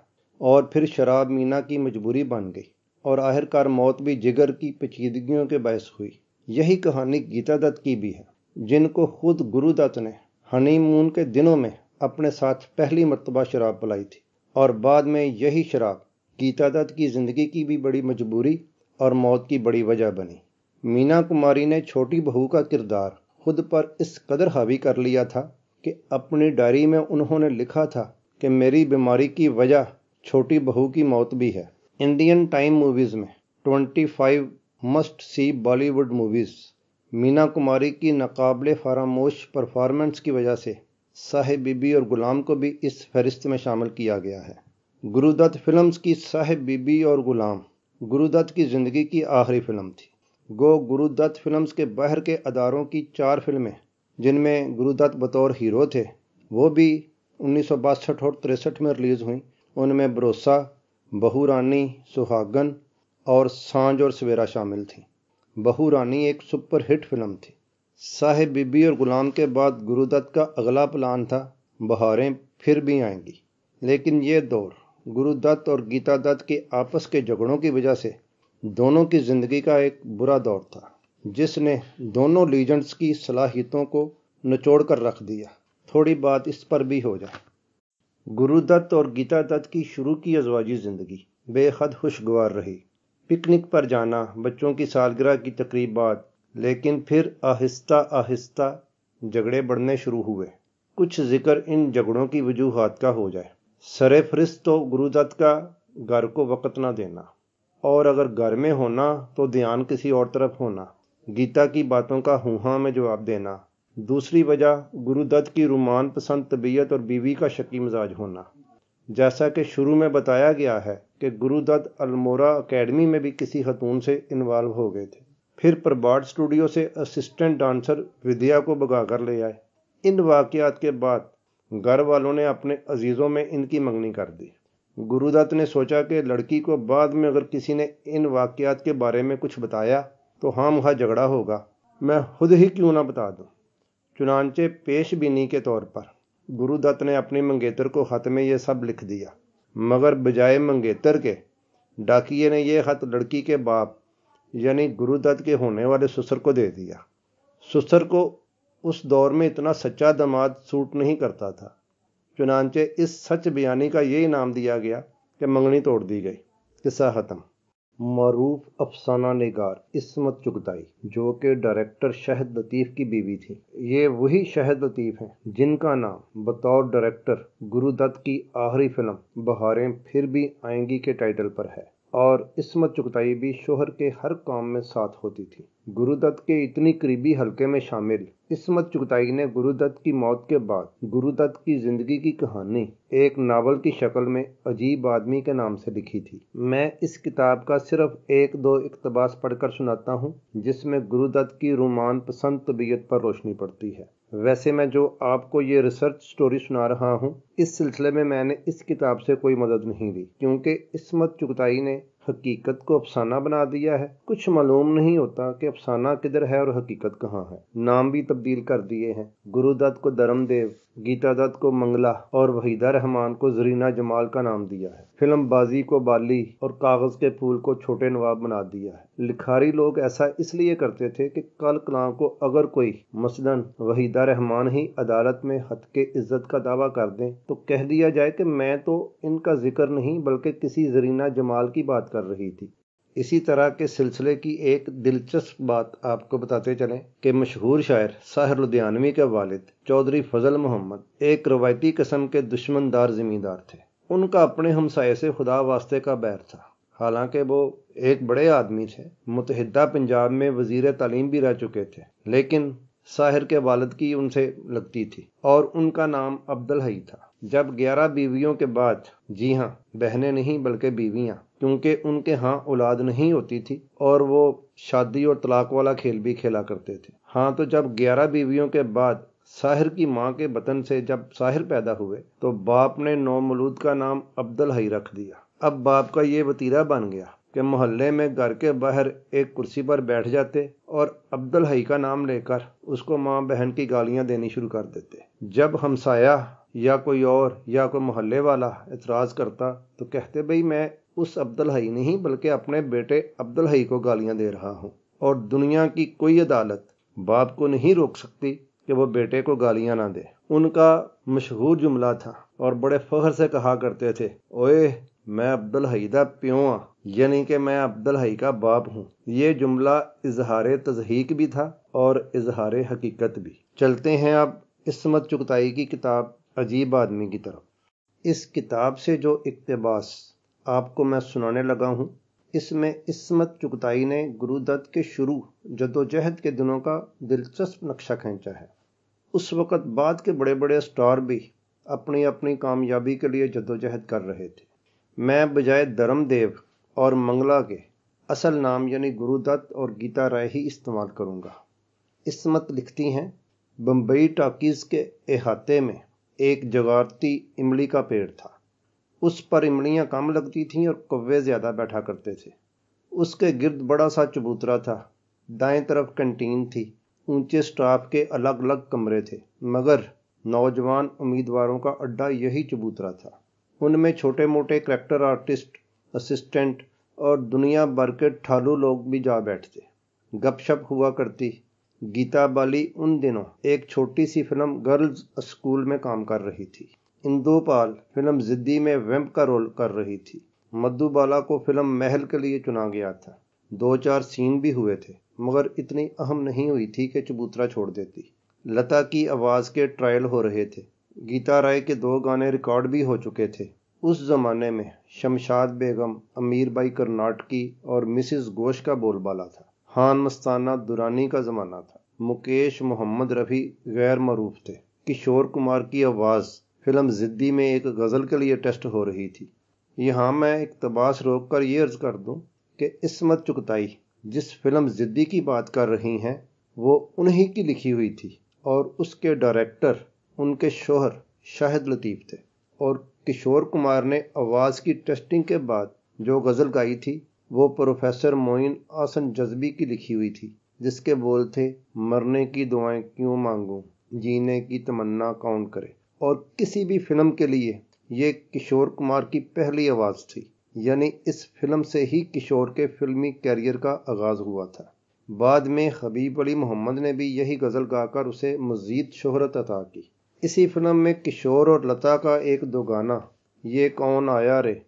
और फिर शराब मीना की मजबूरी बन गई और आखिरकार मौत भी जिगर की पेचीदगियों के बायस हुई यही कहानी गीता दत्त की भी है जिनको खुद गुरु दत्त ने हनीमून के दिनों में अपने साथ पहली मरतबा शराब पिलाई थी और बाद में यही शराब गीता दत्त की ज़िंदगी की भी बड़ी मजबूरी और मौत की बड़ी वजह बनी मीना कुमारी ने छोटी बहू का किरदार खुद पर इस कदर हावी कर लिया था कि अपनी डायरी में उन्होंने लिखा था कि मेरी बीमारी की वजह छोटी बहू की मौत भी है इंडियन टाइम मूवीज़ में 25 must see Bollywood movies Meena Kumari की नाकबले फरामोश परफॉर्मेंस की वजह से साहेब बीबी और गुलाम को भी इस फहरिस्त में शामिल किया गया है गुरुदत्त फिल्म्स की साहेब बीबी और गुलाम गुरुदत्त की ज़िंदगी की आखिरी फिल्म थी गो गुरुदत्त फिल्म्स के बाहर के अदारों की चार फिल्में जिनमें गुरुदत्त बतौर हीरो थे वो भी उन्नीस और तिरसठ में रिलीज़ हुई उनमें भरोसा बहू रानी सुहागन और सांझ और सवेरा शामिल थी बहू रानी एक सुपर हिट फिल्म थी साहेब बीबी और गुलाम के बाद गुरुदत्त का अगला प्लान था बहारें फिर भी आएंगी लेकिन ये दौर गुरुदत्त और गीता दत्त के आपस के झगड़ों की वजह से दोनों की जिंदगी का एक बुरा दौर था जिसने दोनों लीजेंड्स की सलाहियतों को नचोड़ कर रख दिया थोड़ी बात इस पर भी हो जाए गुरुदत्त और गीता दत्त की शुरू की अजवाजी ज़िंदगी बेहद खुशगवार रही पिकनिक पर जाना बच्चों की सालगिरह की तकरीबात लेकिन फिर आहिस्ता आहिस्ता झगड़े बढ़ने शुरू हुए कुछ जिक्र इन झगड़ों की वजूहत का हो जाए फरिस्त तो गुरुदत्त का घर को वक़्त ना देना और अगर घर में होना तो ध्यान किसी और तरफ होना गीता की बातों का हुहा में जवाब देना दूसरी वजह गुरुदत्त की रुमान पसंद तबीयत और बीवी का शकी मिजाज होना जैसा कि शुरू में बताया गया है कि गुरुदत्त अल्मोरा एकेडमी में भी किसी खतून से इन्वॉल्व हो गए थे फिर प्रभाट स्टूडियो से असिस्टेंट डांसर विद्या को भगा कर ले आए इन वाकियात के बाद घर वालों ने अपने अजीज़ों में इनकी मंगनी कर दी गुरुदत्त ने सोचा कि लड़की को बाद में अगर किसी ने इन वाक़ात के बारे में कुछ बताया तो हाँ मुहा झगड़ा होगा मैं खुद ही क्यों ना बता दूं चुनानचे पेश बीनी के तौर पर गुरुदत्त ने अपने मंगेतर को ख़त में यह सब लिख दिया मगर बजाय मंगेतर के डाकिए ने यह ख़त लड़की के बाप यानी गुरुदत्त के होने वाले ससुर को दे दिया ससुर को उस दौर में इतना सच्चा दमाद सूट नहीं करता था चुनानचे इस सच बयानी का यही नाम दिया गया कि मंगनी तोड़ दी गई किस्सा ख़त्म मरूफ अफसाना निगार इसमत चुगताई जो कि डायरेक्टर शहद लतीफ़ की बीवी थी ये वही शहद लतीफ़ हैं जिनका नाम बतौर डायरेक्टर गुरुदत्त की आखिरी फिल्म बहारें फिर भी आएंगी के टाइटल पर है और इसमत चुगताई भी शोहर के हर काम में साथ होती थी गुरुदत्त के इतनी करीबी हलके में शामिल इसमत चुगताई ने गुरुदत्त की मौत के बाद गुरुदत्त की जिंदगी की कहानी एक नावल की शक्ल में अजीब आदमी के नाम से लिखी थी मैं इस किताब का सिर्फ एक दो इकतबास पढ़कर सुनाता हूँ जिसमें गुरुदत्त की रोमान पसंद तबीयत पर रोशनी पड़ती है वैसे मैं जो आपको ये रिसर्च स्टोरी सुना रहा हूँ इस सिलसिले में मैंने इस किताब से कोई मदद नहीं ली क्योंकि इसमत चुगताई ने हकीकत को अफसाना बना दिया है कुछ मालूम नहीं होता कि अफसाना किधर है और हकीकत कहाँ है नाम भी तब्दील कर दिए हैं गुरुदत्त को धर्मदेव गीता दत्त को मंगला और वहीदा रहमान को जरीना जमाल का नाम दिया है फिल्मबाजी को बाली और कागज के फूल को छोटे नवाब बना दिया है लिखारी लोग ऐसा इसलिए करते थे कि कल कलाम को अगर कोई मसलन वहीदा रहमान ही अदालत में हद के इज्जत का दावा कर दें तो कह दिया जाए कि मैं तो इनका जिक्र नहीं बल्कि किसी जरीना जमाल की बात कर रही थी इसी तरह के सिलसिले की एक दिलचस्प बात आपको बताते चलें कि मशहूर शायर साहर लुधियानवी के वालिद चौधरी फजल मोहम्मद एक रवायती कस्म के दुश्मनदार जमींदार थे उनका अपने हमसाये से खुदा वास्ते का बैर था हालांकि वो एक बड़े आदमी थे मुतहदा पंजाब में वजीर तालीम भी रह चुके थे लेकिन साहिर के वालद की उनसे लगती थी और उनका नाम अब्दुल हई था जब ग्यारह बीवियों के बाद जी हाँ बहने नहीं बल्कि बीवियाँ क्योंकि उनके यहाँ औलाद नहीं होती थी और वो शादी और तलाक वाला खेल भी खेला करते थे हाँ तो जब ग्यारह बीवियों के बाद साहिर की माँ के बतन से जब साहिर पैदा हुए तो बाप ने नौमलूद का नाम अब्दुल हई रख दिया अब बाप का ये वतीरा बन गया कि मोहल्ले में घर के बाहर एक कुर्सी पर बैठ जाते और अब्दुल हई का नाम लेकर उसको माँ बहन की गालियाँ देनी शुरू कर देते जब हमसाया या कोई और या कोई मोहल्ले वाला इतराज़ करता तो कहते भाई मैं उस अब्दुल हई नहीं बल्कि अपने बेटे अब्दुल हई को गालियाँ दे रहा हूँ और दुनिया की कोई अदालत बाप को नहीं रोक सकती कि वो बेटे को गालियां ना दे उनका मशहूर जुमला था और बड़े फख्र से कहा करते थे ओए मैं अब्दुल हई का प्यों यानी कि मैं अब्दुल हई का बाप हूँ ये जुमला इजहार तजहीक भी था और इजहार हकीकत भी चलते हैं अब इसमत चुगताई की किताब अजीब आदमी की तरफ इस किताब से जो इकतबास आपको मैं सुनाने लगा हूँ इसमें इसमत चुगताई ने गुरुदत्त के शुरू जदोजहद के दिनों का दिलचस्प नक्शा खींचा है उस वक़्त बाद के बड़े बड़े स्टार भी अपनी अपनी कामयाबी के लिए जद्दोजहद कर रहे थे मैं बजाय धर्मदेव और मंगला के असल नाम यानी गुरुदत्त और गीता राय ही इस्तेमाल करूँगा इसमत लिखती हैं बम्बई टाकीज़ के अहाते में एक जगारती इमली का पेड़ था उस पर इमलियाँ कम लगती थीं और कौवे ज़्यादा बैठा करते थे उसके गिरद बड़ा सा चबूतरा था दाएं तरफ कैंटीन थी ऊंचे स्टाफ के अलग अलग कमरे थे मगर नौजवान उम्मीदवारों का अड्डा यही चबूतरा था उनमें छोटे मोटे करैक्टर आर्टिस्ट असिस्टेंट और दुनिया भर के ठालू लोग भी जा बैठते गपशप हुआ करती गीता बाली उन दिनों एक छोटी सी फिल्म गर्ल्स स्कूल में काम कर रही थी इंदोपाल फिल्म जिद्दी में वेम्प का रोल कर रही थी मधुबाला को फिल्म महल के लिए चुना गया था दो चार सीन भी हुए थे मगर इतनी अहम नहीं हुई थी कि चबूतरा छोड़ देती लता की आवाज़ के ट्रायल हो रहे थे गीता राय के दो गाने रिकॉर्ड भी हो चुके थे उस ज़माने में शमशाद बेगम अमीर बाई कर्नाटकी और मिसिस गोश का बोलबाला था हान मस्ताना दुरानी का ज़माना था मुकेश मोहम्मद रफ़ी गैर मरूफ थे किशोर कुमार की आवाज़ फिल्म ज़िद्दी में एक गज़ल के लिए टेस्ट हो रही थी यहाँ मैं इकतबास रोक कर ये अर्ज़ कर दूँ कि इसमत चुगताई जिस फिल्म जिद्दी की बात कर रही हैं वो उन्हीं की लिखी हुई थी और उसके डायरेक्टर उनके शोहर शाहिद लतीफ़ थे और किशोर कुमार ने आवाज़ की टेस्टिंग के बाद जो गज़ल गाई थी वो प्रोफेसर मोइन आसन जज्बी की लिखी हुई थी जिसके बोल थे मरने की दुआएं क्यों मांगूं जीने की तमन्ना कौन करे और किसी भी फिल्म के लिए ये किशोर कुमार की पहली आवाज़ थी यानी इस फिल्म से ही किशोर के फिल्मी कैरियर का आगाज़ हुआ था बाद में हबीब अली मोहम्मद ने भी यही गज़ल गाकर उसे मज़ीद शहरत अदा की इसी फिल्म में किशोर और लता का एक दो गाना ये कौन आया रे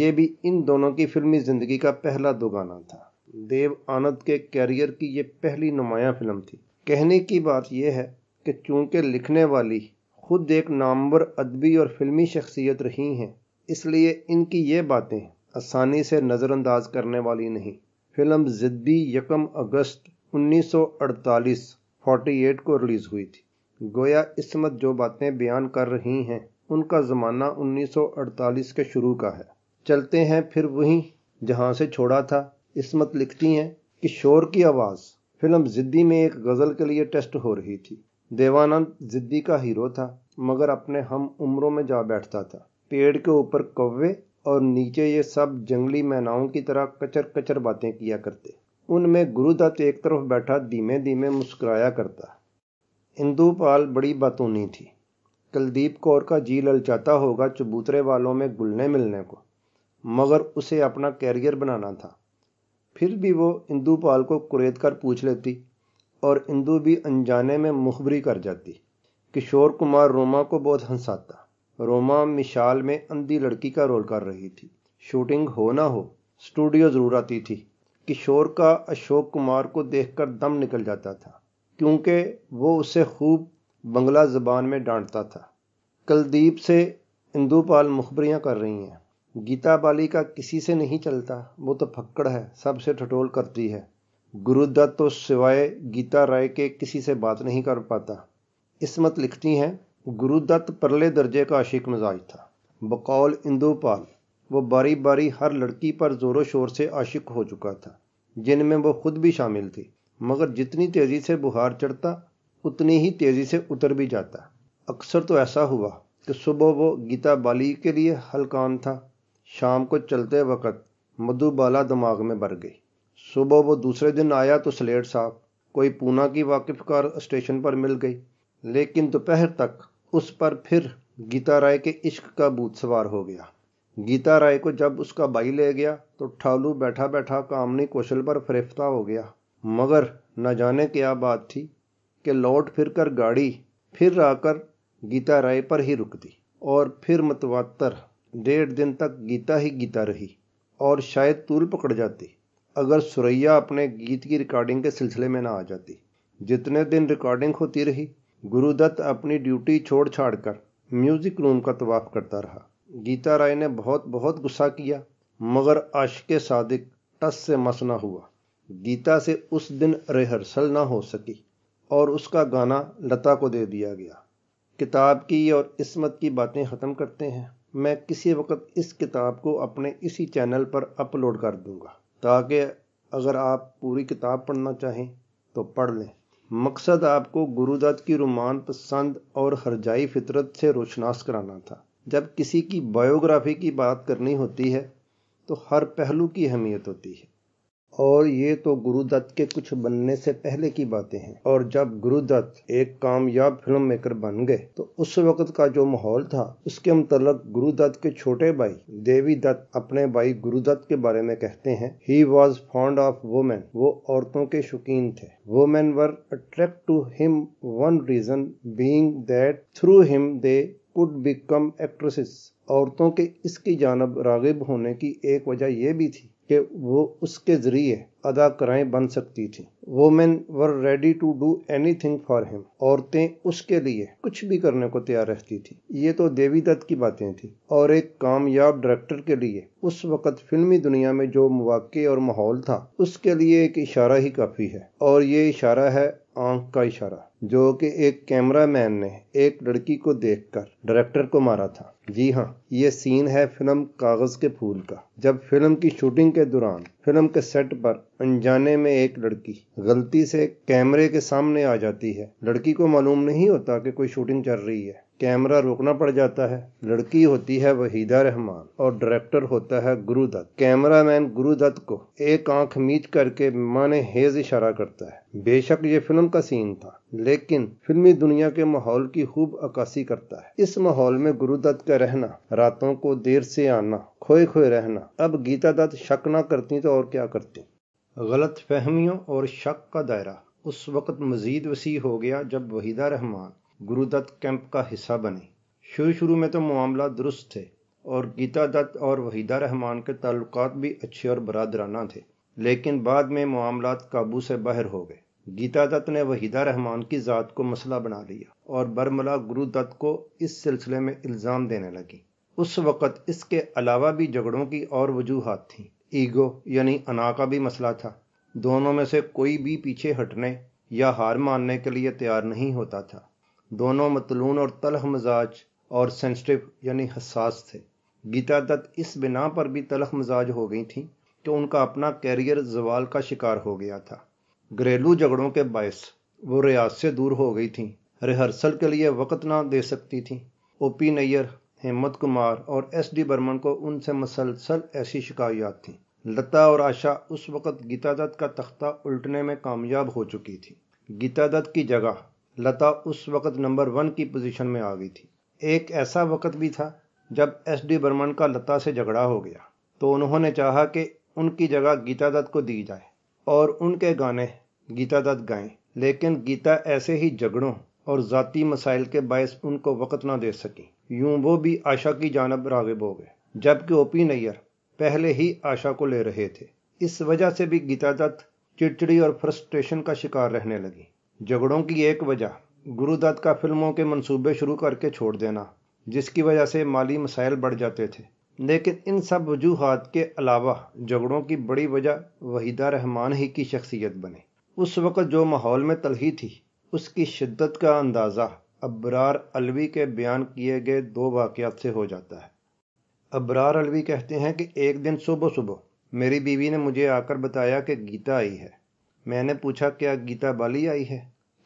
ये भी इन दोनों की फिल्मी ज़िंदगी का पहला दो गाना था देव आनंद के कैरियर की ये पहली नुमाया फिल्म थी कहने की बात यह है कि चूंकि लिखने वाली खुद एक नामवर अदबी और फिल्मी शख्सियत रही हैं इसलिए इनकी ये बातें आसानी से नज़रअंदाज करने वाली नहीं फिल्म जिद्दी यकम अगस्त 1948 48 को रिलीज़ हुई थी गोया इसमत जो बातें बयान कर रही हैं उनका ज़माना 1948 के शुरू का है चलते हैं फिर वहीं जहां से छोड़ा था इसमत लिखती हैं कि शोर की आवाज़ फिल्म जिद्दी में एक गज़ल के लिए टेस्ट हो रही थी देवानंद जिद्दी का हीरो था मगर अपने हम उम्रों में जा बैठता था पेड़ के ऊपर कौवे और नीचे ये सब जंगली मैनाओं की तरह कचर कचर बातें किया करते उनमें गुरुदत्त एक तरफ बैठा धीमे धीमे मुस्कुराया करता इंदूपाल बड़ी बातूनी थी कलदीप कौर का जी ललचाता होगा चबूतरे वालों में घुलने मिलने को मगर उसे अपना कैरियर बनाना था फिर भी वो इंदूपाल को कुरेद कर पूछ लेती और इंदू भी अनजाने में मुखबरी कर जाती किशोर कुमार रोमा को बहुत हंसाता रोमा मिशाल में अंधी लड़की का रोल कर रही थी शूटिंग हो ना हो स्टूडियो ज़रूर आती थी किशोर का अशोक कुमार को देखकर दम निकल जाता था क्योंकि वो उसे खूब बंगला ज़बान में डांटता था कलदीप से इंदूपाल मुखबरियाँ कर रही हैं गीता बाली का किसी से नहीं चलता वो तो फक्कड़ है सबसे ठटोल करती है गुरुदत्त तो सिवाय गीता राय के किसी से बात नहीं कर पाता इसमत लिखती हैं गुरुदत्त परले दर्जे का आशिक मिजाज था बकौल इंदुपाल वो बारी बारी हर लड़की पर जोरों शोर से आशिक हो चुका था जिनमें वो खुद भी शामिल थी मगर जितनी तेज़ी से बुहार चढ़ता उतनी ही तेज़ी से उतर भी जाता अक्सर तो ऐसा हुआ कि सुबह वो गीता बाली के लिए हलकान था शाम को चलते वक्त मधुबाला दिमाग में भर गई सुबह वो दूसरे दिन आया तो स्लेट साहब कोई पूना की वाकिफकार स्टेशन पर मिल गई लेकिन दोपहर तक उस पर फिर गीता राय के इश्क का बूथ सवार हो गया गीता राय को जब उसका भाई ले गया तो ठालू बैठा बैठा कामनी कौशल पर फरेफ्ता हो गया मगर न जाने क्या बात थी कि लौट फिर कर गाड़ी फिर आकर गीता राय पर ही रुक दी और फिर मतवातर डेढ़ दिन तक गीता ही गीता रही और शायद तूल पकड़ जाती अगर सुरैया अपने गीत की रिकॉर्डिंग के सिलसिले में ना आ जाती जितने दिन रिकॉर्डिंग होती रही गुरुदत्त अपनी ड्यूटी छोड़ छाड़ कर म्यूज़िक रूम का तवाफ करता रहा गीता राय ने बहुत बहुत गुस्सा किया मगर आशिक सादिक टस से मस ना हुआ गीता से उस दिन रिहर्सल ना हो सकी और उसका गाना लता को दे दिया गया किताब की और इसमत की बातें ख़त्म करते हैं मैं किसी वक्त इस किताब को अपने इसी चैनल पर अपलोड कर दूंगा ताकि अगर आप पूरी किताब पढ़ना चाहें तो पढ़ लें मकसद आपको गुरुदत्त की रोमान पसंद और हरजाई फितरत से रोशनास कराना था जब किसी की बायोग्राफी की बात करनी होती है तो हर पहलू की अहमियत होती है और ये तो गुरुदत्त के कुछ बनने से पहले की बातें हैं और जब गुरुदत्त एक कामयाब फिल्म मेकर बन गए तो उस वक्त का जो माहौल था उसके मुतलक गुरुदत्त के छोटे भाई देवी दत्त अपने भाई गुरुदत्त के बारे में कहते हैं he was fond of women वो औरतों के शौकीन थे women were attract to him one reason being that through him they could become actresses औरतों के इसकी जानब रागिब होने की एक वजह यह भी थी कि वो उसके ज़रिए अदा कराएं बन सकती थी women were ready to do anything for him औरतें उसके लिए कुछ भी करने को तैयार रहती थी ये तो देवी दत्त की बातें थी और एक कामयाब डायरेक्टर के लिए उस वक़्त फिल्मी दुनिया में जो मौके और माहौल था उसके लिए एक इशारा ही काफ़ी है और ये इशारा है आंख का इशारा जो कि एक कैमरामैन ने एक लड़की को देखकर डायरेक्टर को मारा था जी हाँ ये सीन है फिल्म कागज के फूल का जब फिल्म की शूटिंग के दौरान फिल्म के सेट पर अनजाने में एक लड़की गलती से कैमरे के सामने आ जाती है लड़की को मालूम नहीं होता कि कोई शूटिंग चल रही है कैमरा रोकना पड़ जाता है लड़की होती है वहीदा रहमान और डायरेक्टर होता है गुरुदत्त कैमरामैन गुरुदत्त को एक आंख मीच करके माने हेज इशारा करता है बेशक ये फिल्म का सीन था लेकिन फिल्मी दुनिया के माहौल की खूब अक्सी करता है इस माहौल में गुरुदत्त का रहना रातों को देर से आना खोए खोए रहना अब गीता दत्त शक ना करती तो और क्या करती गलत फहमियों और शक का दायरा उस वक्त मजीद वसी हो गया जब वहीदा रहमान गुरुदत्त कैंप का हिस्सा बने शुरू शुरू में तो मामला दुरुस्त थे और गीता दत्त और वहीदा रहमान के ताल्लुक भी अच्छे और बरदराना थे लेकिन बाद में मामला काबू से बाहर हो गए गीता दत्त ने वहीदा रहमान की ज़ात को मसला बना लिया और बरमला गुरु दत्त को इस सिलसिले में इल्ज़ाम देने लगी उस वक़्त इसके अलावा भी झगड़ों की और वजूहत थी ईगो यानी अना का भी मसला था दोनों में से कोई भी पीछे हटने या हार मानने के लिए तैयार नहीं होता था दोनों मतलून और तलह मजाज और सेंसिटिव यानी हसास थे गीता दत्त इस बिना पर भी तलख मजाज हो गई थी कि उनका अपना कैरियर जवाल का शिकार हो गया था घरेलू झगड़ों के बायस वो रियाज से दूर हो गई थी रिहर्सल के लिए वक्त ना दे सकती थी ओ पी नैयर हेमंत कुमार और एस डी बर्मन को उनसे मसलसल ऐसी शिकायत थी लता और आशा उस वक़्त गीता दत्त का तख्ता उल्टने में कामयाब हो चुकी थी गीता दत्त की जगह लता उस वक्त नंबर वन की पोजीशन में आ गई थी एक ऐसा वक्त भी था जब एस डी बर्मन का लता से झगड़ा हो गया तो उन्होंने चाहा कि उनकी जगह गीता दत्त को दी जाए और उनके गाने गीता दत्त गाएं लेकिन गीता ऐसे ही झगड़ों और ज़ाती मसाइल के बायस उनको वक्त ना दे सकी यूं वो भी आशा की जानब रागिब हो गए जबकि ओपी नैयर पहले ही आशा को ले रहे थे इस वजह से भी गीता दत्त चिड़चिड़ी और फ्रस्ट्रेशन का शिकार रहने लगी झगड़ों की एक वजह गुरुदत्त का फिल्मों के मंसूबे शुरू करके छोड़ देना जिसकी वजह से माली मसाइल बढ़ जाते थे लेकिन इन सब वजूहत के अलावा झगड़ों की बड़ी वजह वहीदा रहमान ही की शख्सियत बनी उस वक़्त जो माहौल में तलही थी उसकी शिद्दत का अंदाज़ा अब्रार अलवी के बयान किए गए दो वाक़ात से हो जाता है अब्रार अलवी कहते हैं कि एक दिन सुबह सुबह मेरी बीवी ने मुझे आकर बताया कि गीता आई है मैंने पूछा क्या गीता बाली आई है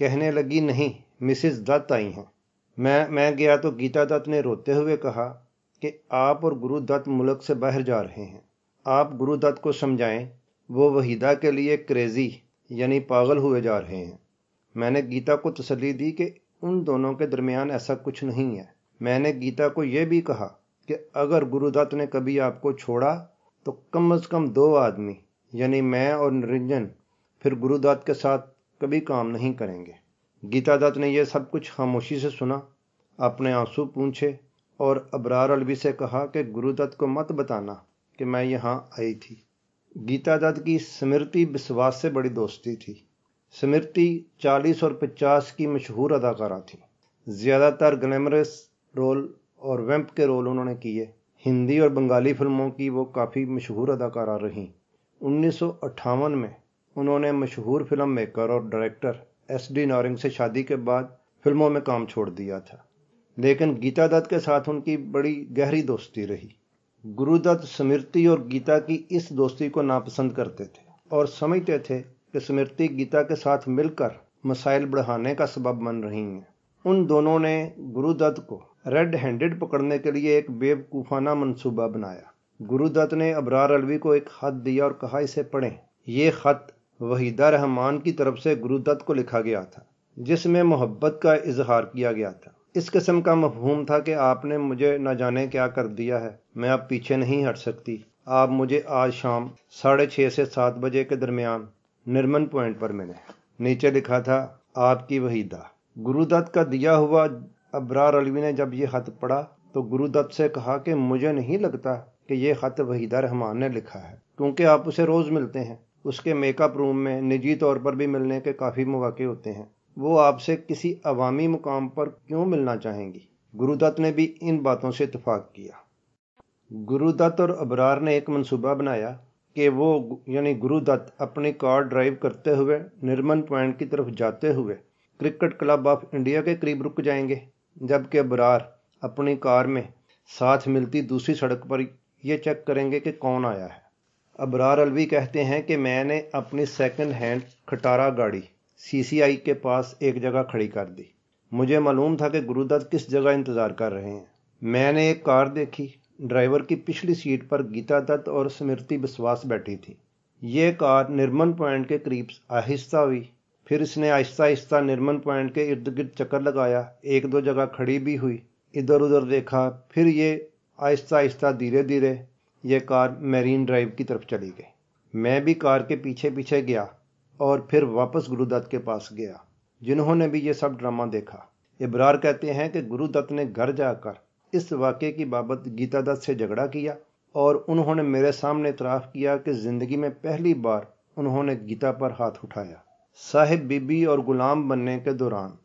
कहने लगी नहीं मिसिज दत्त आई हैं मैं मैं गया तो गीता दत्त ने रोते हुए कहा कि आप और गुरु दत्त मुल्क से बाहर जा रहे हैं आप गुरु दत्त को समझाएं वो वहीदा के लिए क्रेज़ी यानी पागल हुए जा रहे हैं मैंने गीता को तसली दी कि उन दोनों के दरमियान ऐसा कुछ नहीं है मैंने गीता को यह भी कहा कि अगर गुरुदत्त ने कभी आपको छोड़ा तो कम अज़ कम दो आदमी यानी मैं और निरंजन फिर गुरुदत्त के साथ कभी काम नहीं करेंगे गीता दत्त ने यह सब कुछ खामोशी से सुना अपने आंसू पूछे और अबरार अलवी से कहा कि गुरुदत्त को मत बताना कि मैं यहाँ आई थी गीता दत्त की स्मृति विश्वास से बड़ी दोस्ती थी स्मृति 40 और 50 की मशहूर अदाकारा थी ज़्यादातर ग्लैमरस रोल और वेम्प के रोल उन्होंने किए हिंदी और बंगाली फिल्मों की वो काफ़ी मशहूर अदाकारा रहीं उन्नीस में उन्होंने मशहूर फिल्म मेकर और डायरेक्टर एस डी नॉरिंग से शादी के बाद फिल्मों में काम छोड़ दिया था लेकिन गीता दत्त के साथ उनकी बड़ी गहरी दोस्ती रही गुरुदत्त स्मृति और गीता की इस दोस्ती को नापसंद करते थे और समझते थे कि स्मृति गीता के साथ मिलकर मसाइल बढ़ाने का सबब बन रही हैं उन दोनों ने गुरुदत्त को रेड हैंडेड पकड़ने के लिए एक बेवकूफाना मंसूबा बनाया गुरुदत्त ने अबरार अलवी को एक खत दिया और कहा इसे पढ़ें ये खत वहीदा रहमान की तरफ से गुरुदत्त को लिखा गया था जिसमें मोहब्बत का इजहार किया गया था इस किस्म का मफहूम था कि आपने मुझे न जाने क्या कर दिया है मैं अब पीछे नहीं हट सकती आप मुझे आज शाम साढ़े छः से सात बजे के दरमियान निर्मन पॉइंट पर मिले नीचे लिखा था आपकी वहीदा गुरुदत्त का दिया हुआ अबरार अलवी ने जब ये खत पढ़ा तो गुरुदत्त से कहा कि मुझे नहीं लगता कि ये खत वहीदा रहमान ने लिखा है क्योंकि आप उसे रोज़ मिलते हैं उसके मेकअप रूम में निजी तौर पर भी मिलने के काफ़ी मौाक़े होते हैं वो आपसे किसी अवामी मुकाम पर क्यों मिलना चाहेंगी गुरुदत्त ने भी इन बातों से इतफाक़ किया गुरुदत्त और अबरार ने एक मनसूबा बनाया कि वो यानी गुरुदत्त अपनी कार ड्राइव करते हुए निर्मन पॉइंट की तरफ जाते हुए क्रिकेट क्लब ऑफ इंडिया के करीब रुक जाएंगे जबकि अबरार अपनी कार में साथ मिलती दूसरी सड़क पर यह चेक करेंगे कि कौन आया है अबरार अलवी कहते हैं कि मैंने अपनी सेकंड हैंड खटारा गाड़ी सीसीआई के पास एक जगह खड़ी कर दी मुझे मालूम था कि गुरुदत्त किस जगह इंतज़ार कर रहे हैं मैंने एक कार देखी ड्राइवर की पिछली सीट पर गीता दत्त और स्मृति बिश्वास बैठी थी ये कार निर्मन पॉइंट के करीब आहिस्ता हुई फिर इसने आहिस्ता आहिस्ता निर्मन पॉइंट के इर्द गिर्द चक्कर लगाया एक दो जगह खड़ी भी हुई इधर उधर देखा फिर ये आहिस्ता आहिस्ता धीरे धीरे यह कार मैरीन ड्राइव की तरफ चली गई मैं भी कार के पीछे पीछे गया और फिर वापस गुरुदत्त के पास गया जिन्होंने भी ये सब ड्रामा देखा इबरार कहते हैं कि गुरुदत्त ने घर जाकर इस वाक्य की बाबत गीता दत्त से झगड़ा किया और उन्होंने मेरे सामने इतराफ़ किया कि ज़िंदगी में पहली बार उन्होंने गीता पर हाथ उठाया साहिब बीबी और गुलाम बनने के दौरान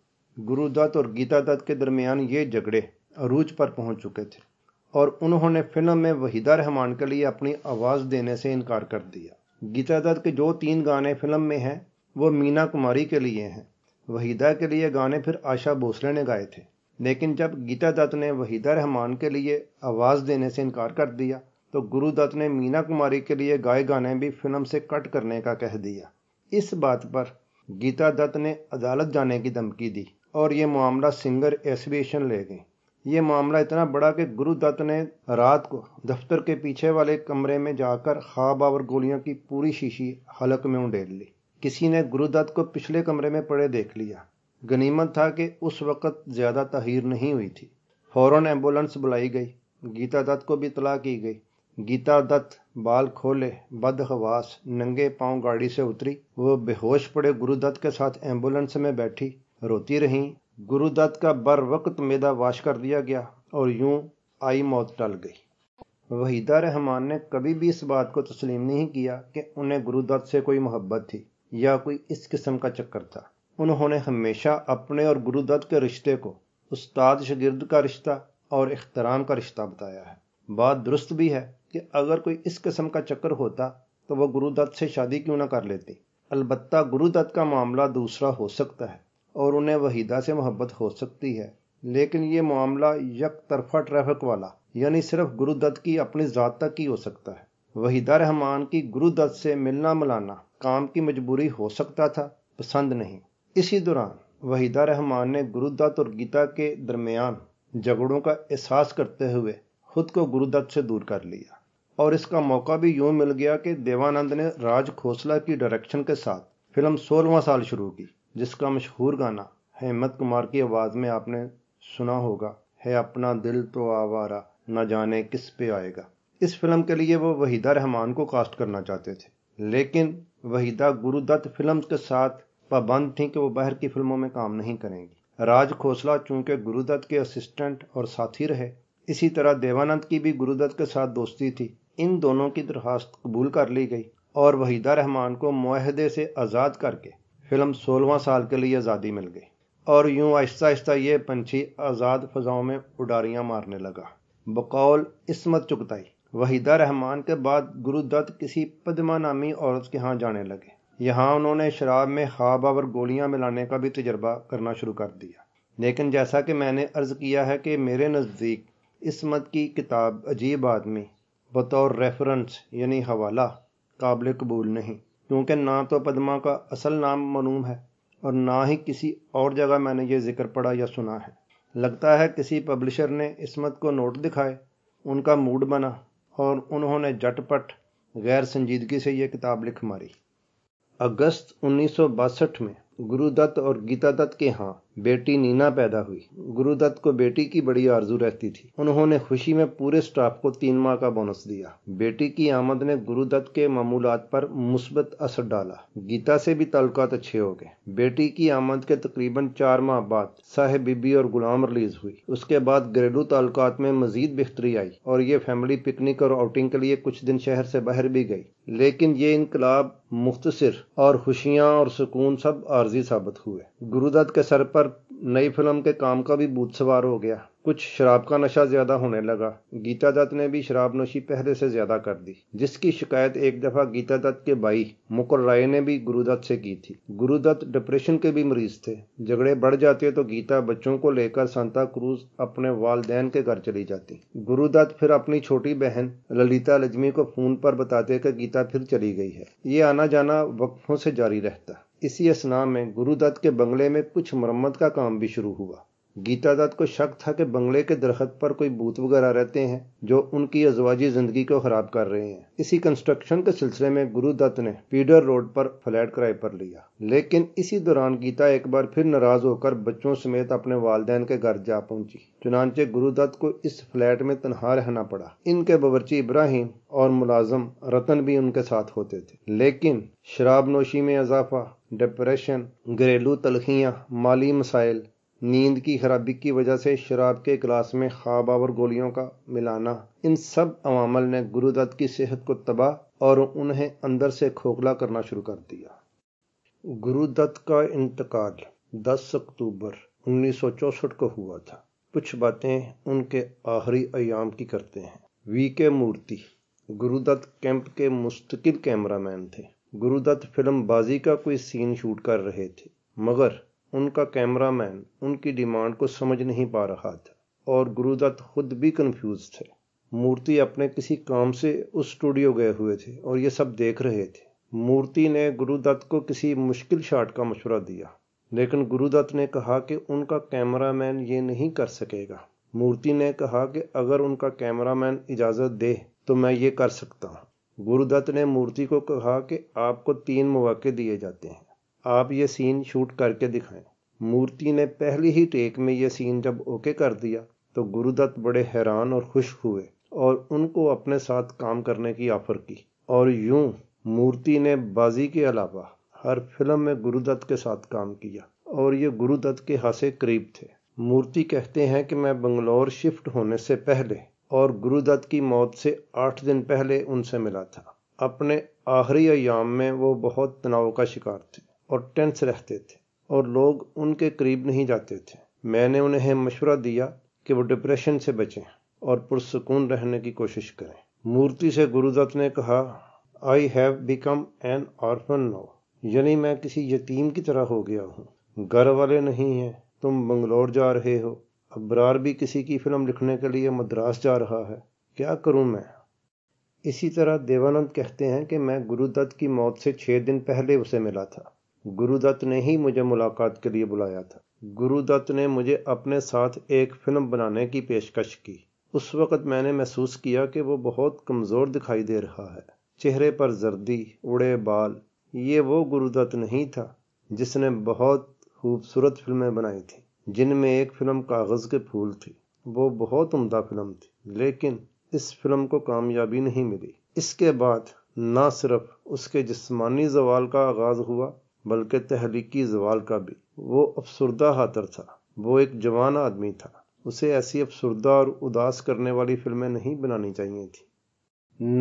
गुरुदत्त और गीता दत्त के दरमियान ये झगड़े अरूज पर पहुंच चुके थे और उन्होंने फिल्म में वहीदा रहमान के लिए अपनी आवाज़ देने से इनकार कर दिया गीता दत्त के जो तीन गाने फिल्म में हैं वो मीना कुमारी के लिए हैं वहीदा के लिए गाने फिर आशा भोसले ने गाए थे लेकिन जब गीता दत्त ने वहीदा रहमान के लिए आवाज़ देने से इनकार कर दिया तो गुरु दत्त ने मीना कुमारी के लिए गाए गाने भी फिल्म से कट करने का कह दिया इस बात पर गीता दत्त ने अदालत जाने की धमकी दी और ये मामला सिंगर एसोसिएशन ले गई ये मामला इतना बड़ा कि गुरुदत्त ने रात को दफ्तर के पीछे वाले कमरे में जाकर खाब और गोलियों की पूरी शीशी हलक में उंडेल ली किसी ने गुरुदत्त को पिछले कमरे में पड़े देख लिया गनीमत था कि उस वक़्त ज़्यादा तहिर नहीं हुई थी फ़ौरन एम्बुलेंस बुलाई गई गीता दत्त को भी तला की गई गीता दत्त बाल खोले बदहवास नंगे पांव गाड़ी से उतरी वो बेहोश पड़े गुरुदत्त के साथ एम्बुलेंस में बैठी रोती रहीं गुरुदत्त का बर वक्त मेदा वाश कर दिया गया और यूं आई मौत टल गई वहीदा रहमान ने कभी भी इस बात को तस्लीम नहीं किया कि उन्हें गुरुदत्त से कोई मोहब्बत थी या कोई इस किस्म का चक्कर था उन्होंने हमेशा अपने और गुरुदत्त के रिश्ते को उस्ताद शगिर्द का रिश्ता और अख्तराम का रिश्ता बताया है बात दुरुस्त भी है कि अगर कोई इस किस्म का चक्कर होता तो वह गुरुदत्त से शादी क्यों ना कर लेती अलबत्ता गुरुदत्त का मामला दूसरा हो सकता है और उन्हें वहीदा से मोहब्बत हो सकती है लेकिन ये मामला यक तरफा ट्रैफिक वाला यानी सिर्फ गुरुदत्त की अपनी ज़ात तक ही हो सकता है वहीदा रहमान की गुरुदत्त से मिलना मिलाना काम की मजबूरी हो सकता था पसंद नहीं इसी दौरान वहीदा रहमान ने गुरुदत्त और गीता के दरमियान झगड़ों का एहसास करते हुए खुद को गुरुदत्त से दूर कर लिया और इसका मौका भी यूं मिल गया कि देवानंद ने राज खोसला की डायरेक्शन के साथ फिल्म सोलवा साल शुरू की जिसका मशहूर गाना हेमंत कुमार की आवाज़ में आपने सुना होगा है अपना दिल तो आवारा ना जाने किस पे आएगा इस फिल्म के लिए वो वहीदा रहमान को कास्ट करना चाहते थे लेकिन वहीदा गुरुदत्त फिल्म के साथ पाबंद थी कि वो बाहर की फिल्मों में काम नहीं करेंगी राज खोसला चूंकि गुरुदत्त के असिस्टेंट और साथी रहे इसी तरह देवानंद की भी गुरुदत्त के साथ दोस्ती थी इन दोनों की दरख्वास्त कबूल कर ली गई और वहीदा रहमान को माहदे से आज़ाद करके फिल्म सोलवा साल के लिए आज़ादी मिल गई और यूं आहिस्ता आहिस्ता ये पंछी आज़ाद फ़जाओं में उडारियाँ मारने लगा बकौल इसमत चुगताई वहीदा रहमान के बाद गुरुदत्त किसी पदमा नामी औरत के यहाँ जाने लगे यहाँ उन्होंने शराब में ख्वाब और गोलियाँ मिलाने का भी तजर्बा करना शुरू कर दिया लेकिन जैसा कि मैंने अर्ज़ किया है कि मेरे नज़दीक इसमत की किताब अजीब आदमी बतौर रेफरेंस यानी हवाला काबिल कबूल नहीं क्योंकि ना तो पदमा का असल नाम मनूम है और ना ही किसी और जगह मैंने ये जिक्र पढ़ा या सुना है लगता है किसी पब्लिशर ने इसमत को नोट दिखाए उनका मूड बना और उन्होंने झटपट गैर संजीदगी से ये किताब लिख मारी अगस्त उन्नीस में गुरुदत्त और गीता दत्त के यहाँ बेटी नीना पैदा हुई गुरुदत्त को बेटी की बड़ी आरजू रहती थी उन्होंने खुशी में पूरे स्टाफ को तीन माह का बोनस दिया बेटी की आमद ने गुरुदत्त के मामूलात पर मुस्बत असर डाला गीता से भी तलकात अच्छे हो गए बेटी की आमद के तकरीबन चार माह बाद साहेब बीबी और गुलाम रिलीज हुई उसके बाद घरेलू ताल्लुकात में मजीद बेहतरी आई और ये फैमिली पिकनिक और आउटिंग के लिए कुछ दिन शहर से बाहर भी गई लेकिन ये इनकलाब मुख्तसर और खुशियाँ और सुकून सब आर्जी साबित हुए गुरुदत्त के सर पर नई फिल्म के काम का भी बूथ सवार हो गया कुछ शराब का नशा ज्यादा होने लगा गीता दत्त ने भी शराब नोशी पहले से ज्यादा कर दी जिसकी शिकायत एक दफा गीता दत्त के भाई मुकुल राय ने भी गुरुदत्त से की थी गुरुदत्त डिप्रेशन के भी मरीज थे झगड़े बढ़ जाते तो गीता बच्चों को लेकर संता क्रूज अपने वालदेन के घर चली जाती गुरुदत्त फिर अपनी छोटी बहन ललिता लजमी को फोन पर बताते कि गीता फिर चली गई है ये आना जाना वक्फों से जारी रहता इसी स्नान में गुरुदत्त के बंगले में कुछ मरम्मत का काम भी शुरू हुआ गीता दत्त को शक था कि बंगले के दरख्त पर कोई भूत वगैरह रहते हैं जो उनकी अजवाजी जिंदगी को खराब कर रहे हैं इसी कंस्ट्रक्शन के सिलसिले में गुरु दत्त ने पीडर रोड पर फ्लैट किराए पर लिया लेकिन इसी दौरान गीता एक बार फिर नाराज होकर बच्चों समेत अपने वालदे के घर जा पहुंची चुनानचे गुरु दत्त को इस फ्लैट में तनहा रहना पड़ा इनके बावरची इब्राहिम और मुलाजम रतन भी उनके साथ होते थे लेकिन शराब नोशी में इजाफा डिप्रेशन घरेलू तलखियाँ माली मसाइल नींद की खराबी की वजह से शराब के गिलास में खाब आवर गोलियों का मिलाना इन सब अवामल ने गुरुदत्त की सेहत को तबाह और उन्हें अंदर से खोखला करना शुरू कर दिया गुरुदत्त का इंतकाल 10 अक्टूबर उन्नीस को हुआ था कुछ बातें उनके आखिरी अयाम की करते हैं वी के मूर्ति गुरुदत्त कैंप के मुस्तकिल कैमरामैन थे गुरुदत्त फिल्म बाजी का कोई सीन शूट कर रहे थे मगर उनका कैमरामैन उनकी डिमांड को समझ नहीं पा रहा था और गुरुदत्त खुद भी कंफ्यूज थे मूर्ति अपने किसी काम से उस स्टूडियो गए हुए थे और ये सब देख रहे थे मूर्ति ने गुरुदत्त को किसी मुश्किल शॉट का मशवरा दिया लेकिन गुरुदत्त ने कहा कि उनका कैमरामैन ये नहीं कर सकेगा मूर्ति ने कहा कि अगर उनका कैमरामैन इजाज़त दे तो मैं ये कर सकता हूँ गुरुदत्त ने मूर्ति को कहा कि आपको तीन मौके दिए जाते हैं आप ये सीन शूट करके दिखाएं मूर्ति ने पहली ही टेक में ये सीन जब ओके कर दिया तो गुरुदत्त बड़े हैरान और खुश हुए और उनको अपने साथ काम करने की ऑफर की और यूं मूर्ति ने बाजी के अलावा हर फिल्म में गुरुदत्त के साथ काम किया और ये गुरुदत्त के हासे करीब थे मूर्ति कहते हैं कि मैं बंगलौर शिफ्ट होने से पहले और गुरुदत्त की मौत से आठ दिन पहले उनसे मिला था अपने आखिरी अयाम में वो बहुत तनाव का शिकार थे और टेंस रहते थे और लोग उनके करीब नहीं जाते थे मैंने उन्हें मशवरा दिया कि वो डिप्रेशन से बचें और पुरसकून रहने की कोशिश करें मूर्ति से गुरुदत्त ने कहा I have become an orphan no यानी मैं किसी यतीम की तरह हो गया हूँ घर वाले नहीं हैं तुम बंगलोर जा रहे हो अब्रार भी किसी की फिल्म लिखने के लिए मद्रास जा रहा है क्या करूँ मैं इसी तरह देवानंद कहते हैं कि मैं गुरुदत्त की मौत से छः दिन पहले उसे मिला था गुरुदत्त ने ही मुझे मुलाकात के लिए बुलाया था गुरुदत्त ने मुझे अपने साथ एक फिल्म बनाने की पेशकश की उस वक़्त मैंने महसूस किया कि वो बहुत कमज़ोर दिखाई दे रहा है चेहरे पर जर्दी उड़े बाल ये वो गुरुदत्त नहीं था जिसने बहुत खूबसूरत फिल्में बनाई थी जिनमें एक फिल्म कागज़ के फूल थी वो बहुत उम्दा फिल्म थी लेकिन इस फिल्म को कामयाबी नहीं मिली इसके बाद ना सिर्फ उसके जिस्मानी जवाल का आगाज़ हुआ बल्कि तहरीकी जवाल का भी वो अफसरदा हाथर था वो एक जवान आदमी था उसे ऐसी अफसरदा और उदास करने वाली फिल्में नहीं बनानी चाहिए थी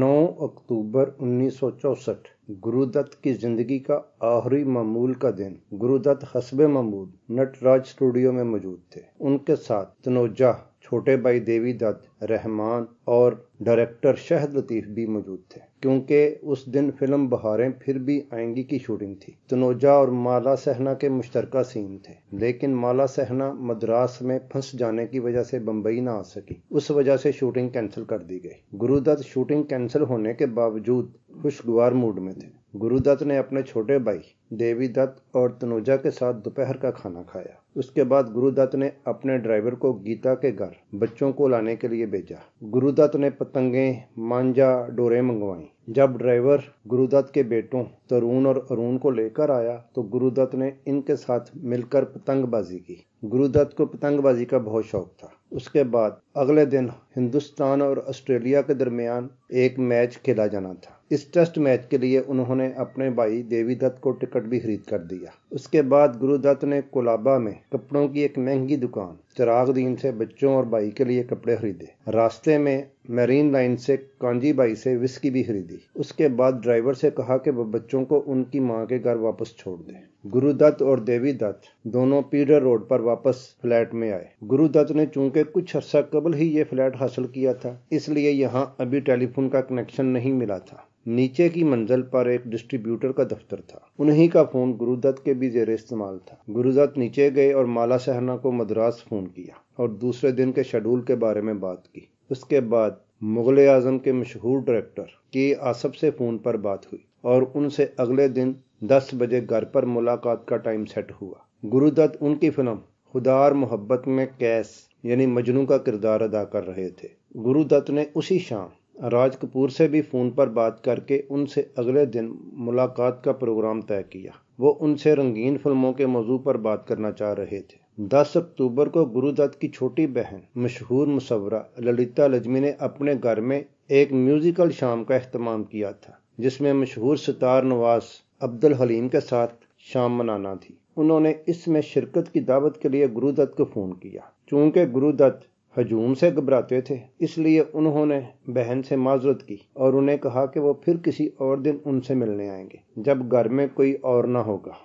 9 अक्टूबर 1964 गुरुदत्त की जिंदगी का आखिरी मामूल का दिन गुरुदत्त हसब मामूल नटराज स्टूडियो में मौजूद थे उनके साथ तनोजा छोटे भाई देवी दत्त रहमान और डायरेक्टर शहद लतीफ़ भी मौजूद थे क्योंकि उस दिन फिल्म बहारें फिर भी आएंगी की शूटिंग थी तनोजा और माला सहना के मुश्तरका सीन थे लेकिन माला सहना मद्रास में फंस जाने की वजह से बम्बई ना आ सकी उस वजह से शूटिंग कैंसिल कर दी गई गुरुदत्त शूटिंग कैंसिल होने के बावजूद खुशगवार मूड में थे गुरुदत्त ने अपने छोटे भाई देवी दत्त और तनुजा के साथ दोपहर का खाना खाया उसके बाद गुरुदत्त ने अपने ड्राइवर को गीता के घर बच्चों को लाने के लिए भेजा गुरुदत्त ने पतंगे मांझा डोरे मंगवाई जब ड्राइवर गुरुदत्त के बेटों तरुण और अरुण को लेकर आया तो गुरुदत्त ने इनके साथ मिलकर पतंगबाजी की गुरुदत्त को पतंगबाजी का बहुत शौक था उसके बाद अगले दिन हिंदुस्तान और ऑस्ट्रेलिया के दरमियान एक मैच खेला जाना था इस टेस्ट मैच के लिए उन्होंने अपने भाई देवीदत्त को टिकट भी खरीद कर दिया उसके बाद गुरुदत्त ने कोलाबा में कपड़ों की एक महंगी दुकान चिराग दिन से बच्चों और भाई के लिए कपड़े खरीदे रास्ते में मेरीन लाइन से कांजी बाई से विस्की भी खरीदी उसके बाद ड्राइवर से कहा कि वह बच्चों को उनकी माँ के घर वापस छोड़ दें गुरुदत्त और देवी दत्त दोनों पीडर रोड पर वापस फ्लैट में आए गुरुदत्त ने चूंकि कुछ अर्सा कबल ही ये फ्लैट हासिल किया था इसलिए यहाँ अभी टेलीफोन का कनेक्शन नहीं मिला था नीचे की मंजिल पर एक डिस्ट्रीब्यूटर का दफ्तर था उन्हीं का फ़ोन गुरुदत्त के भी जेर इस्तेमाल था गुरुदत्त नीचे गए और माला सहना को मद्रास फ़ोन किया और दूसरे दिन के शेड्यूल के बारे में बात की उसके बाद मुगल आजम के मशहूर डायरेक्टर के आसफ से फ़ोन पर बात हुई और उनसे अगले दिन 10 बजे घर पर मुलाकात का टाइम सेट हुआ गुरुदत्त उनकी फिल्म खुदार मोहब्बत में कैस यानी मजनू का किरदार अदा कर रहे थे गुरुदत्त ने उसी शाम राज कपूर से भी फ़ोन पर बात करके उनसे अगले दिन मुलाकात का प्रोग्राम तय किया वो उनसे रंगीन फिल्मों के मौजू पर बात करना चाह रहे थे 10 अक्टूबर को गुरुदत्त की छोटी बहन मशहूर मुसवरा ललिता लजमी ने अपने घर में एक म्यूज़िकल शाम का अहतमाम किया था जिसमें मशहूर सितार नवाज अब्दुल हलीम के साथ शाम मनाना थी उन्होंने इसमें शिरकत की दावत के लिए गुरुदत्त को फ़ोन किया चूँकि गुरुदत्त हजूम से घबराते थे इसलिए उन्होंने बहन से माजरत की और उन्हें कहा कि वो फिर किसी और दिन उनसे मिलने आएंगे जब घर में कोई और ना होगा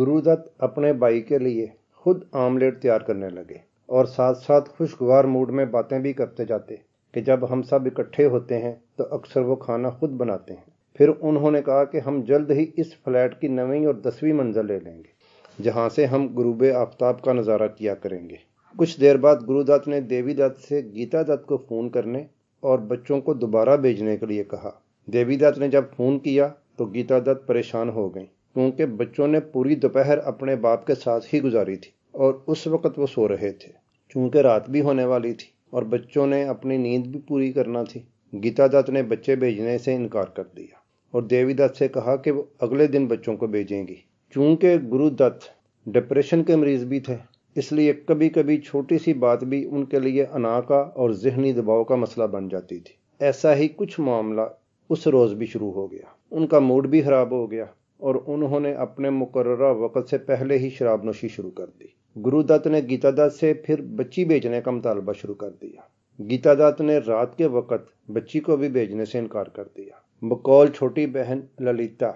गुरुदत्त अपने भाई के लिए खुद आमलेट तैयार करने लगे और साथ साथ खुशगवार मूड में बातें भी करते जाते कि जब हम सब इकट्ठे होते हैं तो अक्सर वो खाना खुद बनाते हैं फिर उन्होंने कहा कि हम जल्द ही इस फ्लैट की नवीं और दसवीं मंजिल ले लेंगे जहाँ से हम गुरूब आफ्ताब का नज़ारा किया करेंगे कुछ देर बाद गुरुदत्त ने देवी दत्त से गीता दत्त को फ़ोन करने और बच्चों को दोबारा भेजने के लिए कहा देवी दत्त ने जब फ़ोन किया तो गीता दत्त परेशान हो गई क्योंकि बच्चों ने पूरी दोपहर अपने बाप के साथ ही गुजारी थी और उस वक़्त वो सो रहे थे चूँकि रात भी होने वाली थी और बच्चों ने अपनी नींद भी पूरी करना थी गीता दत्त ने बच्चे भेजने से इनकार कर दिया और देवीदत्त से कहा कि वो अगले दिन बच्चों को भेजेंगी चूंकि गुरुदत्त डिप्रेशन के मरीज भी थे इसलिए कभी कभी छोटी सी बात भी उनके लिए अना का और जहनी दबाव का मसला बन जाती थी ऐसा ही कुछ मामला उस रोज़ भी शुरू हो गया उनका मूड भी खराब हो गया और उन्होंने अपने मुकर्रा वक़्त से पहले ही शराब नोशी शुरू कर दी गुरुदत्त ने गीता दत्त से फिर बच्ची बेचने का मुतालबा शुरू कर दिया गीता दत्त ने रात के वक़्त बच्ची को भी भेजने से इनकार कर दिया बकौल छोटी बहन ललिता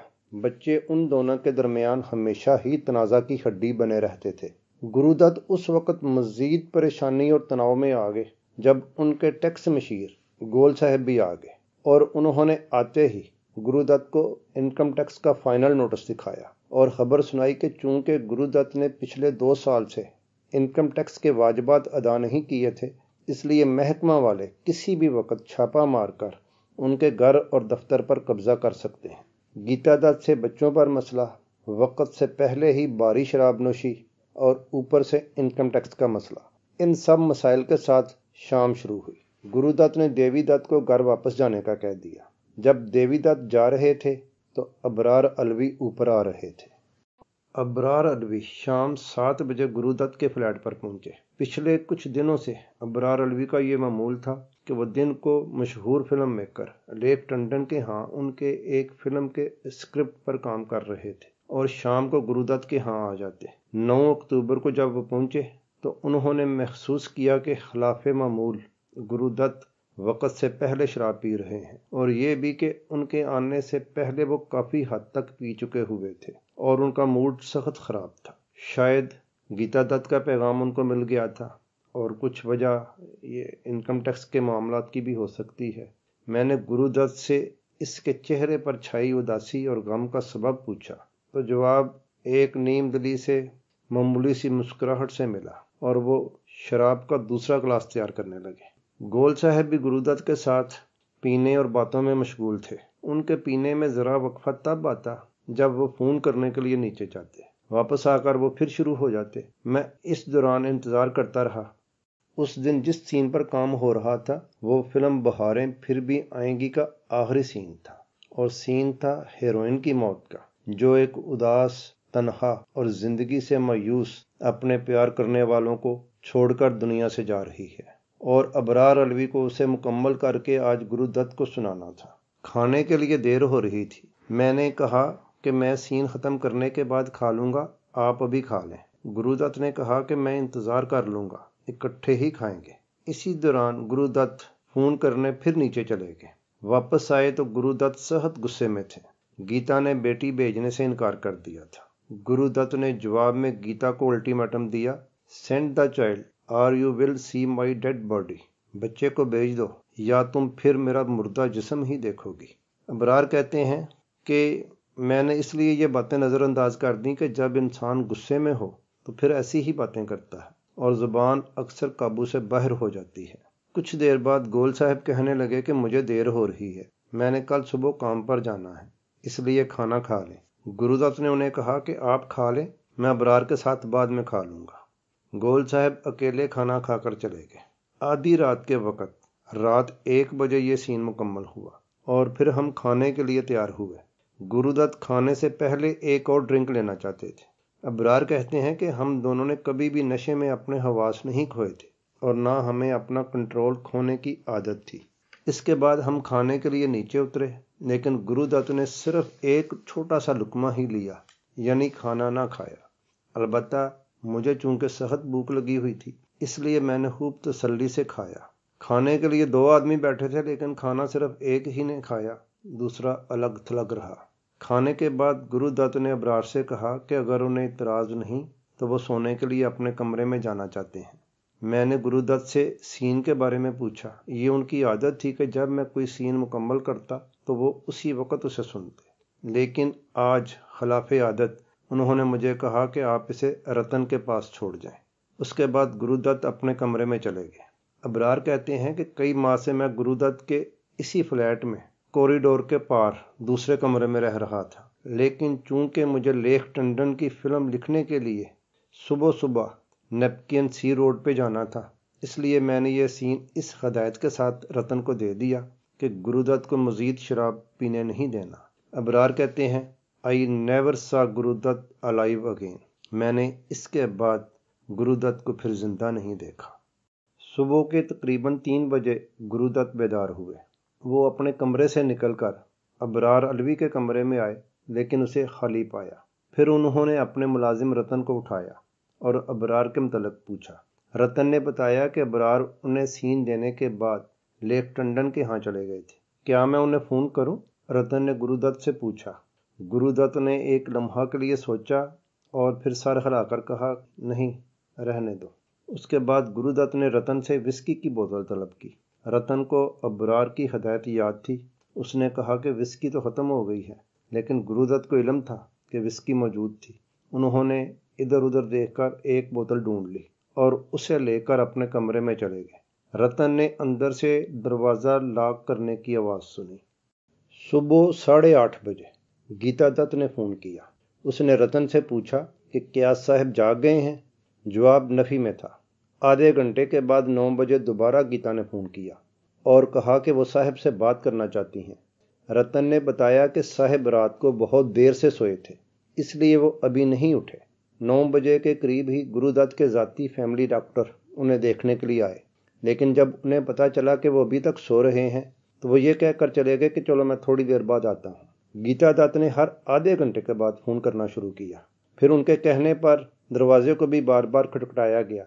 बच्चे उन दोनों के दरमियान हमेशा ही तनाज़ा की हड्डी बने रहते थे गुरुदत्त उस वक़्त मजीद परेशानी और तनाव में आ गए जब उनके टैक्स मशीर गोल साहब भी आ गए और उन्होंने आते ही गुरुदत्त को इनकम टैक्स का फाइनल नोटिस दिखाया और ख़बर सुनाई कि चूंकि गुरुदत्त ने पिछले दो साल से इनकम टैक्स के वाजबात अदा नहीं किए थे इसलिए महकमा वाले किसी भी वक्त छापा मारकर उनके घर और दफ्तर पर कब्जा कर सकते हैं गीता दत्त से बच्चों पर मसला वक़्त से पहले ही बारी शराब नोशी और ऊपर से इनकम टैक्स का मसला इन सब मसाइल के साथ शाम शुरू हुई गुरुदत्त ने देवीदत्त को घर वापस जाने का कह दिया जब देवीदत्त जा रहे थे तो अबरार अलवी ऊपर आ रहे थे अबरार अलवी शाम सात बजे गुरुदत्त के फ्लैट पर पहुंचे पिछले कुछ दिनों से अबरार अलवी का ये मामूल था कि वह दिन को मशहूर फिल्म मेकर लेक टंडन के यहाँ उनके एक फिल्म के स्क्रिप्ट पर काम कर रहे थे और शाम को गुरुदत्त के यहाँ आ जाते नौ अक्टूबर को जब वो पहुंचे तो उन्होंने महसूस किया कि खिलाफ मामूल गुरुदत्त वक़्त से पहले शराब पी रहे हैं और ये भी कि उनके आने से पहले वो काफ़ी हद तक पी चुके हुए थे और उनका मूड सख्त ख़राब था शायद गीता दत्त का पैगाम उनको मिल गया था और कुछ वजह ये इनकम टैक्स के मामला की भी हो सकती है मैंने गुरु दत्त से इसके चेहरे पर छाई उदासी और गम का सबब पूछा तो जवाब एक नीम दिली से मामूली सी मुस्कुराहट से मिला और वो शराब का दूसरा गिलास तैयार करने लगे गोल साहब भी गुरुदत्त के साथ पीने और बातों में मशगूल थे उनके पीने में ज़रा वक्फा तब आता जब वो फ़ोन करने के लिए नीचे जाते वापस आकर वो फिर शुरू हो जाते मैं इस दौरान इंतज़ार करता रहा उस दिन जिस सीन पर काम हो रहा था वो फिल्म बहारें फिर भी आएंगी का आखिरी सीन था और सीन था हेरोइन की मौत का जो एक उदास तनहा और ज़िंदगी से मायूस अपने प्यार करने वालों को छोड़कर दुनिया से जा रही है और अबरार अलवी को उसे मुकम्मल करके आज गुरुदत्त को सुनाना था खाने के लिए देर हो रही थी मैंने कहा कि मैं सीन ख़त्म करने के बाद खा लूँगा आप अभी खा लें गुरुदत्त ने कहा कि मैं इंतज़ार कर लूँगा इकट्ठे ही खाएंगे इसी दौरान गुरुदत्त फ़ोन करने फिर नीचे चले गए वापस आए तो गुरुदत्त सहत गुस्से में थे गीता ने बेटी भेजने से इनकार कर दिया था गुरुदत्त ने जवाब में गीता को अल्टीमेटम दिया send the child or you will see my dead body बच्चे को भेज दो या तुम फिर मेरा मुर्दा जिसम ही देखोगी अबरार कहते हैं कि मैंने इसलिए ये बातें नज़रअंदाज कर दी कि जब इंसान गुस्से में हो तो फिर ऐसी ही बातें करता है और ज़ुबान अक्सर काबू से बाहर हो जाती है कुछ देर बाद गोल साहब कहने लगे कि मुझे देर हो रही है मैंने कल सुबह काम पर जाना है इसलिए खाना खा लें गुरुदत्त ने उन्हें कहा कि आप खा लें मैं अबरार के साथ बाद में खा लूँगा गोल साहब अकेले खाना खाकर चले गए आधी रात के वक़्त रात एक बजे ये सीन मुकम्मल हुआ और फिर हम खाने के लिए तैयार हुए गुरुदत्त खाने से पहले एक और ड्रिंक लेना चाहते थे अबरार कहते हैं कि हम दोनों ने कभी भी नशे में अपने हवास नहीं खोए थे और ना हमें अपना कंट्रोल खोने की आदत थी इसके बाद हम खाने के लिए नीचे उतरे लेकिन गुरुदत्त ने सिर्फ एक छोटा सा लुकमा ही लिया यानी खाना ना खाया अलबत्ता मुझे चूंकि सख्त भूख लगी हुई थी इसलिए मैंने खूब तसल्ली से खाया खाने के लिए दो आदमी बैठे थे लेकिन खाना सिर्फ एक ही ने खाया दूसरा अलग थलग रहा खाने के बाद गुरुदत्त ने अबरार से कहा कि अगर उन्हें इतराज़ नहीं तो वो सोने के लिए अपने कमरे में जाना चाहते हैं मैंने गुरुदत्त से सीन के बारे में पूछा ये उनकी आदत थी कि जब मैं कोई सीन मुकम्मल करता तो वो उसी वक़्त उसे सुनते लेकिन आज खिलाफ आदत उन्होंने मुझे कहा कि आप इसे रतन के पास छोड़ जाएं। उसके बाद गुरुदत्त अपने कमरे में चले गए अबरार कहते हैं कि कई माह से मैं गुरुदत्त के इसी फ्लैट में कॉरिडोर के पार दूसरे कमरे में रह रहा था लेकिन चूंकि मुझे लेख टंडन की फिल्म लिखने के लिए सुबह सुबह नेपकिन सी रोड पे जाना था इसलिए मैंने ये सीन इस हदायत के साथ रतन को दे दिया कि गुरुदत्त को मज़ीद शराब पीने नहीं देना अबरार कहते हैं आई नेवर सा गुरुदत्त अलाइव अगेन मैंने इसके बाद गुरुदत्त को फिर जिंदा नहीं देखा सुबह के तकरीबन तीन बजे गुरुदत्त बेदार हुए वो अपने कमरे से निकलकर अबरार अलवी के कमरे में आए लेकिन उसे खाली पाया फिर उन्होंने अपने मुलाजिम रतन को उठाया और अबरार के मतलब पूछा रतन ने बताया कि अबरार उन्हें सीन देने के बाद लेक टंडन के यहाँ चले गए थे क्या मैं उन्हें फ़ोन करूं? रतन ने गुरुदत्त से पूछा गुरुदत्त ने एक लम्हा के लिए सोचा और फिर सर हिलाकर कहा नहीं रहने दो उसके बाद गुरुदत्त ने रतन से विस्की की बोतल तलब की रतन को अबरार की हदायत याद थी उसने कहा कि विस्की तो ख़त्म हो गई है लेकिन गुरुदत्त को इलम था कि विस्की मौजूद थी उन्होंने इधर उधर देखकर एक बोतल ढूंढ ली और उसे लेकर अपने कमरे में चले गए रतन ने अंदर से दरवाज़ा लॉक करने की आवाज़ सुनी सुबह साढ़े आठ बजे गीता दत्त ने फ़ोन किया उसने रतन से पूछा कि क्या साहब जाग गए हैं जवाब नफ़ी में था आधे घंटे के बाद नौ बजे दोबारा गीता ने फ़ोन किया और कहा कि वो साहब से बात करना चाहती हैं रतन ने बताया कि साहब रात को बहुत देर से सोए थे इसलिए वो अभी नहीं उठे नौ बजे के करीब ही गुरुदत्त के ज़ाती फैमिली डॉक्टर उन्हें देखने के लिए आए लेकिन जब उन्हें पता चला कि वो अभी तक सो रहे हैं तो वो ये कहकर चले गए कि चलो मैं थोड़ी देर बाद आता हूँ गीता दत्त ने हर आधे घंटे के बाद फ़ोन करना शुरू किया फिर उनके कहने पर दरवाजे को भी बार बार खटखटाया गया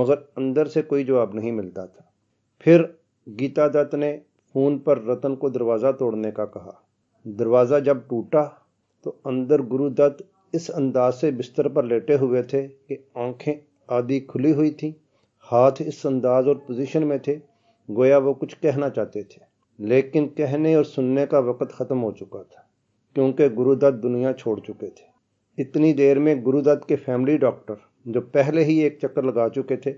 मगर अंदर से कोई जवाब नहीं मिलता था फिर गीता दत्त ने फ़ोन पर रतन को दरवाज़ा तोड़ने का कहा दरवाज़ा जब टूटा तो अंदर गुरुदत्त इस अंदाज से बिस्तर पर लेटे हुए थे कि आंखें आधी खुली हुई थी हाथ इस अंदाज और पोजीशन में थे गोया वो कुछ कहना चाहते थे लेकिन कहने और सुनने का वक़्त ख़त्म हो चुका था क्योंकि गुरुदत्त दुनिया छोड़ चुके थे इतनी देर में गुरुदत्त के फैमिली डॉक्टर जो पहले ही एक चक्कर लगा चुके थे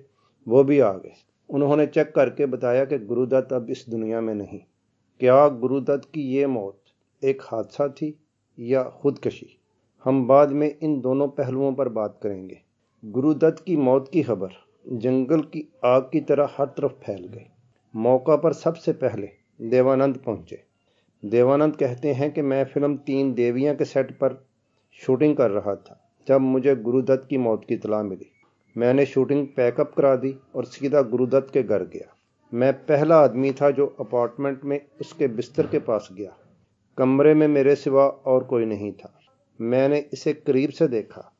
वो भी आ गए उन्होंने चेक करके बताया कि गुरुदत्त अब इस दुनिया में नहीं क्या गुरुदत्त की ये मौत एक हादसा थी या खुदकशी हम बाद में इन दोनों पहलुओं पर बात करेंगे गुरुदत्त की मौत की खबर जंगल की आग की तरह हर तरफ फैल गई मौका पर सबसे पहले देवानंद पहुंचे देवानंद कहते हैं कि मैं फिल्म तीन देवियां के सेट पर शूटिंग कर रहा था जब मुझे गुरुदत्त की मौत की इतला मिली मैंने शूटिंग पैकअप करा दी और सीधा गुरुदत्त के घर गया मैं पहला आदमी था जो अपार्टमेंट में उसके बिस्तर के पास गया कमरे में मेरे सिवा और कोई नहीं था मैंने इसे करीब से देखा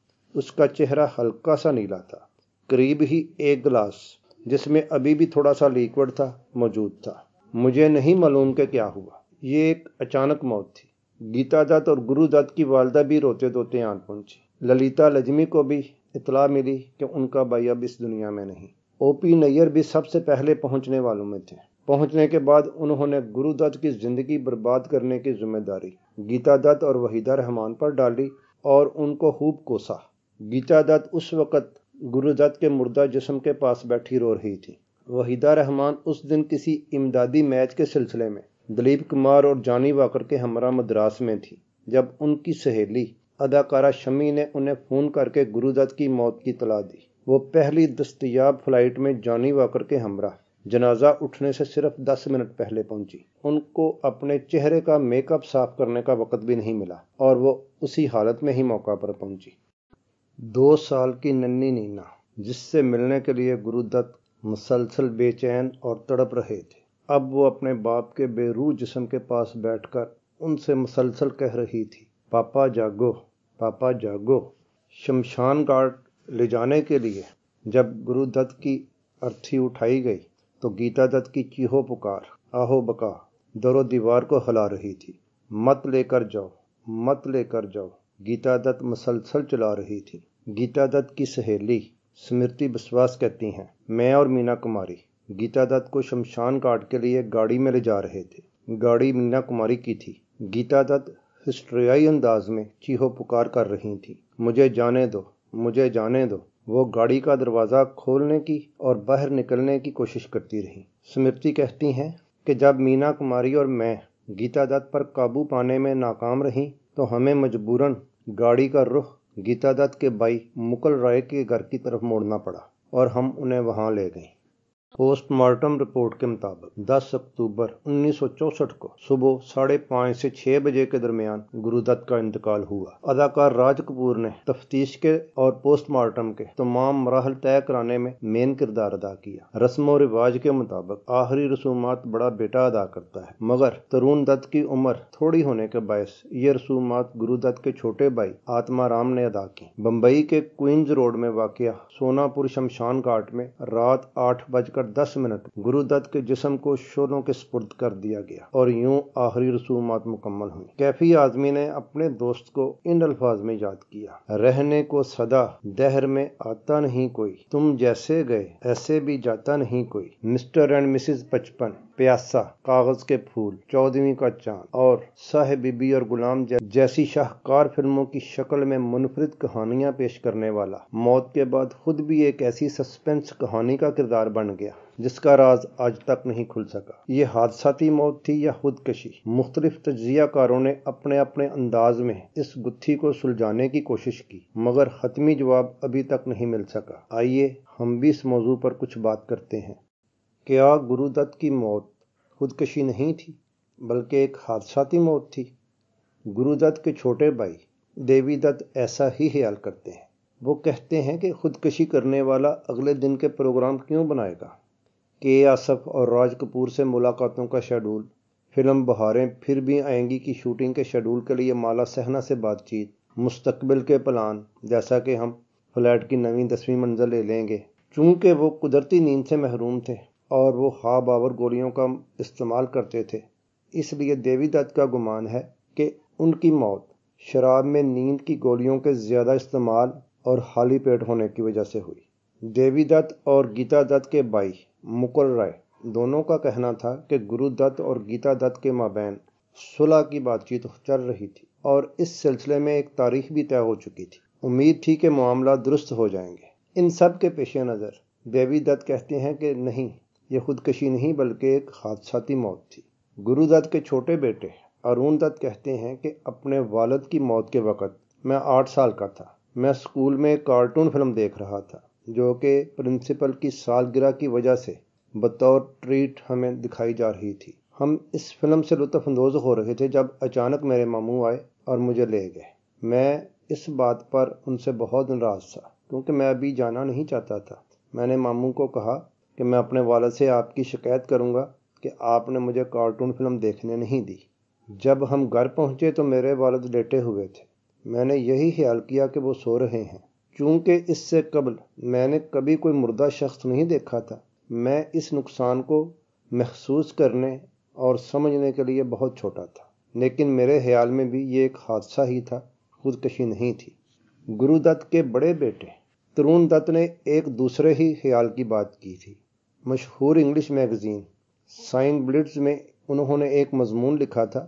उसका चेहरा हल्का सा नीला था करीब ही एक गिलास जिसमें अभी भी थोड़ा सा लिक्विड था मौजूद था मुझे नहीं मालूम कि क्या हुआ ये एक अचानक मौत थी गीता दत्त और गुरु दत्त की वालदा भी रोते रोते आन पहुंची ललिता लजमी को भी इतला मिली कि उनका भाई अब इस दुनिया में नहीं ओपी नैयर भी सबसे पहले पहुंचने वालों में थे पहुंचने के बाद उन्होंने गुरु दत्त की जिंदगी बर्बाद करने की जिम्मेदारी गीता दत्त और वहीदा रहमान पर डाली और उनको खूब कोसा गीता दत्त उस वक़्त गुरु दत्त के मुर्दा जिसम के पास बैठी रो रही थी वहीदा रहमान उस दिन किसी इमदादी मैच के सिलसिले में दिलीप कुमार और जानी वाकर के हमरा मद्रास में थी जब उनकी सहेली अदाकारा शमी ने उन्हें फ़ोन करके गुरुदत्त की मौत की तला दी वो पहली दस्तयाब फ्लाइट में जानी वाकर के हमरा जनाजा उठने से सिर्फ दस मिनट पहले पहुंची उनको अपने चेहरे का मेकअप साफ करने का वक्त भी नहीं मिला और वो उसी हालत में ही मौका पर पहुंची दो साल की नन्नी नीना जिससे मिलने के लिए गुरुदत्त मुसलसल बेचैन और तड़प रहे थे अब वो अपने बाप के बेरू जिसम के पास बैठकर उनसे मुसलसल कह रही थी पापा जागो पापा जागो शमशान घाट ले जाने के लिए जब गुरुदत्त की अर्थी उठाई गई तो गीता दत्त की चीहो पुकार आहो बका दरो दीवार को हिला रही थी मत लेकर जाओ मत लेकर जाओ गीता दत्त मुसलसल चला रही थी गीता दत्त की सहेली स्मृति विश्वास कहती हैं मैं और मीना कुमारी गीता दत्त को शमशान घाट के लिए गाड़ी में ले जा रहे थे गाड़ी मीना कुमारी की थी गीता दत्त हिस्ट्रियाई अंदाज में चीहो पुकार कर रही थी मुझे जाने दो मुझे जाने दो वो गाड़ी का दरवाज़ा खोलने की और बाहर निकलने की कोशिश करती रही स्मृति कहती हैं कि जब मीना कुमारी और मैं गीता दत्त पर काबू पाने में नाकाम रही तो हमें मजबूरन गाड़ी का रुख गीता दत्त के भाई मुकल राय के घर की तरफ मोड़ना पड़ा और हम उन्हें वहाँ ले गए पोस्टमार्टम रिपोर्ट के मुताबिक 10 अक्टूबर 1964 को सुबह साढ़े पाँच से छह बजे के दरमियान गुरुदत्त का इंतकाल हुआ अदाकार राज कपूर ने तफ्तीश के और पोस्टमार्टम के तमाम मराहल तय कराने में मेन किरदार अदा किया रस्म और रिवाज के मुताबिक आखिरी रसूमात बड़ा बेटा अदा करता है मगर तरुण दत्त की उम्र थोड़ी होने के बायस ये रसूमात गुरुदत्त के छोटे भाई आत्मा राम ने अदा की बम्बई के क्वींस रोड में वाक़ सोनापुर शमशान घाट में रात आठ बजकर लेकर दस मिनट गुरुदत्त के जिसम को शोलों के स्पुर्द कर दिया गया और यूं आखिरी रसूमात मुकम्मल हुई कैफी आदमी ने अपने दोस्त को इन अल्फाज में याद किया रहने को सदा दहर में आता नहीं कोई तुम जैसे गए ऐसे भी जाता नहीं कोई मिस्टर एंड मिसिज पचपन प्यासा कागज के फूल चौदहवीं का चांद और सह बीबी और गुलाम जैसी शाहकार फिल्मों की शक्ल में मुनफरद कहानियां पेश करने वाला मौत के बाद खुद भी एक ऐसी सस्पेंस कहानी का किरदार बन गया जिसका राज आज तक नहीं खुल सका ये हादसाती मौत थी या खुदकशी मुख्तलिफ तजियाकारों ने अपने अपने अंदाज में इस गुत्थी को सुलझाने की कोशिश की मगर हतमी जवाब अभी तक नहीं मिल सका आइए हम भी इस मौजू पर कुछ बात करते हैं क्या गुरुदत्त की मौत खुदकशी नहीं थी बल्कि एक हादसाती मौत थी गुरुदत्त के छोटे भाई देवीदत्त ऐसा ही ख्याल करते हैं वो कहते हैं कि खुदकशी करने वाला अगले दिन के प्रोग्राम क्यों बनाएगा के आसफ और राज कपूर से मुलाकातों का शेड्यूल फिल्म बहारें फिर भी आएंगी की शूटिंग के शेड्यूल के लिए माला सहना से बातचीत मुस्तकबिल के प्लान जैसा कि हम फ्लैट की नवी दसवीं मंजिल ले लेंगे चूंकि वो कुदरती नींद से महरूम थे और वो ख्वाब आवर गोलियों का इस्तेमाल करते थे इसलिए देवीदत्त का गुमान है कि उनकी मौत शराब में नींद की गोलियों के ज़्यादा इस्तेमाल और खाली पेट होने की वजह से हुई देवी दत्त और गीता दत्त के भाई मुकुल राय दोनों का कहना था कि गुरु दत्त और गीता दत्त के माबेन सुलह की बातचीत चल रही थी और इस सिलसिले में एक तारीख भी तय हो चुकी थी उम्मीद थी कि मामला दुरुस्त हो जाएंगे इन सब के पेश नज़र देवी दत्त कहते हैं कि नहीं ये खुदकशी नहीं बल्कि एक हादसाती मौत थी गुरुदत्त के छोटे बेटे अरुण दत्त कहते हैं कि अपने वालद की मौत के वक़्त मैं आठ साल का था मैं स्कूल में कार्टून फिल्म देख रहा था जो कि प्रिंसिपल की सालगिरह की वजह से बतौर ट्रीट हमें दिखाई जा रही थी हम इस फिल्म से लुत्फानंदोज हो रहे थे जब अचानक मेरे मामू आए और मुझे ले गए मैं इस बात पर उनसे बहुत नाराज़ था क्योंकि मैं अभी जाना नहीं चाहता था मैंने मामू को कहा कि मैं अपने वालद से आपकी शिकायत करूँगा कि आपने मुझे कार्टून फिल्म देखने नहीं दी जब हम घर पहुँचे तो मेरे वालद लेटे हुए थे मैंने यही ख्याल किया कि वो सो रहे हैं चूँकि इससे कबल मैंने कभी कोई मुर्दा शख्स नहीं देखा था मैं इस नुकसान को महसूस करने और समझने के लिए बहुत छोटा था लेकिन मेरे ख्याल में भी ये एक हादसा ही था खुदकशी नहीं थी गुरुदत्त के बड़े बेटे तरुण दत्त ने एक दूसरे ही ख्याल की बात की थी मशहूर इंग्लिश मैगज़ीन साइन ब्लिट्स में उन्होंने एक मजमून लिखा था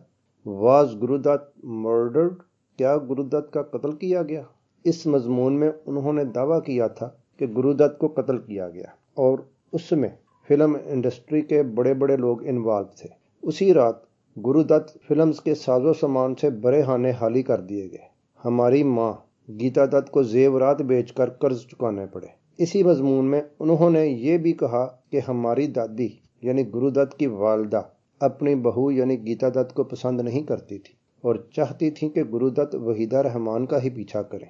वाज गुरुदत्त मर्डर्ड क्या गुरुदत्त का कत्ल किया गया इस मजमून में उन्होंने दावा किया था कि गुरुदत्त को कत्ल किया गया और उसमें फिल्म इंडस्ट्री के बड़े बड़े लोग इन्वॉल्व थे उसी रात गुरुदत्त फिल्म्स के साजो सामान से बड़े हाने हाली कर दिए गए हमारी माँ गीता दत्त को जेवरात बेचकर कर्ज चुकाने पड़े इसी मजमून में उन्होंने ये भी कहा कि हमारी दादी यानी गुरुदत्त की वालदा अपनी बहू यानी गीता दत्त को पसंद नहीं करती थी और चाहती थी कि गुरुदत्त वहीदा रहमान का ही पीछा करें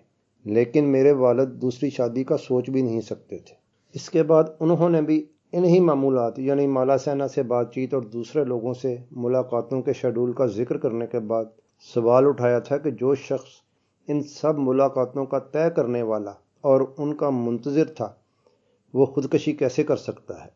लेकिन मेरे वालद दूसरी शादी का सोच भी नहीं सकते थे इसके बाद उन्होंने भी इन्हीं मामूलत यानी माला सेना से बातचीत और दूसरे लोगों से मुलाकातों के शेड्यूल का जिक्र करने के बाद सवाल उठाया था कि जो शख्स इन सब मुलाकातों का तय करने वाला और उनका मुंतज़र था वो खुदकशी कैसे कर सकता है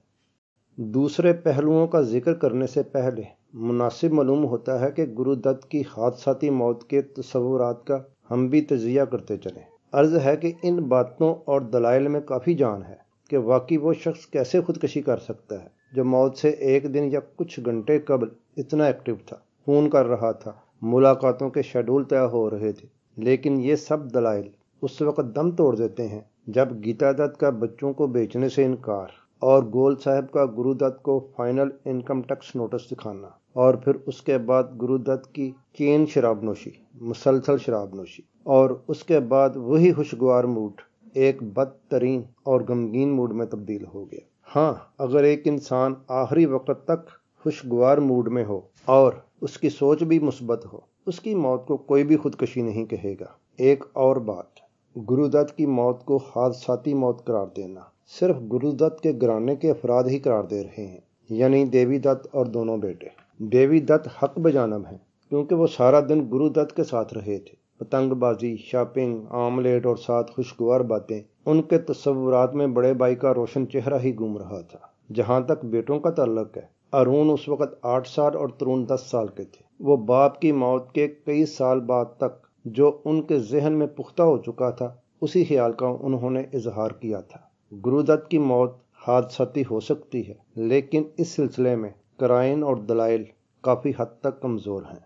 दूसरे पहलुओं का जिक्र करने से पहले मुनासिब मालूम होता है कि गुरुदत्त की हादसाती मौत के तस्वुरात का हम भी तजिया करते चलें अर्ज़ है कि इन बातों और दलाइल में काफ़ी जान है कि वाकई वो शख्स कैसे खुदकशी कर सकता है जो मौत से एक दिन या कुछ घंटे कबल इतना एक्टिव था फ़ोन कर रहा था मुलाकातों के शेड्यूल तय हो रहे थे लेकिन ये सब दलाइल उस वक़्त दम तोड़ देते हैं जब गीता दत्त का बच्चों को बेचने से इनकार और गोल साहब का गुरुदत्त को फाइनल इनकम टैक्स नोटिस दिखाना और फिर उसके बाद गुरुदत्त की चेन शराब नोशी मुसलसल शराब नोशी और उसके बाद वही खुशगवार मूड एक बदतरीन और गमगीन मूड में तब्दील हो गया हाँ अगर एक इंसान आखिरी वक्त तक खुशगवार मूड में हो और उसकी सोच भी मुस्बत हो उसकी मौत को कोई भी खुदकशी नहीं कहेगा एक और बात गुरुदत्त की मौत को हादसाती मौत करार देना सिर्फ गुरुदत्त के घराने के अफराद ही करार दे रहे हैं यानी देवी दत्त और दोनों बेटे देवी दत्त हक बजानब हैं क्योंकि वो सारा दिन गुरुदत्त के साथ रहे थे पतंगबाजी शॉपिंग आमलेट और साथ खुशगवार बातें उनके तस्वुरात में बड़े भाई का रोशन चेहरा ही घूम रहा था जहाँ तक बेटों का तल्लक है अरुण उस वक़्त आठ साल और तरुण दस साल के थे वो बाप की मौत के कई साल बाद तक जो उनके जहन में पुख्ता हो चुका था उसी ख्याल का उन्होंने इजहार किया था गुरुदत्त की मौत हादसाती हो सकती है लेकिन इस सिलसिले में कराइन और दलाइल काफ़ी हद तक कमज़ोर हैं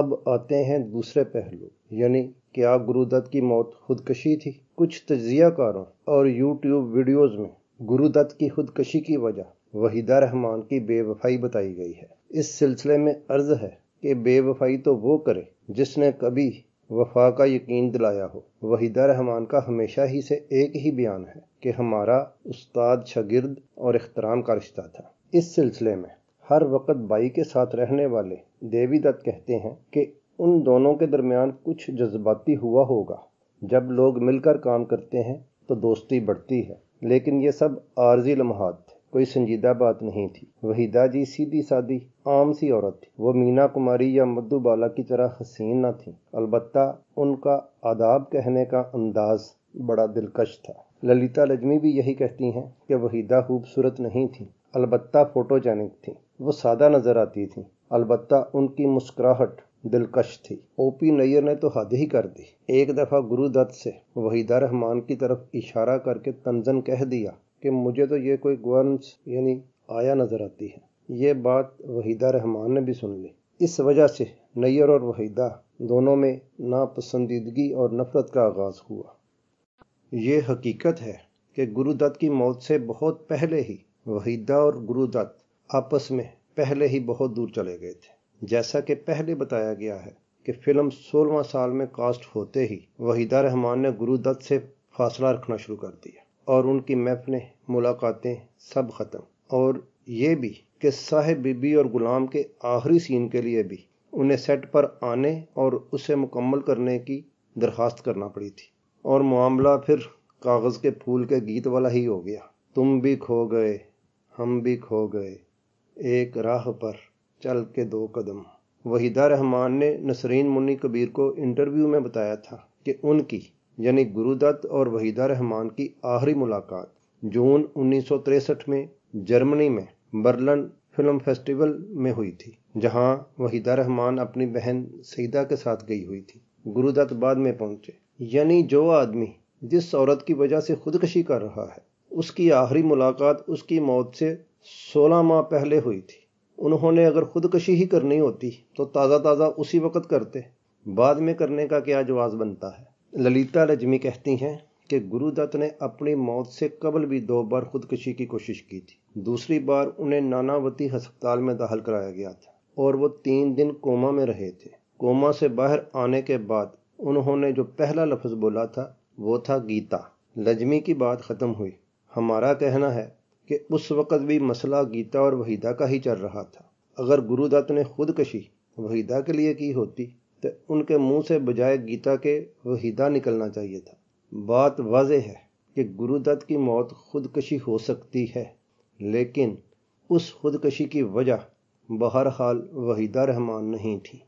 अब आते हैं दूसरे पहलू यानी क्या गुरुदत्त की मौत खुदकशी थी कुछ तजियाकारों और यूट्यूब वीडियोज़ में गुरुदत्त की खुदकशी की वजह वहीदा रहमान की बेवफाई बताई गई है इस सिलसिले में अर्ज है कि बेवफाई तो वो करे जिसने कभी वफा का यकीन दिलाया हो वहीदा रहमान का हमेशा ही से एक ही बयान है कि हमारा उस्ताद शगिर्द और अख्तराम का रिश्ता था इस सिलसिले में हर वक्त बाई के साथ रहने वाले देवी दत्त कहते हैं कि उन दोनों के दरमियान कुछ जज्बाती हुआ होगा जब लोग मिलकर काम करते हैं तो दोस्ती बढ़ती है लेकिन ये सब आर्जी लम्हात कोई संजीदा बात नहीं थी वहीदा जी सीधी सादी आम सी औरत थी वो मीना कुमारी या मद्दू बाला की तरह हसीन न थी अलबत् उनका आदाब कहने का अंदाज बड़ा दिलकश था ललिता लजमी भी यही कहती हैं कि वहीदा खूबसूरत नहीं थी अलबत्ता फोटोजेनिक थी वो सादा नज़र आती थी अलबत् उनकी मुस्कुराहट दिलकश थी ओपी नैयर ने तो हद ही कर दी एक दफ़ा गुरुदत्त से वहीदा रहमान की तरफ इशारा करके तंजन कह दिया कि मुझे तो ये कोई ग्वंस यानी आया नज़र आती है ये बात वहीदा रहमान ने भी सुन ली इस वजह से नैयर और वहीदा दोनों में नापसंदीदगी और नफ़रत का आगाज़ हुआ ये हकीकत है कि गुरुदत्त की मौत से बहुत पहले ही वहीदा और गुरुदत्त आपस में पहले ही बहुत दूर चले गए थे जैसा कि पहले बताया गया है कि फिल्म सोलवा साल में कास्ट होते ही वहीदा रहमान ने गुरुदत्त से फासला रखना शुरू कर दिया और उनकी महफिलें मुलाकातें सब ख़त्म और ये भी कि साहेब बीबी और गुलाम के आखिरी सीन के लिए भी उन्हें सेट पर आने और उसे मुकम्मल करने की दरख्वास्त करना पड़ी थी और मामला फिर कागज़ के फूल के गीत वाला ही हो गया तुम भी खो गए हम भी खो गए एक राह पर चल के दो कदम वहीदा रहमान ने नसरीन मुन्नी कबीर को इंटरव्यू में बताया था कि उनकी यानी गुरुदत्त और वहीदा रहमान की आखिरी मुलाकात जून 1963 में जर्मनी में बर्लन फिल्म फेस्टिवल में हुई थी जहां वहीदा रहमान अपनी बहन सईदा के साथ गई हुई थी गुरुदत्त बाद में पहुंचे यानी जो आदमी जिस औरत की वजह से खुदकशी कर रहा है उसकी आखिरी मुलाकात उसकी मौत से 16 माह पहले हुई थी उन्होंने अगर खुदकशी ही करनी होती तो ताज़ा ताज़ा उसी वक्त करते बाद में करने का क्या जवाब बनता है ललिता रजमी कहती हैं कि गुरुदत्त ने अपनी मौत से कबल भी दो बार खुदकुशी की कोशिश की थी दूसरी बार उन्हें नानावती अस्पताल में दाखिल कराया गया था और वो तीन दिन कोमा में रहे थे कोमा से बाहर आने के बाद उन्होंने जो पहला लफ्ज़ बोला था वो था गीता लजमी की बात ख़त्म हुई हमारा कहना है कि उस वक़्त भी मसला गीता और वहीदा का ही चल रहा था अगर गुरुदत्त ने खुदकशी वहीदा के लिए की होती तो उनके मुंह से बजाय गीता के वहीदा निकलना चाहिए था बात वाज है कि गुरुदत्त की मौत खुदकशी हो सकती है लेकिन उस खुदकशी की वजह बहरहाल वहीदा रहमान नहीं थी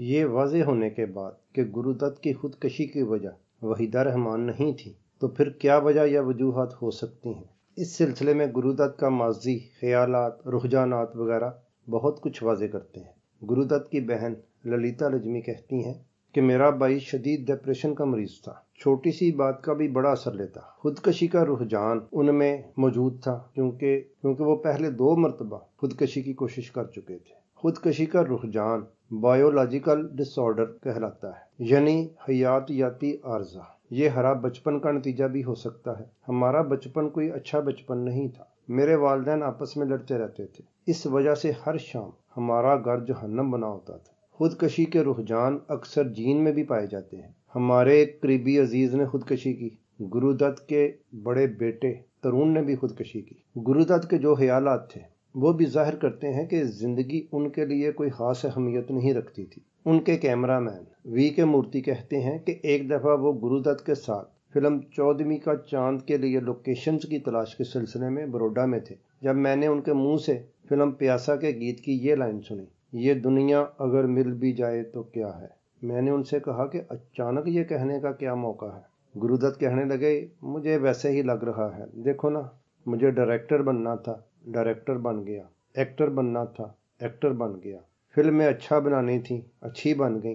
ये वाज होने के बाद कि गुरुदत्त की खुदकशी की वजह वहीदा रहमान नहीं थी तो फिर क्या वजह या वजूहत हो सकती हैं इस सिलसिले में गुरुदत्त का माजी ख्याल रुझानात वगैरह बहुत कुछ वाज करते हैं गुरुदत्त की बहन ललिता लजमी कहती हैं कि मेरा भाई शदीद डिप्रेशन का मरीज था छोटी सी बात का भी बड़ा असर लेता खुदकशी का रुझान उनमें मौजूद था क्योंकि क्योंकि वो पहले दो मरतबा खुदकशी की कोशिश कर चुके थे खुदकशी का रुझान बायोलॉजिकल डिसऑर्डर कहलाता है यानी हयातियाती आर्जा ये हरा बचपन का नतीजा भी हो सकता है हमारा बचपन कोई अच्छा बचपन नहीं था मेरे वालदेन आपस में लड़ते रहते थे इस वजह से हर शाम हमारा घर जहन्नम बना होता था खुदकशी के रुझान अक्सर जीन में भी पाए जाते हैं हमारे एक करीबी अजीज ने खुदकशी की गुरुदत्त के बड़े बेटे तरुण ने भी खुदकशी की गुरुदत्त के जो ख्याल थे वो भी जाहिर करते हैं कि ज़िंदगी उनके लिए कोई ख़ास अहमियत नहीं रखती थी उनके कैमरा मैन वी के मूर्ति कहते हैं कि एक दफ़ा वो गुरुदत्त के साथ फिल्म चौदहवीं का चांद के लिए लोकेशन की तलाश के सिलसिले में बड़ोडा में थे जब मैंने उनके मुंह से फिल्म प्यासा के गीत की ये लाइन सुनी ये दुनिया अगर मिल भी जाए तो क्या है मैंने उनसे कहा कि अचानक ये कहने का क्या मौका है गुरुदत्त कहने लगे मुझे वैसे ही लग रहा है देखो ना मुझे डायरेक्टर बनना था डायरेक्टर बन गया एक्टर बनना था एक्टर बन गया फिल्में अच्छा बनानी थी अच्छी बन गई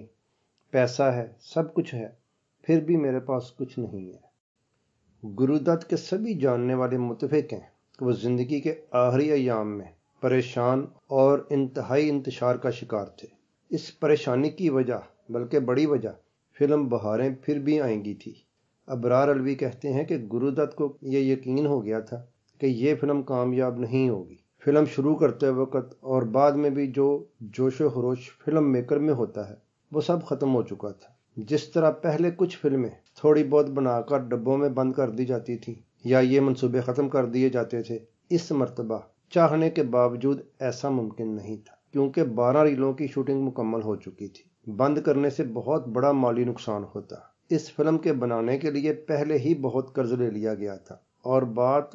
पैसा है सब कुछ है फिर भी मेरे पास कुछ नहीं है गुरुदत्त के सभी जानने वाले मुतफिक हैं वो ज़िंदगी के आखिरी अयाम में परेशान और इंतहाई इंतशार का शिकार थे इस परेशानी की वजह बल्कि बड़ी वजह फिल्म बहारें फिर भी आएंगी थी अबरार अलवी कहते हैं कि गुरुदत्त को यह यकीन हो गया था कि ये फिल्म कामयाब नहीं होगी फिल्म शुरू करते वक्त और बाद में भी जो जोश खरोश फिल्म मेकर में होता है वो सब ख़त्म हो चुका था जिस तरह पहले कुछ फिल्में थोड़ी बहुत बनाकर डब्बों में बंद कर दी जाती थी या ये मंसूबे ख़त्म कर दिए जाते थे इस मरतबा चाहने के बावजूद ऐसा मुमकिन नहीं था क्योंकि 12 रीलों की शूटिंग मुकम्मल हो चुकी थी बंद करने से बहुत बड़ा माली नुकसान होता इस फिल्म के बनाने के लिए पहले ही बहुत कर्ज ले लिया गया था और बात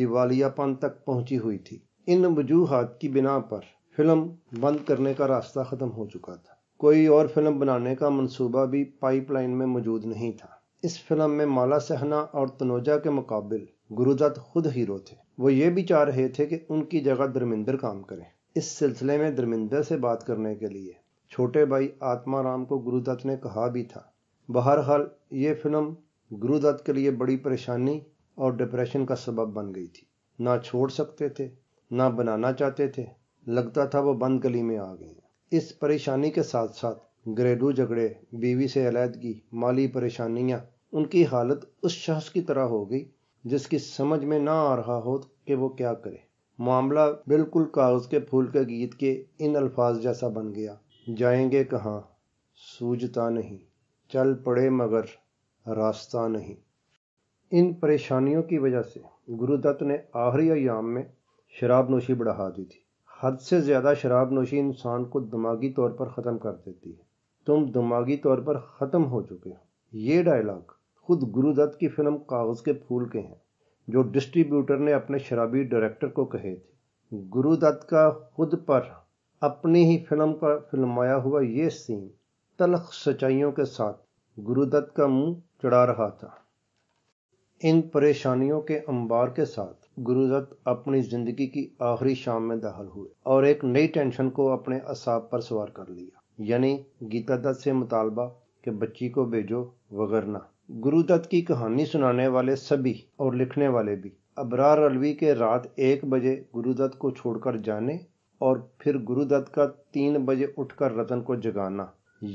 दिवालियापन तक पहुंची हुई थी इन वजूहत की बिना पर फिल्म बंद करने का रास्ता ख़त्म हो चुका था कोई और फिल्म बनाने का मंसूबा भी पाइपलाइन में मौजूद नहीं था इस फिल्म में माला सहना और तनोजा के मुकाबले गुरुदत्त खुद हीरो थे वो ये भी चाह रहे थे कि उनकी जगह धर्मिंदर काम करें इस सिलसिले में धर्मिंदर से बात करने के लिए छोटे भाई आत्माराम को गुरुदत्त ने कहा भी था बहरहाल ये फिल्म गुरुदत्त के लिए बड़ी परेशानी और डिप्रेशन का सबब बन गई थी ना छोड़ सकते थे ना बनाना चाहते थे लगता था वो बंद गली में आ गई इस परेशानी के साथ साथ घरेलू झगड़े बीवी से अलीहदगी माली परेशानियाँ उनकी हालत उस शख्स की तरह हो गई जिसकी समझ में ना आ रहा हो कि वो क्या करे मामला बिल्कुल कागज के फूल के गीत के इन अल्फाज जैसा बन गया जाएंगे कहाँ सूझता नहीं चल पड़े मगर रास्ता नहीं इन परेशानियों की वजह से गुरुदत्त ने आखिरी अयाम में शराब नोशी बढ़ा दी थी हद से ज़्यादा शराब नोशी इंसान को दिमागी तौर पर ख़त्म कर देती है तुम दिमागी तौर पर ख़त्म हो चुके हो ये डायलॉग खुद गुरुदत्त की फिल्म कागज़ के फूल के हैं जो डिस्ट्रीब्यूटर ने अपने शराबी डायरेक्टर को कहे थे गुरुदत्त का खुद पर अपनी ही फिल्म का फिल्माया हुआ ये सीन तलख सच्चाइयों के साथ गुरुदत्त का मुंह चढ़ा रहा था इन परेशानियों के अंबार के साथ गुरुदत्त अपनी जिंदगी की आखिरी शाम में दाखिल हुए और एक नई टेंशन को अपने असाब पर सवार कर लिया यानी गीता दत्त से मुतालबा कि बच्ची को भेजो वगरना गुरुदत्त की कहानी सुनाने वाले सभी और लिखने वाले भी अबरार अलवी के रात एक बजे गुरुदत्त को छोड़कर जाने और फिर गुरुदत्त का तीन बजे उठकर रतन को जगाना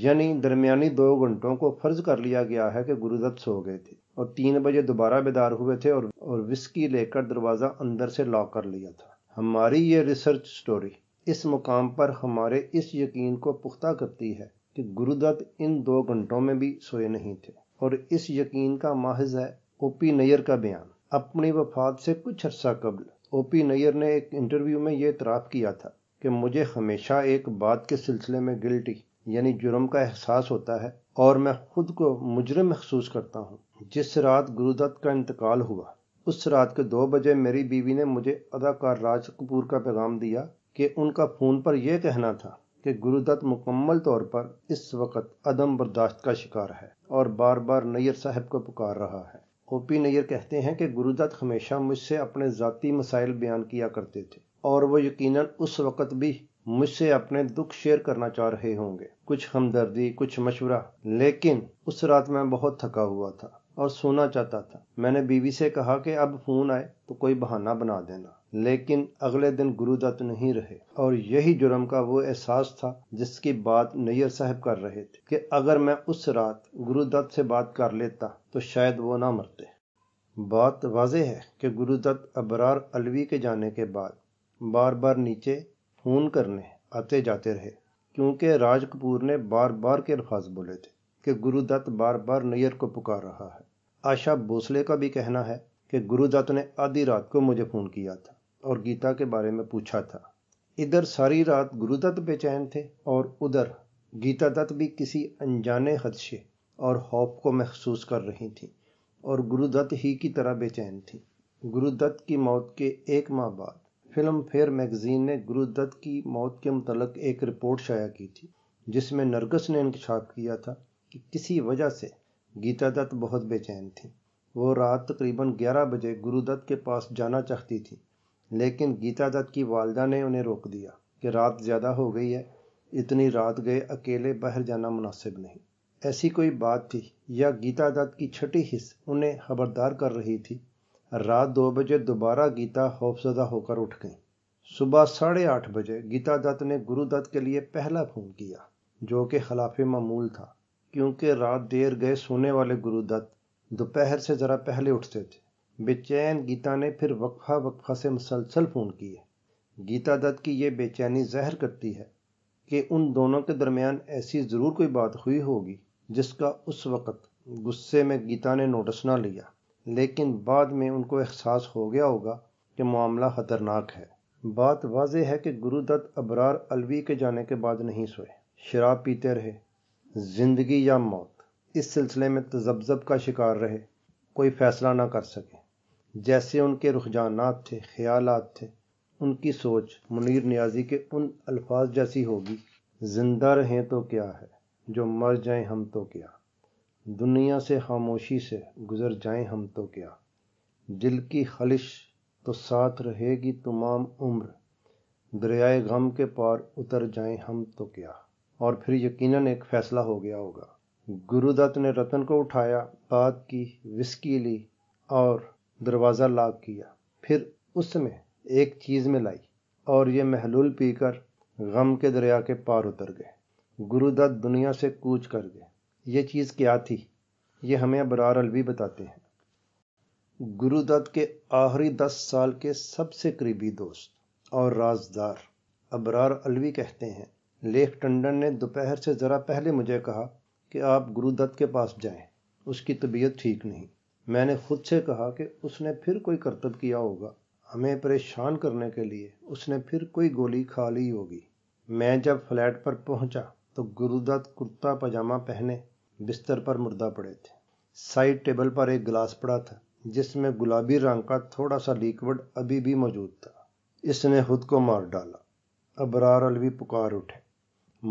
यानी दरमियानी दो घंटों को फर्ज कर लिया गया है कि गुरुदत्त सो गए थे और तीन बजे दोबारा बेदार हुए थे और और विस्की लेकर दरवाज़ा अंदर से लॉक कर लिया था हमारी ये रिसर्च स्टोरी इस मुकाम पर हमारे इस यकीन को पुख्ता करती है कि गुरुदत्त इन दो घंटों में भी सोए नहीं थे और इस यकीन का माहज है ओ पी नैयर का बयान अपनी वफात से कुछ अर्सा कबल ओ पी नैयर ने एक इंटरव्यू में ये इतराफ़ किया था कि मुझे हमेशा एक बात के सिलसिले में गिल्टी यानी जुर्म का एहसास होता है और मैं खुद को मुजरम महसूस करता हूँ जिस रात गुरुदत्त का इंतकाल हुआ उस रात के दो बजे मेरी बीवी ने मुझे अदाकार राज कपूर का पैगाम दिया कि उनका फ़ोन पर यह कहना था कि गुरुदत्त मुकम्मल तौर पर इस वक्त अदम बर्दाश्त का शिकार है और बार बार नैयर साहब को पुकार रहा है ओ पी नैयर कहते हैं कि गुरुदत्त हमेशा मुझसे अपने ज़ाती मसाइल बयान किया करते थे और वो यकीनन उस वक्त भी मुझसे अपने दुख शेयर करना चाह रहे होंगे कुछ हमदर्दी कुछ मशवरा लेकिन उस रात मैं बहुत थका हुआ था और सोना चाहता था मैंने बीवी से कहा कि अब फ़ोन आए तो कोई बहाना बना देना लेकिन अगले दिन गुरुदत्त नहीं रहे और यही जुर्म का वो एहसास था जिसकी बात नैयर साहब कर रहे थे कि अगर मैं उस रात गुरुदत्त से बात कर लेता तो शायद वो ना मरते बात वाजह है कि गुरुदत्त अबरार अलवी के जाने के बाद बार बार नीचे फ़ोन करने आते जाते रहे क्योंकि राज कपूर ने बार बार के अल्फाज बोले थे कि गुरुदत्त बार बार नैयर को पुकार रहा है आशा भोसले का भी कहना है कि गुरुदत्त ने आधी रात को मुझे फ़ोन किया था और गीता के बारे में पूछा था इधर सारी रात गुरुदत्त बेचैन थे और उधर गीता दत्त भी किसी अनजाने हदशे और खौफ को महसूस कर रही थी और गुरुदत्त ही की तरह बेचैन थी गुरुदत्त की मौत के एक माह बाद फिल्म फेयर मैगजीन ने गुरुदत्त की मौत के मुतलक एक रिपोर्ट शाया की थी जिसमें नरगस ने इंकशाफ किया था कि किसी वजह से गीता दत्त बहुत बेचैन थी वो रात तकरीबन 11 बजे गुरुदत्त के पास जाना चाहती थी लेकिन गीता दत्त की वालदा ने उन्हें रोक दिया कि रात ज़्यादा हो गई है इतनी रात गए अकेले बाहर जाना मुनासिब नहीं ऐसी कोई बात थी या गीता दत्त की छठी हिस्स उन्हें खबरदार कर रही थी रात दो बजे दोबारा गीता खौफजदा होकर उठ गई सुबह साढ़े आठ बजे गीता दत्त ने गुरु दत्त के लिए पहला फ़ोन किया जो कि खिलाफ मामूल था क्योंकि रात देर गए सोने वाले गुरु दत्त दोपहर से ज़रा पहले उठते थे बेचैन गीता ने फिर वक्फा वक्फा से मुसलसल फ़ोन किए गीता दत्त की यह बेचैनी जहर करती है कि उन दोनों के दरमियान ऐसी ज़रूर कोई बात हुई होगी जिसका उस वक़्त गुस्से में गीता ने नोटिस ना लिया लेकिन बाद में उनको एहसास हो गया होगा कि मामला ख़तरनाक है बात वाज है कि गुरुदत्त अबरार अलवी के जाने के बाद नहीं सोए शराब पीते रहे ज़िंदगी या मौत इस सिलसिले में तजब्जब का शिकार रहे कोई फ़ैसला ना कर सके जैसे उनके रुझानात थे ख्याल थे उनकी सोच मुनीर न्याजी के उन अल्फाज जैसी होगी जिंदा रहें तो क्या है जो मर जाएं हम तो क्या दुनिया से खामोशी से गुज़र जाएं हम तो क्या दिल की खलिश तो साथ रहेगी तमाम उम्र दरियाए गम के पार उतर जाएं हम तो क्या और फिर यकीनन एक फ़ैसला हो गया होगा गुरुदत्त ने रतन को उठाया बात की विस्की ली और दरवाज़ा लॉक किया फिर उसमें एक चीज़ मिलाई और ये महलूल पीकर गम के दरिया के पार उतर गए गुरुदत्त दुनिया से कूच कर गए ये चीज़ क्या थी ये हमें बरार अलवी बताते हैं गुरुदत्त के आखिरी दस साल के सबसे करीबी दोस्त और राजदार अबरार अलवी कहते हैं लेख टंडन ने दोपहर से ज़रा पहले मुझे कहा कि आप गुरुदत्त के पास जाएं उसकी तबीयत ठीक नहीं मैंने खुद से कहा कि उसने फिर कोई करतब किया होगा हमें परेशान करने के लिए उसने फिर कोई गोली खा ली होगी मैं जब फ्लैट पर पहुंचा तो गुरुदत्त कुर्ता पजामा पहने बिस्तर पर मुर्दा पड़े थे साइड टेबल पर एक गिलास पड़ा था जिसमें गुलाबी रंग का थोड़ा सा लिक्विड अभी भी मौजूद था इसने खुद को मार डाला अबरार अलवी पुकार उठे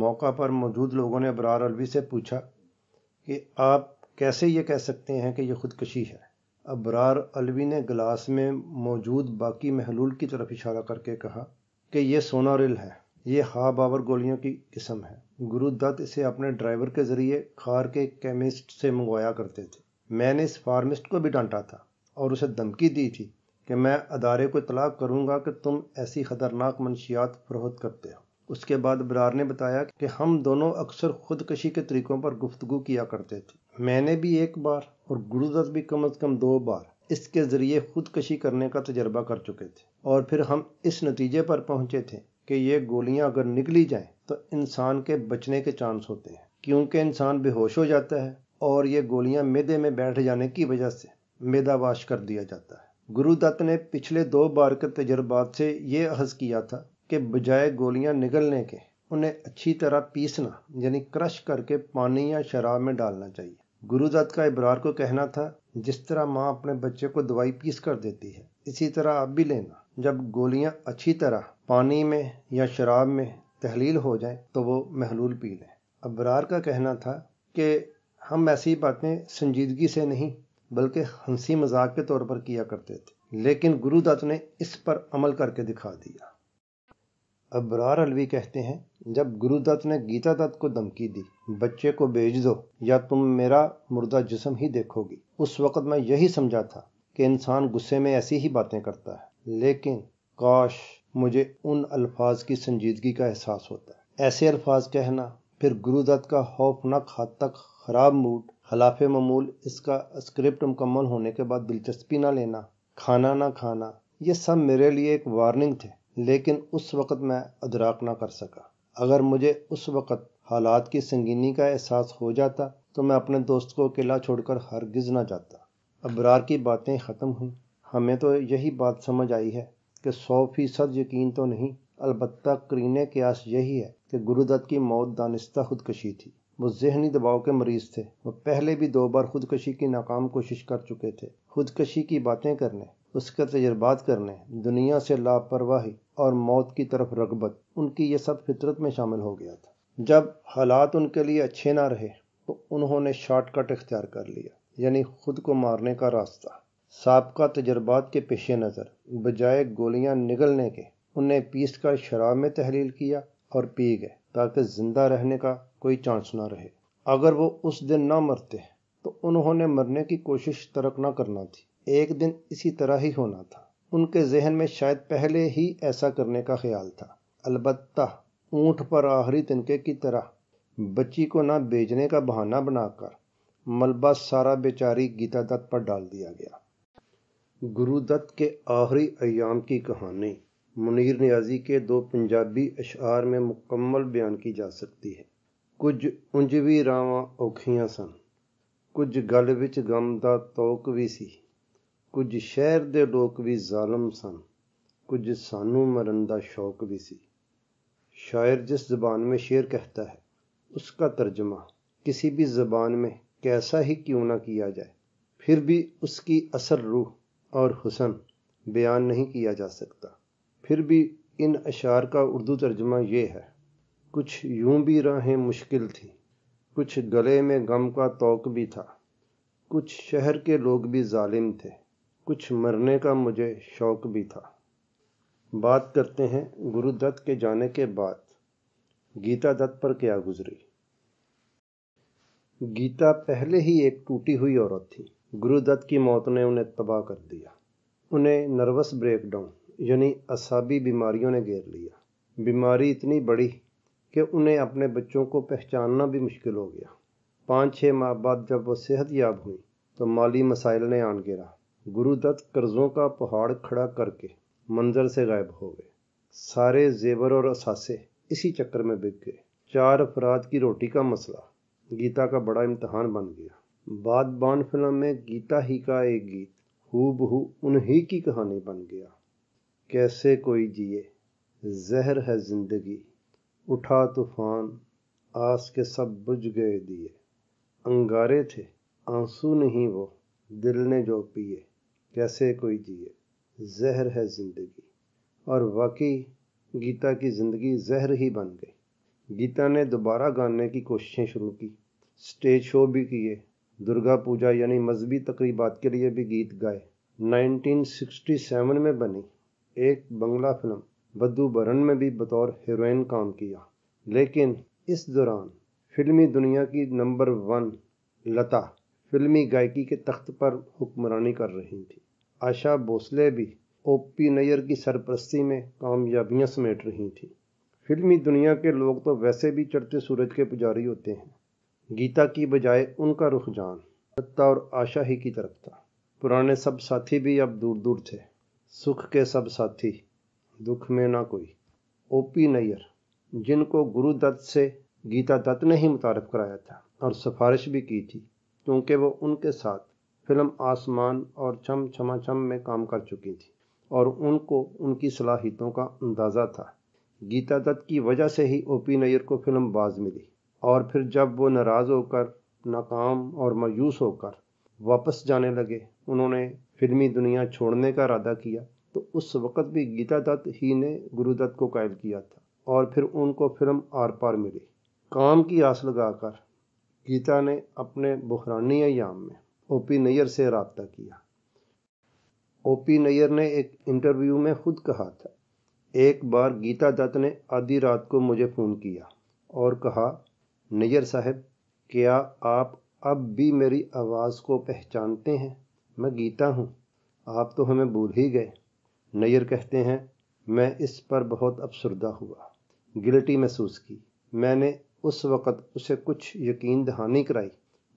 मौका पर मौजूद लोगों ने अबरार अलवी से पूछा कि आप कैसे ये कह सकते हैं कि यह खुदकशी है अबरार अलवी ने गिलास में मौजूद बाकी महलूल की तरफ इशारा करके कहा कि यह रिल है ये हा बावर गोलियों की किस्म है गुरु दत्त इसे अपने ड्राइवर के जरिए खार के केमिस्ट से मंगवाया करते थे मैंने इस फार्मिस्ट को भी डांटा था और उसे धमकी दी थी कि मैं अदारे को तलाक करूंगा कि तुम ऐसी खतरनाक मनशियात फरोहत करते हो उसके बाद बरार ने बताया कि हम दोनों अक्सर खुदकशी के तरीकों पर गुफ्तगु किया करते थे मैंने भी एक बार और गुरुदत्त भी कम अज़ कम दो बार इसके ज़रिए खुदकशी करने का तजर्बा कर चुके थे और फिर हम इस नतीजे पर पहुंचे थे कि ये गोलियां अगर निकली जाएं तो इंसान के बचने के चांस होते हैं क्योंकि इंसान बेहोश हो जाता है और ये गोलियां मेदे में बैठ जाने की वजह से मेदावाश कर दिया जाता है गुरुदत्त ने पिछले दो बार के तजर्बात से ये अहज किया था कि बजाय गोलियां निगलने के उन्हें अच्छी तरह पीसना यानी क्रश करके पानी या शराब में डालना चाहिए गुरुदत्त का इब्रार को कहना था जिस तरह माँ अपने बच्चे को दवाई पीस कर देती है इसी तरह आप भी लेना जब गोलियाँ अच्छी तरह पानी में या शराब में तहलील हो जाए तो वो महलूल पी लें अबरार का कहना था कि हम ऐसी बातें संजीदगी से नहीं बल्कि हंसी मजाक के तौर पर किया करते थे लेकिन गुरुदत्त ने इस पर अमल करके दिखा दिया अबरार अलवी कहते हैं जब गुरुदत्त ने गीता दत्त को धमकी दी बच्चे को भेज दो या तुम मेरा मुर्दा जिसम ही देखोगी उस वक्त मैं यही समझा था कि इंसान गुस्से में ऐसी ही बातें करता है लेकिन काश मुझे उन अल्फाज की संजीदगी का एहसास होता है ऐसे अल्फाज कहना फिर गुरुदत्त का खौफनाक हद तक खराब मूड खिलाफ ममूल इसका स्क्रिप्ट मुकम्मल होने के बाद दिलचस्पी ना लेना खाना ना खाना ये सब मेरे लिए एक वार्निंग थे लेकिन उस वक्त मैं अदराक ना कर सका अगर मुझे उस वक़्त हालात की संगीनी का एहसास हो जाता तो मैं अपने दोस्त को अकेला छोड़कर हरगिज़ ना जाता अबरार की बातें ख़त्म हुई हमें तो यही बात समझ आई है कि सौ फीसद यकीन तो नहीं अलबत् करीने क्यास यही है कि गुरुदत्त की मौत दानिस्ता खुदकशी थी वो जहनी दबाव के मरीज थे वो पहले भी दो बार खुदकशी की नाकाम कोशिश कर चुके थे खुदकशी की बातें करने उसके तजर्बात करने दुनिया से लापरवाही और मौत की तरफ रगबत उनकी ये सब फितरत में शामिल हो गया था जब हालात उनके लिए अच्छे ना रहे तो उन्होंने शॉर्टकट इख्तियार कर लिया यानी खुद को मारने का रास्ता सबका तजर्बात के पेश नज़र बजाय गोलियां निगलने के उन्हें पीस कर शराब में तहलील किया और पी गए ताकि जिंदा रहने का कोई चांस ना रहे अगर वो उस दिन ना मरते तो उन्होंने मरने की कोशिश तरक ना करना थी एक दिन इसी तरह ही होना था उनके जहन में शायद पहले ही ऐसा करने का ख्याल था अलबत् ऊँट पर आखिरी तिनके की तरह बच्ची को ना बेचने का बहाना बनाकर मलबा सारा बेचारी गीता दत्त पर डाल दिया गया गुरुदत्त के आखिरी अयाम की कहानी मुनीर नियाजी के दो पंजाबी अशार में मुकम्मल बयान की जा सकती है कुछ उंजवी ਵੀ ਰਾਵਾਂ सन कुछ गल विच गम का तोक भी सी कुछ शहर के लोग भी ਜ਼ਾਲਮ सन कुछ सानू ਮਰਨ ਦਾ शौक भी सी शायर जिस ज़बान में शेर कहता है उसका तर्जमा किसी भी ज़बान में कैसा ही क्यों ना किया जाए फिर भी उसकी असर रूह और हुसन बयान नहीं किया जा सकता फिर भी इन अशार का उर्दू तर्जमा ये है कुछ यूं भी राहें मुश्किल थी कुछ गले में गम का तोक भी था कुछ शहर के लोग भी जालिम थे कुछ मरने का मुझे शौक भी था बात करते हैं गुरुदत्त के जाने के बाद गीता दत्त पर क्या गुजरी गीता पहले ही एक टूटी हुई औरत थी गुरुदत्त की मौत ने उन्हें तबाह कर दिया उन्हें नर्वस ब्रेकडाउन यानी असाबी बीमारियों ने घेर लिया बीमारी इतनी बड़ी कि उन्हें अपने बच्चों को पहचानना भी मुश्किल हो गया पाँच छः माह बाद जब वो सेहत याब हुई तो माली मसाइल ने आन गिरा गुरुदत्त कर्जों का पहाड़ खड़ा करके मंजर से गायब हो गए सारे जेवर और असासे इसी चक्कर में बिक गए चार अफराद की रोटी का मसला गीता का बड़ा इम्तहान बन गया बाद बान फिल्म में गीता ही का एक गीत हु बहू उन्हीं की कहानी बन गया कैसे कोई जिए जहर है जिंदगी उठा तूफान आस के सब बुझ गए दिए अंगारे थे आंसू नहीं वो दिल ने जो पिए कैसे कोई जिए जहर है जिंदगी और वाकई गीता की जिंदगी जहर ही बन गई गीता ने दोबारा गाने की कोशिशें शुरू की स्टेज शो भी किए दुर्गा पूजा यानी मजहबी तकरीबात के लिए भी गीत गाए 1967 में बनी एक बंगला फिल्म बद्दू बरन में भी बतौर हीरोइन काम किया लेकिन इस दौरान फिल्मी दुनिया की नंबर वन लता फिल्मी गायकी के तख्त पर हुक्मरानी कर रही थी आशा भोसले भी ओ पी नैयर की सरपरस्ती में कामयाबियां समेट रही थी फिल्मी दुनिया के लोग तो वैसे भी चढ़ते सूरज के पुजारी होते हैं गीता की बजाय उनका जान दत्ता और आशा ही की तरफ था पुराने सब साथी भी अब दूर दूर थे सुख के सब साथी दुख में ना कोई ओ पी नैयर जिनको गुरु दत्त से गीता दत्त ने ही मुतारफ कराया था और सिफारिश भी की थी क्योंकि वो उनके साथ फिल्म आसमान और छम छमा छम में काम कर चुकी थी और उनको उनकी सलाहितों का अंदाज़ा था गीता दत्त की वजह से ही ओ पी नैयर को फिल्म बाज मिली और फिर जब वो नाराज़ होकर नाकाम और मायूस होकर वापस जाने लगे उन्होंने फिल्मी दुनिया छोड़ने का इरादा किया तो उस वक़्त भी गीता दत्त ही ने गुरुदत्त को कायल किया था और फिर उनको फिल्म आर पार मिली काम की आस लगाकर गीता ने अपने बुखरानी अयाम में ओपी नैयर से रबता किया ओपी नैयर ने एक इंटरव्यू में खुद कहा था एक बार गीता दत्त ने आधी रात को मुझे फ़ोन किया और कहा नैयर साहब क्या आप अब भी मेरी आवाज़ को पहचानते हैं मैं गीता हूँ आप तो हमें भूल ही गए नैयर कहते हैं मैं इस पर बहुत अफसरदा हुआ गिल्टी महसूस की मैंने उस वक़्त उसे कुछ यकीन दहानी कराई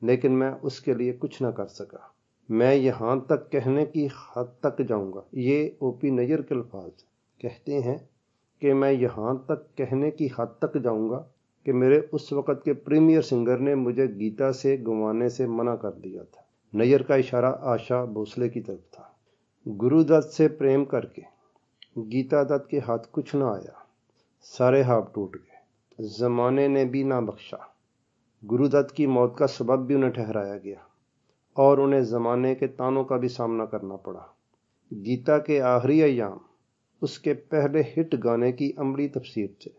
लेकिन मैं उसके लिए कुछ ना कर सका मैं यहाँ तक कहने की हद तक जाऊँगा ये ओ पी नजर के अल्फाज कहते हैं कि मैं यहाँ तक कहने की हद तक जाऊँगा कि मेरे उस वक़्त के प्रीमियर सिंगर ने मुझे गीता से गंवाने से मना कर दिया था नजर का इशारा आशा भोसले की तरफ था गुरुदत्त से प्रेम करके गीता दत्त के हाथ कुछ ना आया सारे हाथ टूट गए ज़माने ने भी ना बख्शा गुरुदत्त की मौत का सबब भी उन्हें ठहराया गया और उन्हें ज़माने के तानों का भी सामना करना पड़ा गीता के आखिरी अयाम उसके पहले हिट गाने की अमली तफसीर थे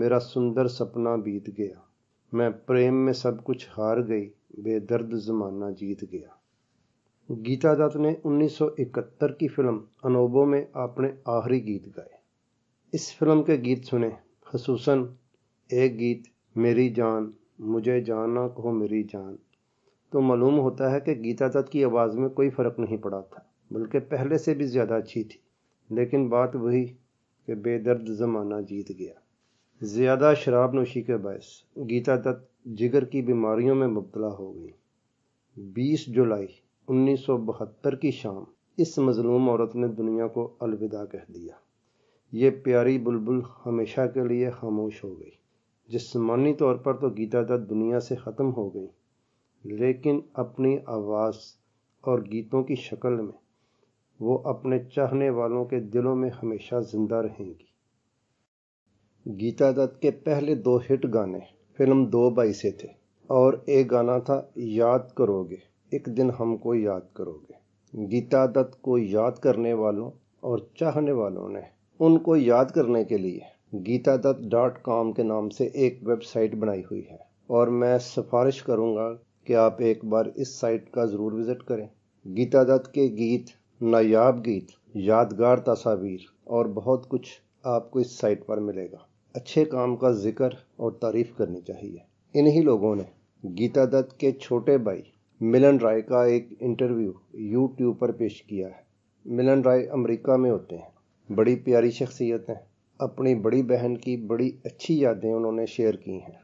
मेरा सुंदर सपना बीत गया मैं प्रेम में सब कुछ हार गई बेदर्द जमाना जीत गया गीता दत्त ने 1971 की फिल्म अनोबो में अपने आखिरी गीत गाए इस फिल्म के गीत सुने खसूस एक गीत मेरी जान मुझे जाना कहो मेरी जान तो मालूम होता है कि गीता दत्त की आवाज़ में कोई फ़र्क नहीं पड़ा था बल्कि पहले से भी ज़्यादा अच्छी थी लेकिन बात वही कि बेदर्द ज़माना जीत गया ज़्यादा शराब नोशी के बायस गीता दत्त जिगर की बीमारियों में मुबतला हो गई 20 जुलाई 1972 की शाम इस मजलूम औरत ने दुनिया को अलविदा कह दिया ये प्यारी बुलबुल हमेशा के लिए खामोश हो गई जिसमानी तौर पर तो गीता दत्त दुनिया से ख़त्म हो गई लेकिन अपनी आवाज़ और गीतों की शक्ल में वो अपने चाहने वालों के दिलों में हमेशा ज़िंदा रहेंगी गीता दत्त के पहले दो हिट गाने फिल्म दो बाई से थे और एक गाना था याद करोगे एक दिन हमको याद करोगे गीता दत्त को याद करने वालों और चाहने वालों ने उनको याद करने के लिए गीता दत्त डॉट कॉम के नाम से एक वेबसाइट बनाई हुई है और मैं सिफारिश करूँगा कि आप एक बार इस साइट का ज़रूर विज़िट करें गीता दत्त के गीत नायाब गीत यादगार तस्वीर और बहुत कुछ आपको इस साइट पर मिलेगा अच्छे काम का जिक्र और तारीफ करनी चाहिए इन्हीं लोगों ने गीता दत्त के छोटे भाई मिलन राय का एक इंटरव्यू यूट्यूब पर पेश किया है मिलन राय अमेरिका में होते हैं बड़ी प्यारी शख्सियत हैं अपनी बड़ी बहन की बड़ी अच्छी यादें उन्होंने शेयर की हैं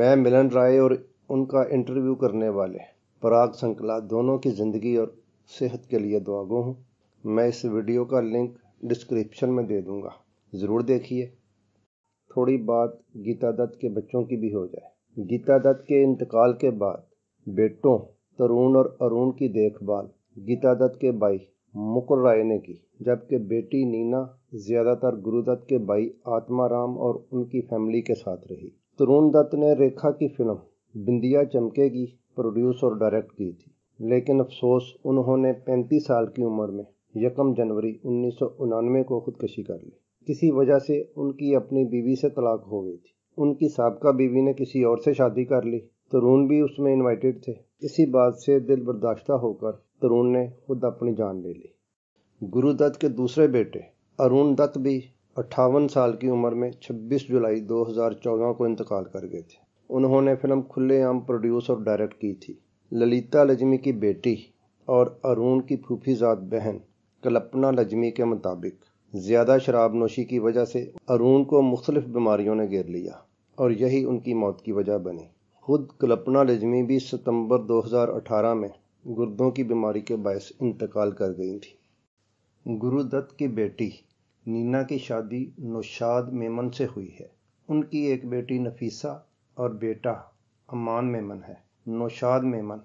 मैं मिलन राय और उनका इंटरव्यू करने वाले पराग संकला दोनों की ज़िंदगी और सेहत के लिए दुआगो हूँ मैं इस वीडियो का लिंक डिस्क्रिप्शन में दे दूँगा ज़रूर देखिए थोड़ी बात गीता दत्त के बच्चों की भी हो जाए गीता दत्त के इंतकाल के बाद बेटों तरुण और अरुण की देखभाल गीता दत्त के भाई मुकुल राय ने की जबकि बेटी नीना ज़्यादातर गुरुदत्त के भाई आत्माराम और उनकी फैमिली के साथ रही तरुण दत्त ने रेखा की फिल्म बिंदिया चमकेगी प्रोड्यूस और डायरेक्ट की थी लेकिन अफसोस उन्होंने 35 साल की उम्र में यकम जनवरी उन्नीस को खुदकशी कर ली किसी वजह से उनकी अपनी बीवी से तलाक हो गई थी उनकी सबका बीवी ने किसी और से शादी कर ली तरुण भी उसमें इन्वाइटेड थे इसी बात से दिल बर्दाश्ता होकर तरुण ने खुद अपनी जान ले ली गुरुदत्त के दूसरे बेटे अरुण दत्त भी अट्ठावन साल की उम्र में 26 जुलाई 2014 को इंतकाल कर गए थे उन्होंने फिल्म खुलेआम प्रोड्यूस और डायरेक्ट की थी ललिता लजमी की बेटी और अरुण की फूफीजात बहन कल्पना लजमी के मुताबिक ज़्यादा शराब नोशी की वजह से अरुण को मुख्तलिफ बीमारियों ने घेर लिया और यही उनकी मौत की वजह बनी खुद कल्पना लजमी भी सितंबर 2018 में गुर्दों की बीमारी के बायस इंतकाल कर गई थी गुरुदत्त की बेटी नीना की शादी नौशाद मेमन से हुई है उनकी एक बेटी नफीसा और बेटा अमान मेमन है नौशाद मेमन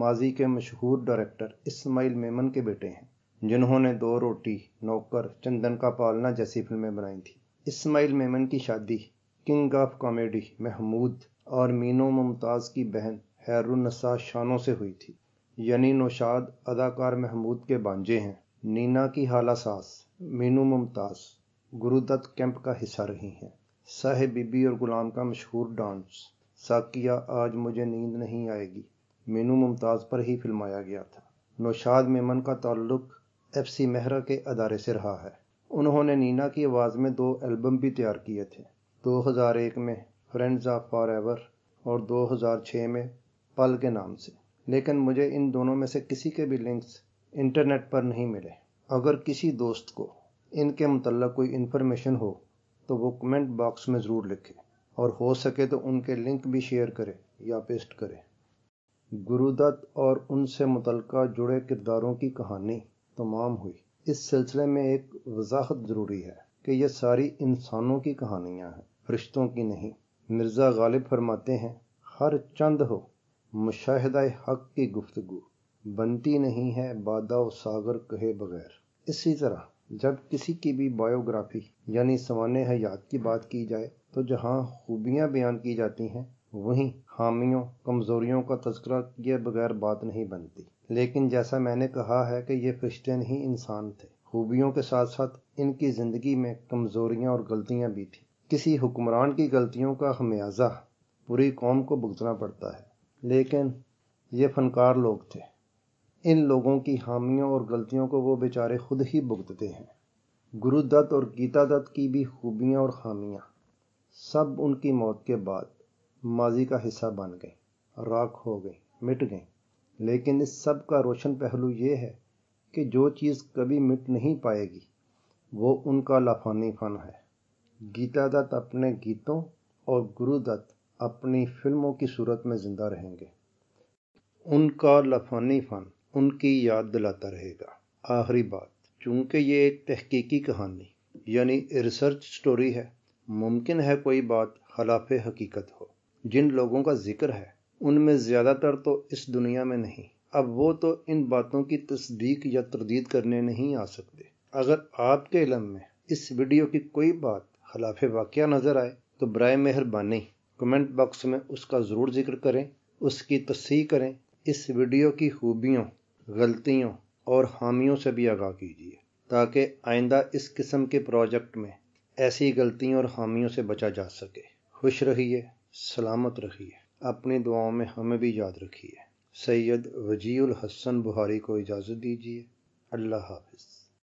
माजी के मशहूर डायरेक्टर इस्माइल मेमन के बेटे हैं जिन्होंने दो रोटी नौकर चंदन का पालना जैसी फिल्में बनाई थी इस्माइल मेमन की शादी किंग ऑफ कॉमेडी महमूद और मीनो मुमताज़ की बहन हैरुनसा शानों से हुई थी यानी नौशाद अदाकार महमूद के बांझे हैं नीना की हाला सास मीनू मुमताज़ गुरुदत्त कैंप का हिस्सा रही हैं सह बीबी और गुलाम का मशहूर डांस साकिया आज मुझे नींद नहीं आएगी मीनू मुमताज़ पर ही फिल्माया गया था नौशाद मेमन का ताल्लुक एफ सी मेहरा के अदारे से रहा है उन्होंने नीना की आवाज़ में दो एल्बम भी तैयार किए थे 2001 में फ्रेंड्स ऑफ फॉर एवर और 2006 में पल के नाम से लेकिन मुझे इन दोनों में से किसी के भी लिंक्स इंटरनेट पर नहीं मिले अगर किसी दोस्त को इनके मतलब कोई इन्फॉर्मेशन हो तो वो कमेंट बॉक्स में ज़रूर लिखें और हो सके तो उनके लिंक भी शेयर करें या पेस्ट करें गुरुदत्त और उनसे मुतलका जुड़े किरदारों की कहानी तमाम हुई इस सिलसिले में एक वजाहत ज़रूरी है कि यह सारी इंसानों की कहानियाँ हैं फरिश्तों की नहीं मिर्ज़ा गालिब फरमाते हैं हर चंद हो मुशाह हक की गुफ्तगू बनती नहीं है बादव सागर कहे बगैर इसी तरह जब किसी की भी बायोग्राफी यानी सवान हयात की बात की जाए तो जहाँ खूबियाँ बयान की जाती हैं वहीं हामियों कमज़ोरियों का तस्करा किए बगैर बात नहीं बनती लेकिन जैसा मैंने कहा है कि ये फरिश्ते नहीं इंसान थे खूबियों के साथ साथ इनकी ज़िंदगी में कमज़ोरियाँ और गलतियाँ भी थी किसी हुक्मरान की गलतियों का हमियाजा पूरी कौम को भुगतना पड़ता है लेकिन ये फनकार लोग थे इन लोगों की हामियों और गलतियों को वो बेचारे खुद ही भुगतते हैं गुरुदत्त और गीता दत्त की भी खूबियाँ और खामियाँ सब उनकी मौत के बाद माजी का हिस्सा बन गई राख हो गई मिट गई लेकिन इस सब का रोशन पहलू ये है कि जो चीज़ कभी मिट नहीं पाएगी वो उनका लाफानी फन है गीता दत्त अपने गीतों और गुरु दत्त अपनी फिल्मों की सूरत में ज़िंदा रहेंगे उनका लफानी फन उनकी याद दिलाता रहेगा आखिरी बात चूंकि ये एक तहकीकी कहानी यानी रिसर्च स्टोरी है मुमकिन है कोई बात खिलाफ हकीकत हो जिन लोगों का जिक्र है उनमें ज़्यादातर तो इस दुनिया में नहीं अब वो तो इन बातों की तस्दीक या तरदीद करने नहीं आ सकते अगर आपके इलम में इस वीडियो की कोई बात खिलाफ वाक़ नज़र आए तो बर मेहरबानी कमेंट बॉक्स में उसका ज़रूर जिक्र करें उसकी तस्ह करें इस वीडियो की खूबियों गलतियों और हामियों से भी आगाह कीजिए ताकि आइंदा इस किस्म के प्रोजेक्ट में ऐसी गलतियों और हामियों से बचा जा सके खुश रहिए सलामत रहिए अपनी दुआओं में हमें भी याद रखिए सैयद वजीउल हसन बुहारी को इजाज़त दीजिए अल्लाह हाफिज़